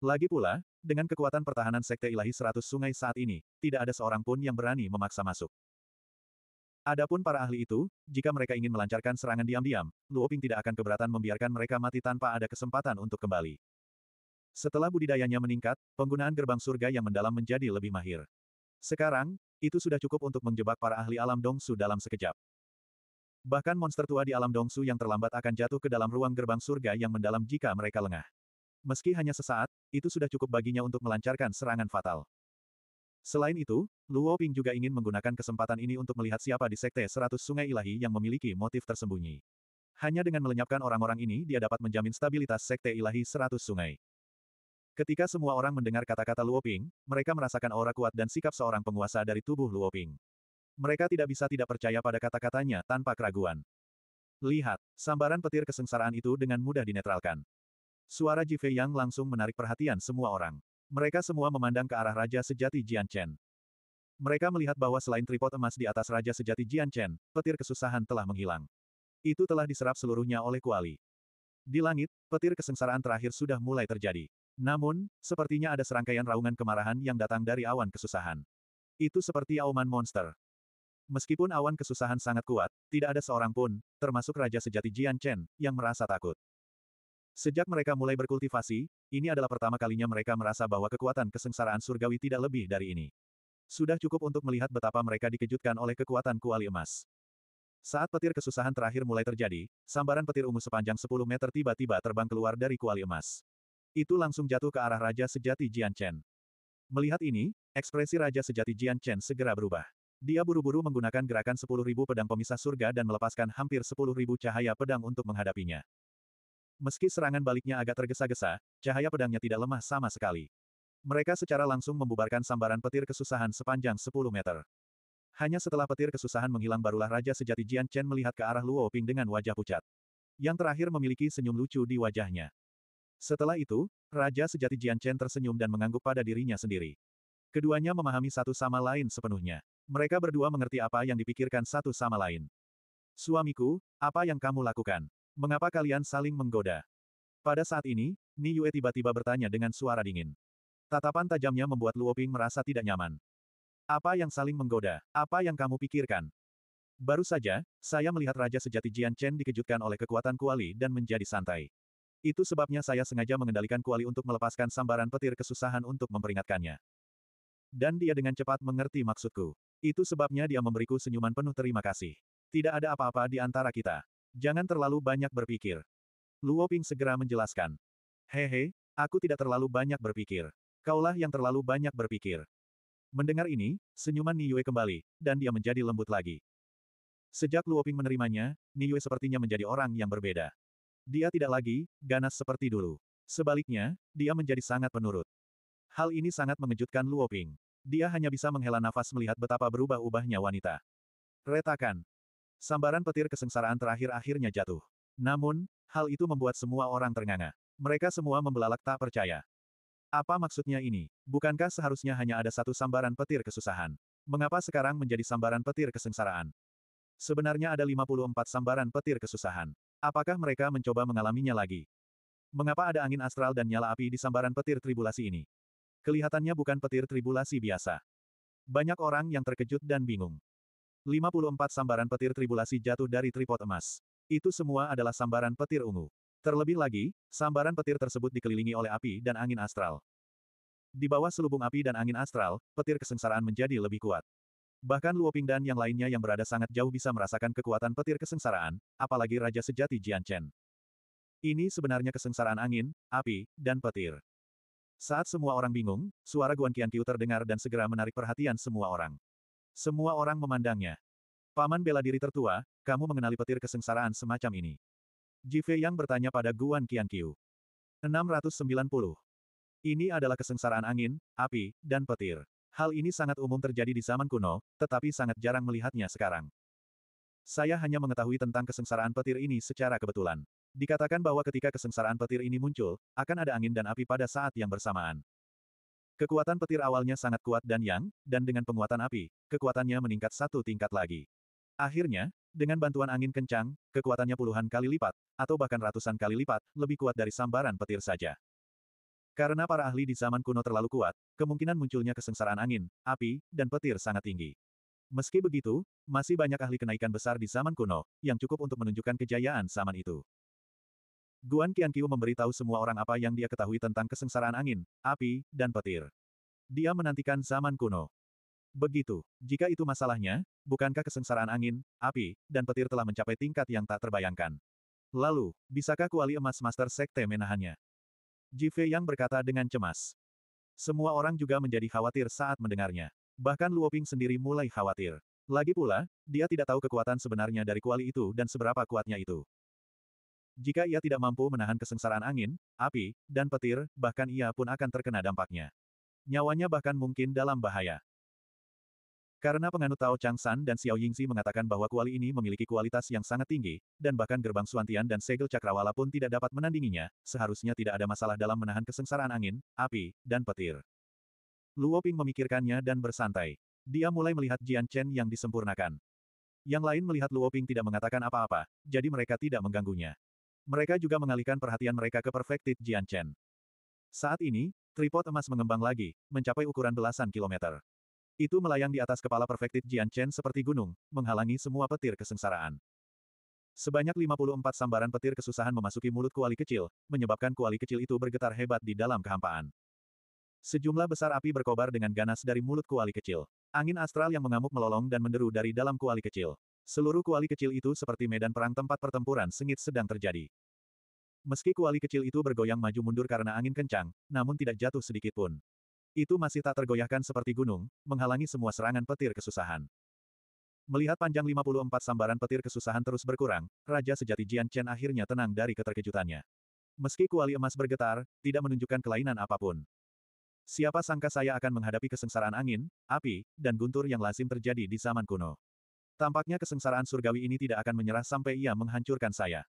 Lagi pula, dengan kekuatan pertahanan Sekte Ilahi Seratus Sungai saat ini, tidak ada seorang pun yang berani memaksa masuk. Adapun para ahli itu, jika mereka ingin melancarkan serangan diam-diam, Luoping tidak akan keberatan membiarkan mereka mati tanpa ada kesempatan untuk kembali. Setelah budidayanya meningkat, penggunaan gerbang surga yang mendalam menjadi lebih mahir. Sekarang, itu sudah cukup untuk menjebak para ahli alam dongsu dalam sekejap. Bahkan monster tua di alam dongsu yang terlambat akan jatuh ke dalam ruang gerbang surga yang mendalam jika mereka lengah. Meski hanya sesaat, itu sudah cukup baginya untuk melancarkan serangan fatal. Selain itu, Luo Ping juga ingin menggunakan kesempatan ini untuk melihat siapa di Sekte Seratus Sungai Ilahi yang memiliki motif tersembunyi. Hanya dengan melenyapkan orang-orang ini dia dapat menjamin stabilitas Sekte Ilahi Seratus Sungai. Ketika semua orang mendengar kata-kata Luo Ping, mereka merasakan aura kuat dan sikap seorang penguasa dari tubuh Luo Ping. Mereka tidak bisa tidak percaya pada kata-katanya tanpa keraguan. Lihat, sambaran petir kesengsaraan itu dengan mudah dinetralkan. Suara Jifei Yang langsung menarik perhatian semua orang. Mereka semua memandang ke arah Raja Sejati Jian Chen. Mereka melihat bahwa selain tripod emas di atas Raja Sejati Jian Chen, petir kesusahan telah menghilang. Itu telah diserap seluruhnya oleh kuali. Di langit, petir kesengsaraan terakhir sudah mulai terjadi. Namun, sepertinya ada serangkaian raungan kemarahan yang datang dari awan kesusahan. Itu seperti auman monster. Meskipun awan kesusahan sangat kuat, tidak ada seorang pun, termasuk Raja Sejati Jian Chen, yang merasa takut. Sejak mereka mulai berkultivasi, ini adalah pertama kalinya mereka merasa bahwa kekuatan kesengsaraan surgawi tidak lebih dari ini. Sudah cukup untuk melihat betapa mereka dikejutkan oleh kekuatan kuali emas. Saat petir kesusahan terakhir mulai terjadi, sambaran petir ungu sepanjang 10 meter tiba-tiba terbang keluar dari kuali emas. Itu langsung jatuh ke arah Raja Sejati Jian Chen. Melihat ini, ekspresi Raja Sejati Jian Chen segera berubah. Dia buru-buru menggunakan gerakan 10.000 pedang pemisah surga dan melepaskan hampir 10.000 cahaya pedang untuk menghadapinya. Meski serangan baliknya agak tergesa-gesa, cahaya pedangnya tidak lemah sama sekali. Mereka secara langsung membubarkan sambaran petir kesusahan sepanjang 10 meter. Hanya setelah petir kesusahan menghilang barulah Raja Sejati Jian Chen melihat ke arah Luo Ping dengan wajah pucat. Yang terakhir memiliki senyum lucu di wajahnya. Setelah itu, Raja Sejati Jian Chen tersenyum dan mengangguk pada dirinya sendiri. Keduanya memahami satu sama lain sepenuhnya. Mereka berdua mengerti apa yang dipikirkan satu sama lain. Suamiku, apa yang kamu lakukan? Mengapa kalian saling menggoda? Pada saat ini, Ni Yue tiba-tiba bertanya dengan suara dingin. Tatapan tajamnya membuat Luoping merasa tidak nyaman. Apa yang saling menggoda? Apa yang kamu pikirkan? Baru saja, saya melihat Raja Sejati Jian Chen dikejutkan oleh kekuatan kuali dan menjadi santai. Itu sebabnya saya sengaja mengendalikan kuali untuk melepaskan sambaran petir kesusahan untuk memperingatkannya. Dan dia dengan cepat mengerti maksudku. Itu sebabnya dia memberiku senyuman penuh terima kasih. Tidak ada apa-apa di antara kita. Jangan terlalu banyak berpikir. Luo Ping segera menjelaskan. Hehe, aku tidak terlalu banyak berpikir. Kaulah yang terlalu banyak berpikir. Mendengar ini, senyuman Yue kembali, dan dia menjadi lembut lagi. Sejak Luoping menerimanya, Yue sepertinya menjadi orang yang berbeda. Dia tidak lagi, ganas seperti dulu. Sebaliknya, dia menjadi sangat penurut. Hal ini sangat mengejutkan Luoping. Dia hanya bisa menghela nafas melihat betapa berubah-ubahnya wanita. Retakan. Sambaran petir kesengsaraan terakhir akhirnya jatuh. Namun, hal itu membuat semua orang ternganga. Mereka semua membelalak tak percaya. Apa maksudnya ini? Bukankah seharusnya hanya ada satu sambaran petir kesusahan? Mengapa sekarang menjadi sambaran petir kesengsaraan? Sebenarnya ada 54 sambaran petir kesusahan. Apakah mereka mencoba mengalaminya lagi? Mengapa ada angin astral dan nyala api di sambaran petir tribulasi ini? Kelihatannya bukan petir tribulasi biasa. Banyak orang yang terkejut dan bingung. 54 sambaran petir tribulasi jatuh dari tripod emas. Itu semua adalah sambaran petir ungu. Terlebih lagi, sambaran petir tersebut dikelilingi oleh api dan angin astral. Di bawah selubung api dan angin astral, petir kesengsaraan menjadi lebih kuat. Bahkan Luoping dan yang lainnya yang berada sangat jauh bisa merasakan kekuatan petir kesengsaraan, apalagi Raja Sejati Jian Chen. Ini sebenarnya kesengsaraan angin, api, dan petir. Saat semua orang bingung, suara Guan Qiu terdengar dan segera menarik perhatian semua orang. Semua orang memandangnya. Paman bela diri tertua, kamu mengenali petir kesengsaraan semacam ini. Ji Fei yang bertanya pada Guan Qianqiu. 690. Ini adalah kesengsaraan angin, api, dan petir. Hal ini sangat umum terjadi di zaman kuno, tetapi sangat jarang melihatnya sekarang. Saya hanya mengetahui tentang kesengsaraan petir ini secara kebetulan. Dikatakan bahwa ketika kesengsaraan petir ini muncul, akan ada angin dan api pada saat yang bersamaan. Kekuatan petir awalnya sangat kuat dan yang, dan dengan penguatan api, kekuatannya meningkat satu tingkat lagi. Akhirnya, dengan bantuan angin kencang, kekuatannya puluhan kali lipat, atau bahkan ratusan kali lipat, lebih kuat dari sambaran petir saja. Karena para ahli di zaman kuno terlalu kuat, kemungkinan munculnya kesengsaraan angin, api, dan petir sangat tinggi. Meski begitu, masih banyak ahli kenaikan besar di zaman kuno, yang cukup untuk menunjukkan kejayaan zaman itu. Guan Qianqiu memberitahu semua orang apa yang dia ketahui tentang kesengsaraan angin, api, dan petir. Dia menantikan zaman kuno. Begitu. Jika itu masalahnya, bukankah kesengsaraan angin, api, dan petir telah mencapai tingkat yang tak terbayangkan? Lalu, bisakah kuali emas Master Sekte menahannya? Fei yang berkata dengan cemas. Semua orang juga menjadi khawatir saat mendengarnya. Bahkan Luo Ping sendiri mulai khawatir. Lagi pula, dia tidak tahu kekuatan sebenarnya dari kuali itu dan seberapa kuatnya itu. Jika ia tidak mampu menahan kesengsaraan angin, api, dan petir, bahkan ia pun akan terkena dampaknya. Nyawanya bahkan mungkin dalam bahaya. Karena penganut Tao Chang San dan Xiao Yingzi mengatakan bahwa kuali ini memiliki kualitas yang sangat tinggi, dan bahkan gerbang Suantian dan segel cakrawala pun tidak dapat menandinginya, seharusnya tidak ada masalah dalam menahan kesengsaraan angin, api, dan petir. Luo Ping memikirkannya dan bersantai. Dia mulai melihat Jian Chen yang disempurnakan. Yang lain melihat Luo Ping tidak mengatakan apa-apa, jadi mereka tidak mengganggunya. Mereka juga mengalihkan perhatian mereka ke Perfected Jian Chen. Saat ini, tripod emas mengembang lagi, mencapai ukuran belasan kilometer. Itu melayang di atas kepala Perfected Jian Chen seperti gunung, menghalangi semua petir kesengsaraan. Sebanyak 54 sambaran petir kesusahan memasuki mulut kuali kecil, menyebabkan kuali kecil itu bergetar hebat di dalam kehampaan. Sejumlah besar api berkobar dengan ganas dari mulut kuali kecil. Angin astral yang mengamuk melolong dan menderu dari dalam kuali kecil. Seluruh kuali kecil itu seperti medan perang tempat pertempuran sengit sedang terjadi. Meski kuali kecil itu bergoyang maju mundur karena angin kencang, namun tidak jatuh sedikit pun. Itu masih tak tergoyahkan seperti gunung, menghalangi semua serangan petir kesusahan. Melihat panjang 54 sambaran petir kesusahan terus berkurang, Raja Sejati Jian Chen akhirnya tenang dari keterkejutannya. Meski kuali emas bergetar, tidak menunjukkan kelainan apapun. Siapa sangka saya akan menghadapi kesengsaraan angin, api, dan guntur yang lazim terjadi di zaman kuno. Tampaknya kesengsaraan surgawi ini tidak akan menyerah sampai ia menghancurkan saya.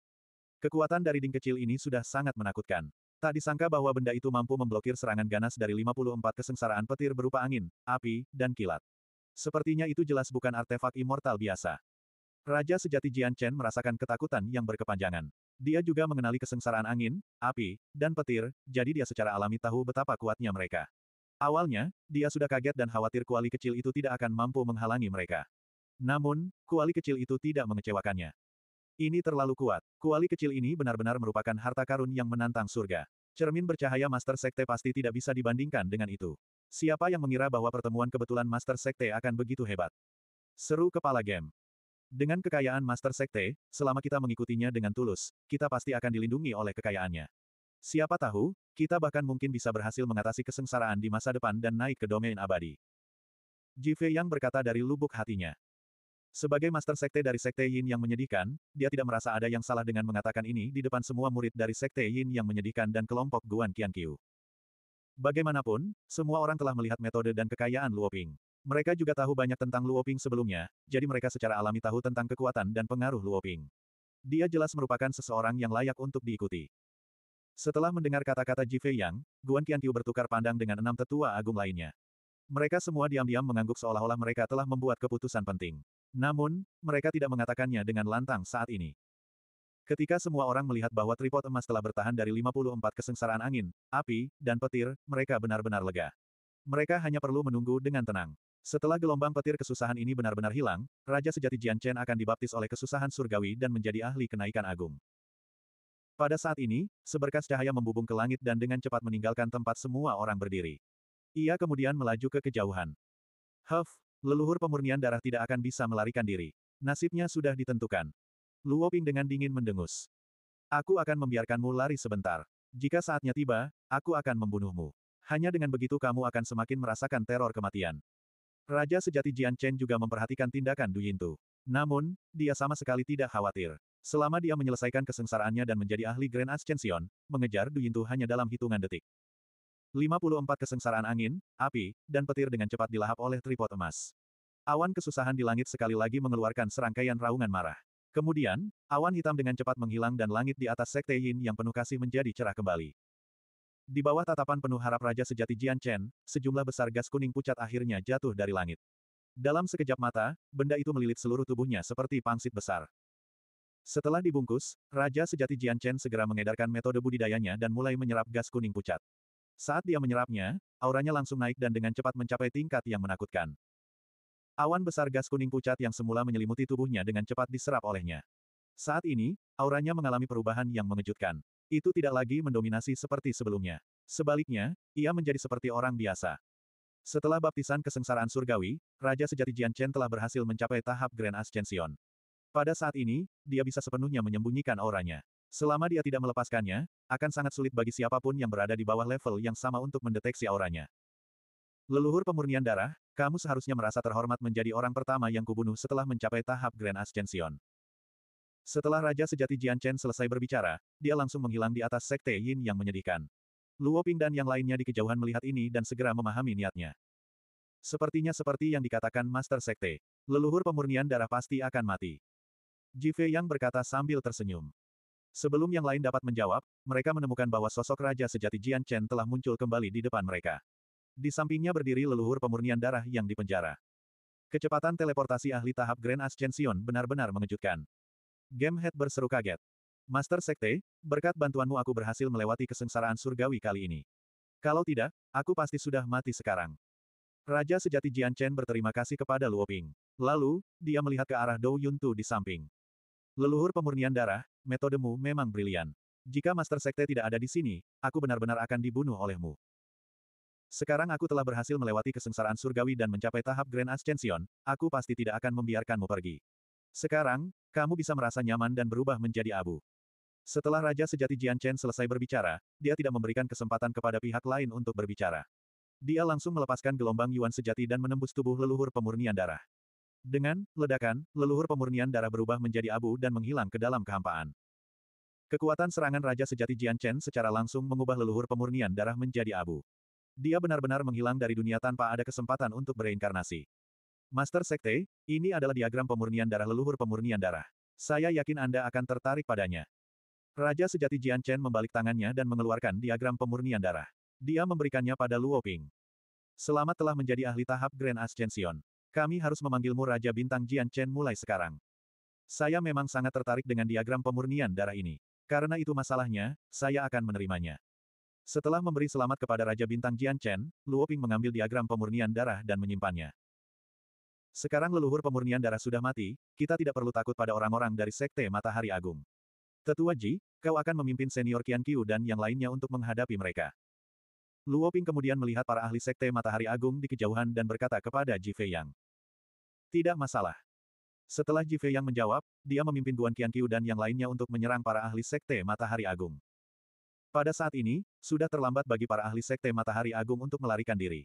Kekuatan dari ding kecil ini sudah sangat menakutkan. Tak disangka bahwa benda itu mampu memblokir serangan ganas dari 54 kesengsaraan petir berupa angin, api, dan kilat. Sepertinya itu jelas bukan artefak immortal biasa. Raja sejati Jian Chen merasakan ketakutan yang berkepanjangan. Dia juga mengenali kesengsaraan angin, api, dan petir, jadi dia secara alami tahu betapa kuatnya mereka. Awalnya, dia sudah kaget dan khawatir kuali kecil itu tidak akan mampu menghalangi mereka. Namun, kuali kecil itu tidak mengecewakannya. Ini terlalu kuat. Kuali kecil ini benar-benar merupakan harta karun yang menantang surga. Cermin bercahaya Master Sekte pasti tidak bisa dibandingkan dengan itu. Siapa yang mengira bahwa pertemuan kebetulan Master Sekte akan begitu hebat? Seru kepala game. Dengan kekayaan Master Sekte, selama kita mengikutinya dengan tulus, kita pasti akan dilindungi oleh kekayaannya. Siapa tahu, kita bahkan mungkin bisa berhasil mengatasi kesengsaraan di masa depan dan naik ke domain abadi. Jive yang berkata dari lubuk hatinya. Sebagai master sekte dari sekte Yin yang menyedihkan, dia tidak merasa ada yang salah dengan mengatakan ini di depan semua murid dari sekte Yin yang menyedihkan dan kelompok Guan Qianqiu. Bagaimanapun, semua orang telah melihat metode dan kekayaan Luoping. Mereka juga tahu banyak tentang Luoping sebelumnya, jadi mereka secara alami tahu tentang kekuatan dan pengaruh Luoping. Dia jelas merupakan seseorang yang layak untuk diikuti. Setelah mendengar kata-kata Ji Fei Yang, Guan Qianqiu bertukar pandang dengan enam tetua agung lainnya. Mereka semua diam-diam mengangguk seolah-olah mereka telah membuat keputusan penting. Namun, mereka tidak mengatakannya dengan lantang saat ini. Ketika semua orang melihat bahwa tripod emas telah bertahan dari 54 kesengsaraan angin, api, dan petir, mereka benar-benar lega. Mereka hanya perlu menunggu dengan tenang. Setelah gelombang petir kesusahan ini benar-benar hilang, Raja Sejati Jian Chen akan dibaptis oleh kesusahan surgawi dan menjadi ahli kenaikan agung. Pada saat ini, seberkas cahaya membubung ke langit dan dengan cepat meninggalkan tempat semua orang berdiri. Ia kemudian melaju ke kejauhan. Huff, Leluhur pemurnian darah tidak akan bisa melarikan diri. Nasibnya sudah ditentukan. Luo Ping dengan dingin mendengus. Aku akan membiarkanmu lari sebentar. Jika saatnya tiba, aku akan membunuhmu. Hanya dengan begitu kamu akan semakin merasakan teror kematian. Raja sejati Jian Chen juga memperhatikan tindakan Du Yintu. Namun, dia sama sekali tidak khawatir. Selama dia menyelesaikan kesengsaraannya dan menjadi ahli Grand Ascension, mengejar Du Yintu hanya dalam hitungan detik. 54 kesengsaraan angin, api, dan petir dengan cepat dilahap oleh tripod emas. Awan kesusahan di langit sekali lagi mengeluarkan serangkaian raungan marah. Kemudian, awan hitam dengan cepat menghilang dan langit di atas sekte Yin yang penuh kasih menjadi cerah kembali. Di bawah tatapan penuh harap Raja Sejati Jian Chen, sejumlah besar gas kuning pucat akhirnya jatuh dari langit. Dalam sekejap mata, benda itu melilit seluruh tubuhnya seperti pangsit besar. Setelah dibungkus, Raja Sejati Jian Chen segera mengedarkan metode budidayanya dan mulai menyerap gas kuning pucat. Saat dia menyerapnya, auranya langsung naik dan dengan cepat mencapai tingkat yang menakutkan. Awan besar gas kuning pucat yang semula menyelimuti tubuhnya dengan cepat diserap olehnya. Saat ini, auranya mengalami perubahan yang mengejutkan. Itu tidak lagi mendominasi seperti sebelumnya. Sebaliknya, ia menjadi seperti orang biasa. Setelah baptisan kesengsaraan surgawi, Raja Sejati Jian Chen telah berhasil mencapai tahap Grand Ascension. Pada saat ini, dia bisa sepenuhnya menyembunyikan auranya. Selama dia tidak melepaskannya, akan sangat sulit bagi siapapun yang berada di bawah level yang sama untuk mendeteksi auranya. Leluhur pemurnian darah, kamu seharusnya merasa terhormat menjadi orang pertama yang kubunuh setelah mencapai tahap Grand Ascension. Setelah Raja Sejati Jian Chen selesai berbicara, dia langsung menghilang di atas Sekte Yin yang menyedihkan. Luo Ping dan yang lainnya di kejauhan melihat ini dan segera memahami niatnya. Sepertinya seperti yang dikatakan Master Sekte, leluhur pemurnian darah pasti akan mati. Jive Yang berkata sambil tersenyum. Sebelum yang lain dapat menjawab, mereka menemukan bahwa sosok Raja Sejati Jian Chen telah muncul kembali di depan mereka. Di sampingnya berdiri leluhur pemurnian darah yang dipenjara. Kecepatan teleportasi ahli tahap Grand Ascension benar-benar mengejutkan. Game Head berseru kaget. Master Sekte, berkat bantuanmu aku berhasil melewati kesengsaraan surgawi kali ini. Kalau tidak, aku pasti sudah mati sekarang. Raja sejati Jian Chen berterima kasih kepada Luo Ping. Lalu, dia melihat ke arah Dou Yuntu di samping. Leluhur pemurnian darah, metodemu memang brilian. Jika Master Sekte tidak ada di sini, aku benar-benar akan dibunuh olehmu. Sekarang aku telah berhasil melewati kesengsaraan surgawi dan mencapai tahap Grand Ascension, aku pasti tidak akan membiarkanmu pergi. Sekarang, kamu bisa merasa nyaman dan berubah menjadi abu. Setelah Raja Sejati Jian Chen selesai berbicara, dia tidak memberikan kesempatan kepada pihak lain untuk berbicara. Dia langsung melepaskan gelombang Yuan Sejati dan menembus tubuh leluhur pemurnian darah. Dengan ledakan, leluhur pemurnian darah berubah menjadi abu dan menghilang ke dalam kehampaan. Kekuatan serangan Raja Sejati Jian Chen secara langsung mengubah leluhur pemurnian darah menjadi abu. Dia benar-benar menghilang dari dunia tanpa ada kesempatan untuk bereinkarnasi. Master Sekte, ini adalah diagram pemurnian darah leluhur pemurnian darah. Saya yakin Anda akan tertarik padanya. Raja Sejati Jian Chen membalik tangannya dan mengeluarkan diagram pemurnian darah. Dia memberikannya pada Luo Ping. Selamat telah menjadi ahli tahap Grand Ascension. Kami harus memanggilmu Raja Bintang Jian Chen mulai sekarang. Saya memang sangat tertarik dengan diagram pemurnian darah ini. Karena itu masalahnya, saya akan menerimanya. Setelah memberi selamat kepada Raja Bintang Jian Chen, Luo Ping mengambil diagram pemurnian darah dan menyimpannya. Sekarang leluhur pemurnian darah sudah mati, kita tidak perlu takut pada orang-orang dari Sekte Matahari Agung. Tetua Ji, kau akan memimpin senior Qian Qiu dan yang lainnya untuk menghadapi mereka. Luo Ping kemudian melihat para ahli Sekte Matahari Agung di kejauhan dan berkata kepada Ji Fei Yang. Tidak masalah. Setelah Ji Fei Yang menjawab, dia memimpin Guan Qianqiu dan yang lainnya untuk menyerang para ahli Sekte Matahari Agung. Pada saat ini, sudah terlambat bagi para ahli Sekte Matahari Agung untuk melarikan diri.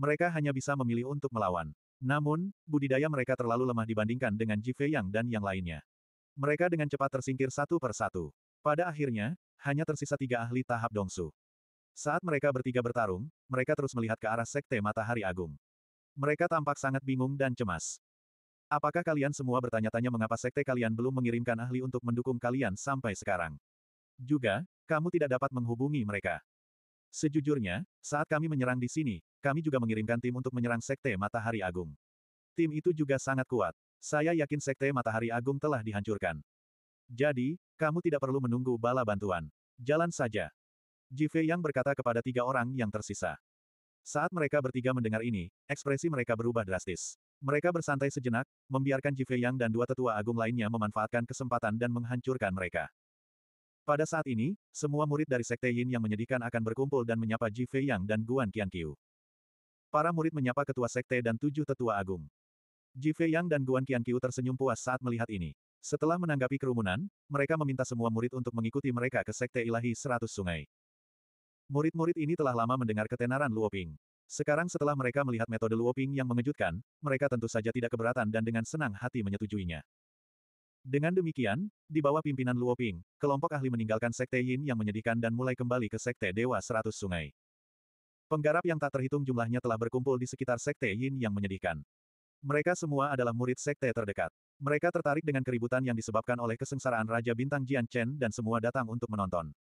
Mereka hanya bisa memilih untuk melawan. Namun, budidaya mereka terlalu lemah dibandingkan dengan Ji Fei Yang dan yang lainnya. Mereka dengan cepat tersingkir satu per satu. Pada akhirnya, hanya tersisa tiga ahli tahap dongsu. Saat mereka bertiga bertarung, mereka terus melihat ke arah Sekte Matahari Agung. Mereka tampak sangat bingung dan cemas. Apakah kalian semua bertanya-tanya mengapa sekte kalian belum mengirimkan ahli untuk mendukung kalian sampai sekarang? Juga, kamu tidak dapat menghubungi mereka. Sejujurnya, saat kami menyerang di sini, kami juga mengirimkan tim untuk menyerang Sekte Matahari Agung. Tim itu juga sangat kuat. Saya yakin Sekte Matahari Agung telah dihancurkan. Jadi, kamu tidak perlu menunggu bala bantuan. Jalan saja. Jive yang berkata kepada tiga orang yang tersisa. Saat mereka bertiga mendengar ini, ekspresi mereka berubah drastis. Mereka bersantai sejenak, membiarkan Jive Yang dan dua tetua agung lainnya memanfaatkan kesempatan dan menghancurkan mereka. Pada saat ini, semua murid dari Sekte Yin yang menyedihkan akan berkumpul dan menyapa Jive Yang dan Guan Qianqiu. Para murid menyapa ketua sekte dan tujuh tetua agung. Jive Yang dan Guan Qianqiu tersenyum puas saat melihat ini. Setelah menanggapi kerumunan, mereka meminta semua murid untuk mengikuti mereka ke Sekte Ilahi Seratus Sungai. Murid-murid ini telah lama mendengar ketenaran Luoping. Sekarang setelah mereka melihat metode Luoping yang mengejutkan, mereka tentu saja tidak keberatan dan dengan senang hati menyetujuinya. Dengan demikian, di bawah pimpinan Luoping, kelompok ahli meninggalkan Sekte Yin yang menyedihkan dan mulai kembali ke Sekte Dewa Seratus Sungai. Penggarap yang tak terhitung jumlahnya telah berkumpul di sekitar Sekte Yin yang menyedihkan. Mereka semua adalah murid Sekte terdekat. Mereka tertarik dengan keributan yang disebabkan oleh kesengsaraan Raja Bintang Jian Chen dan semua datang untuk menonton.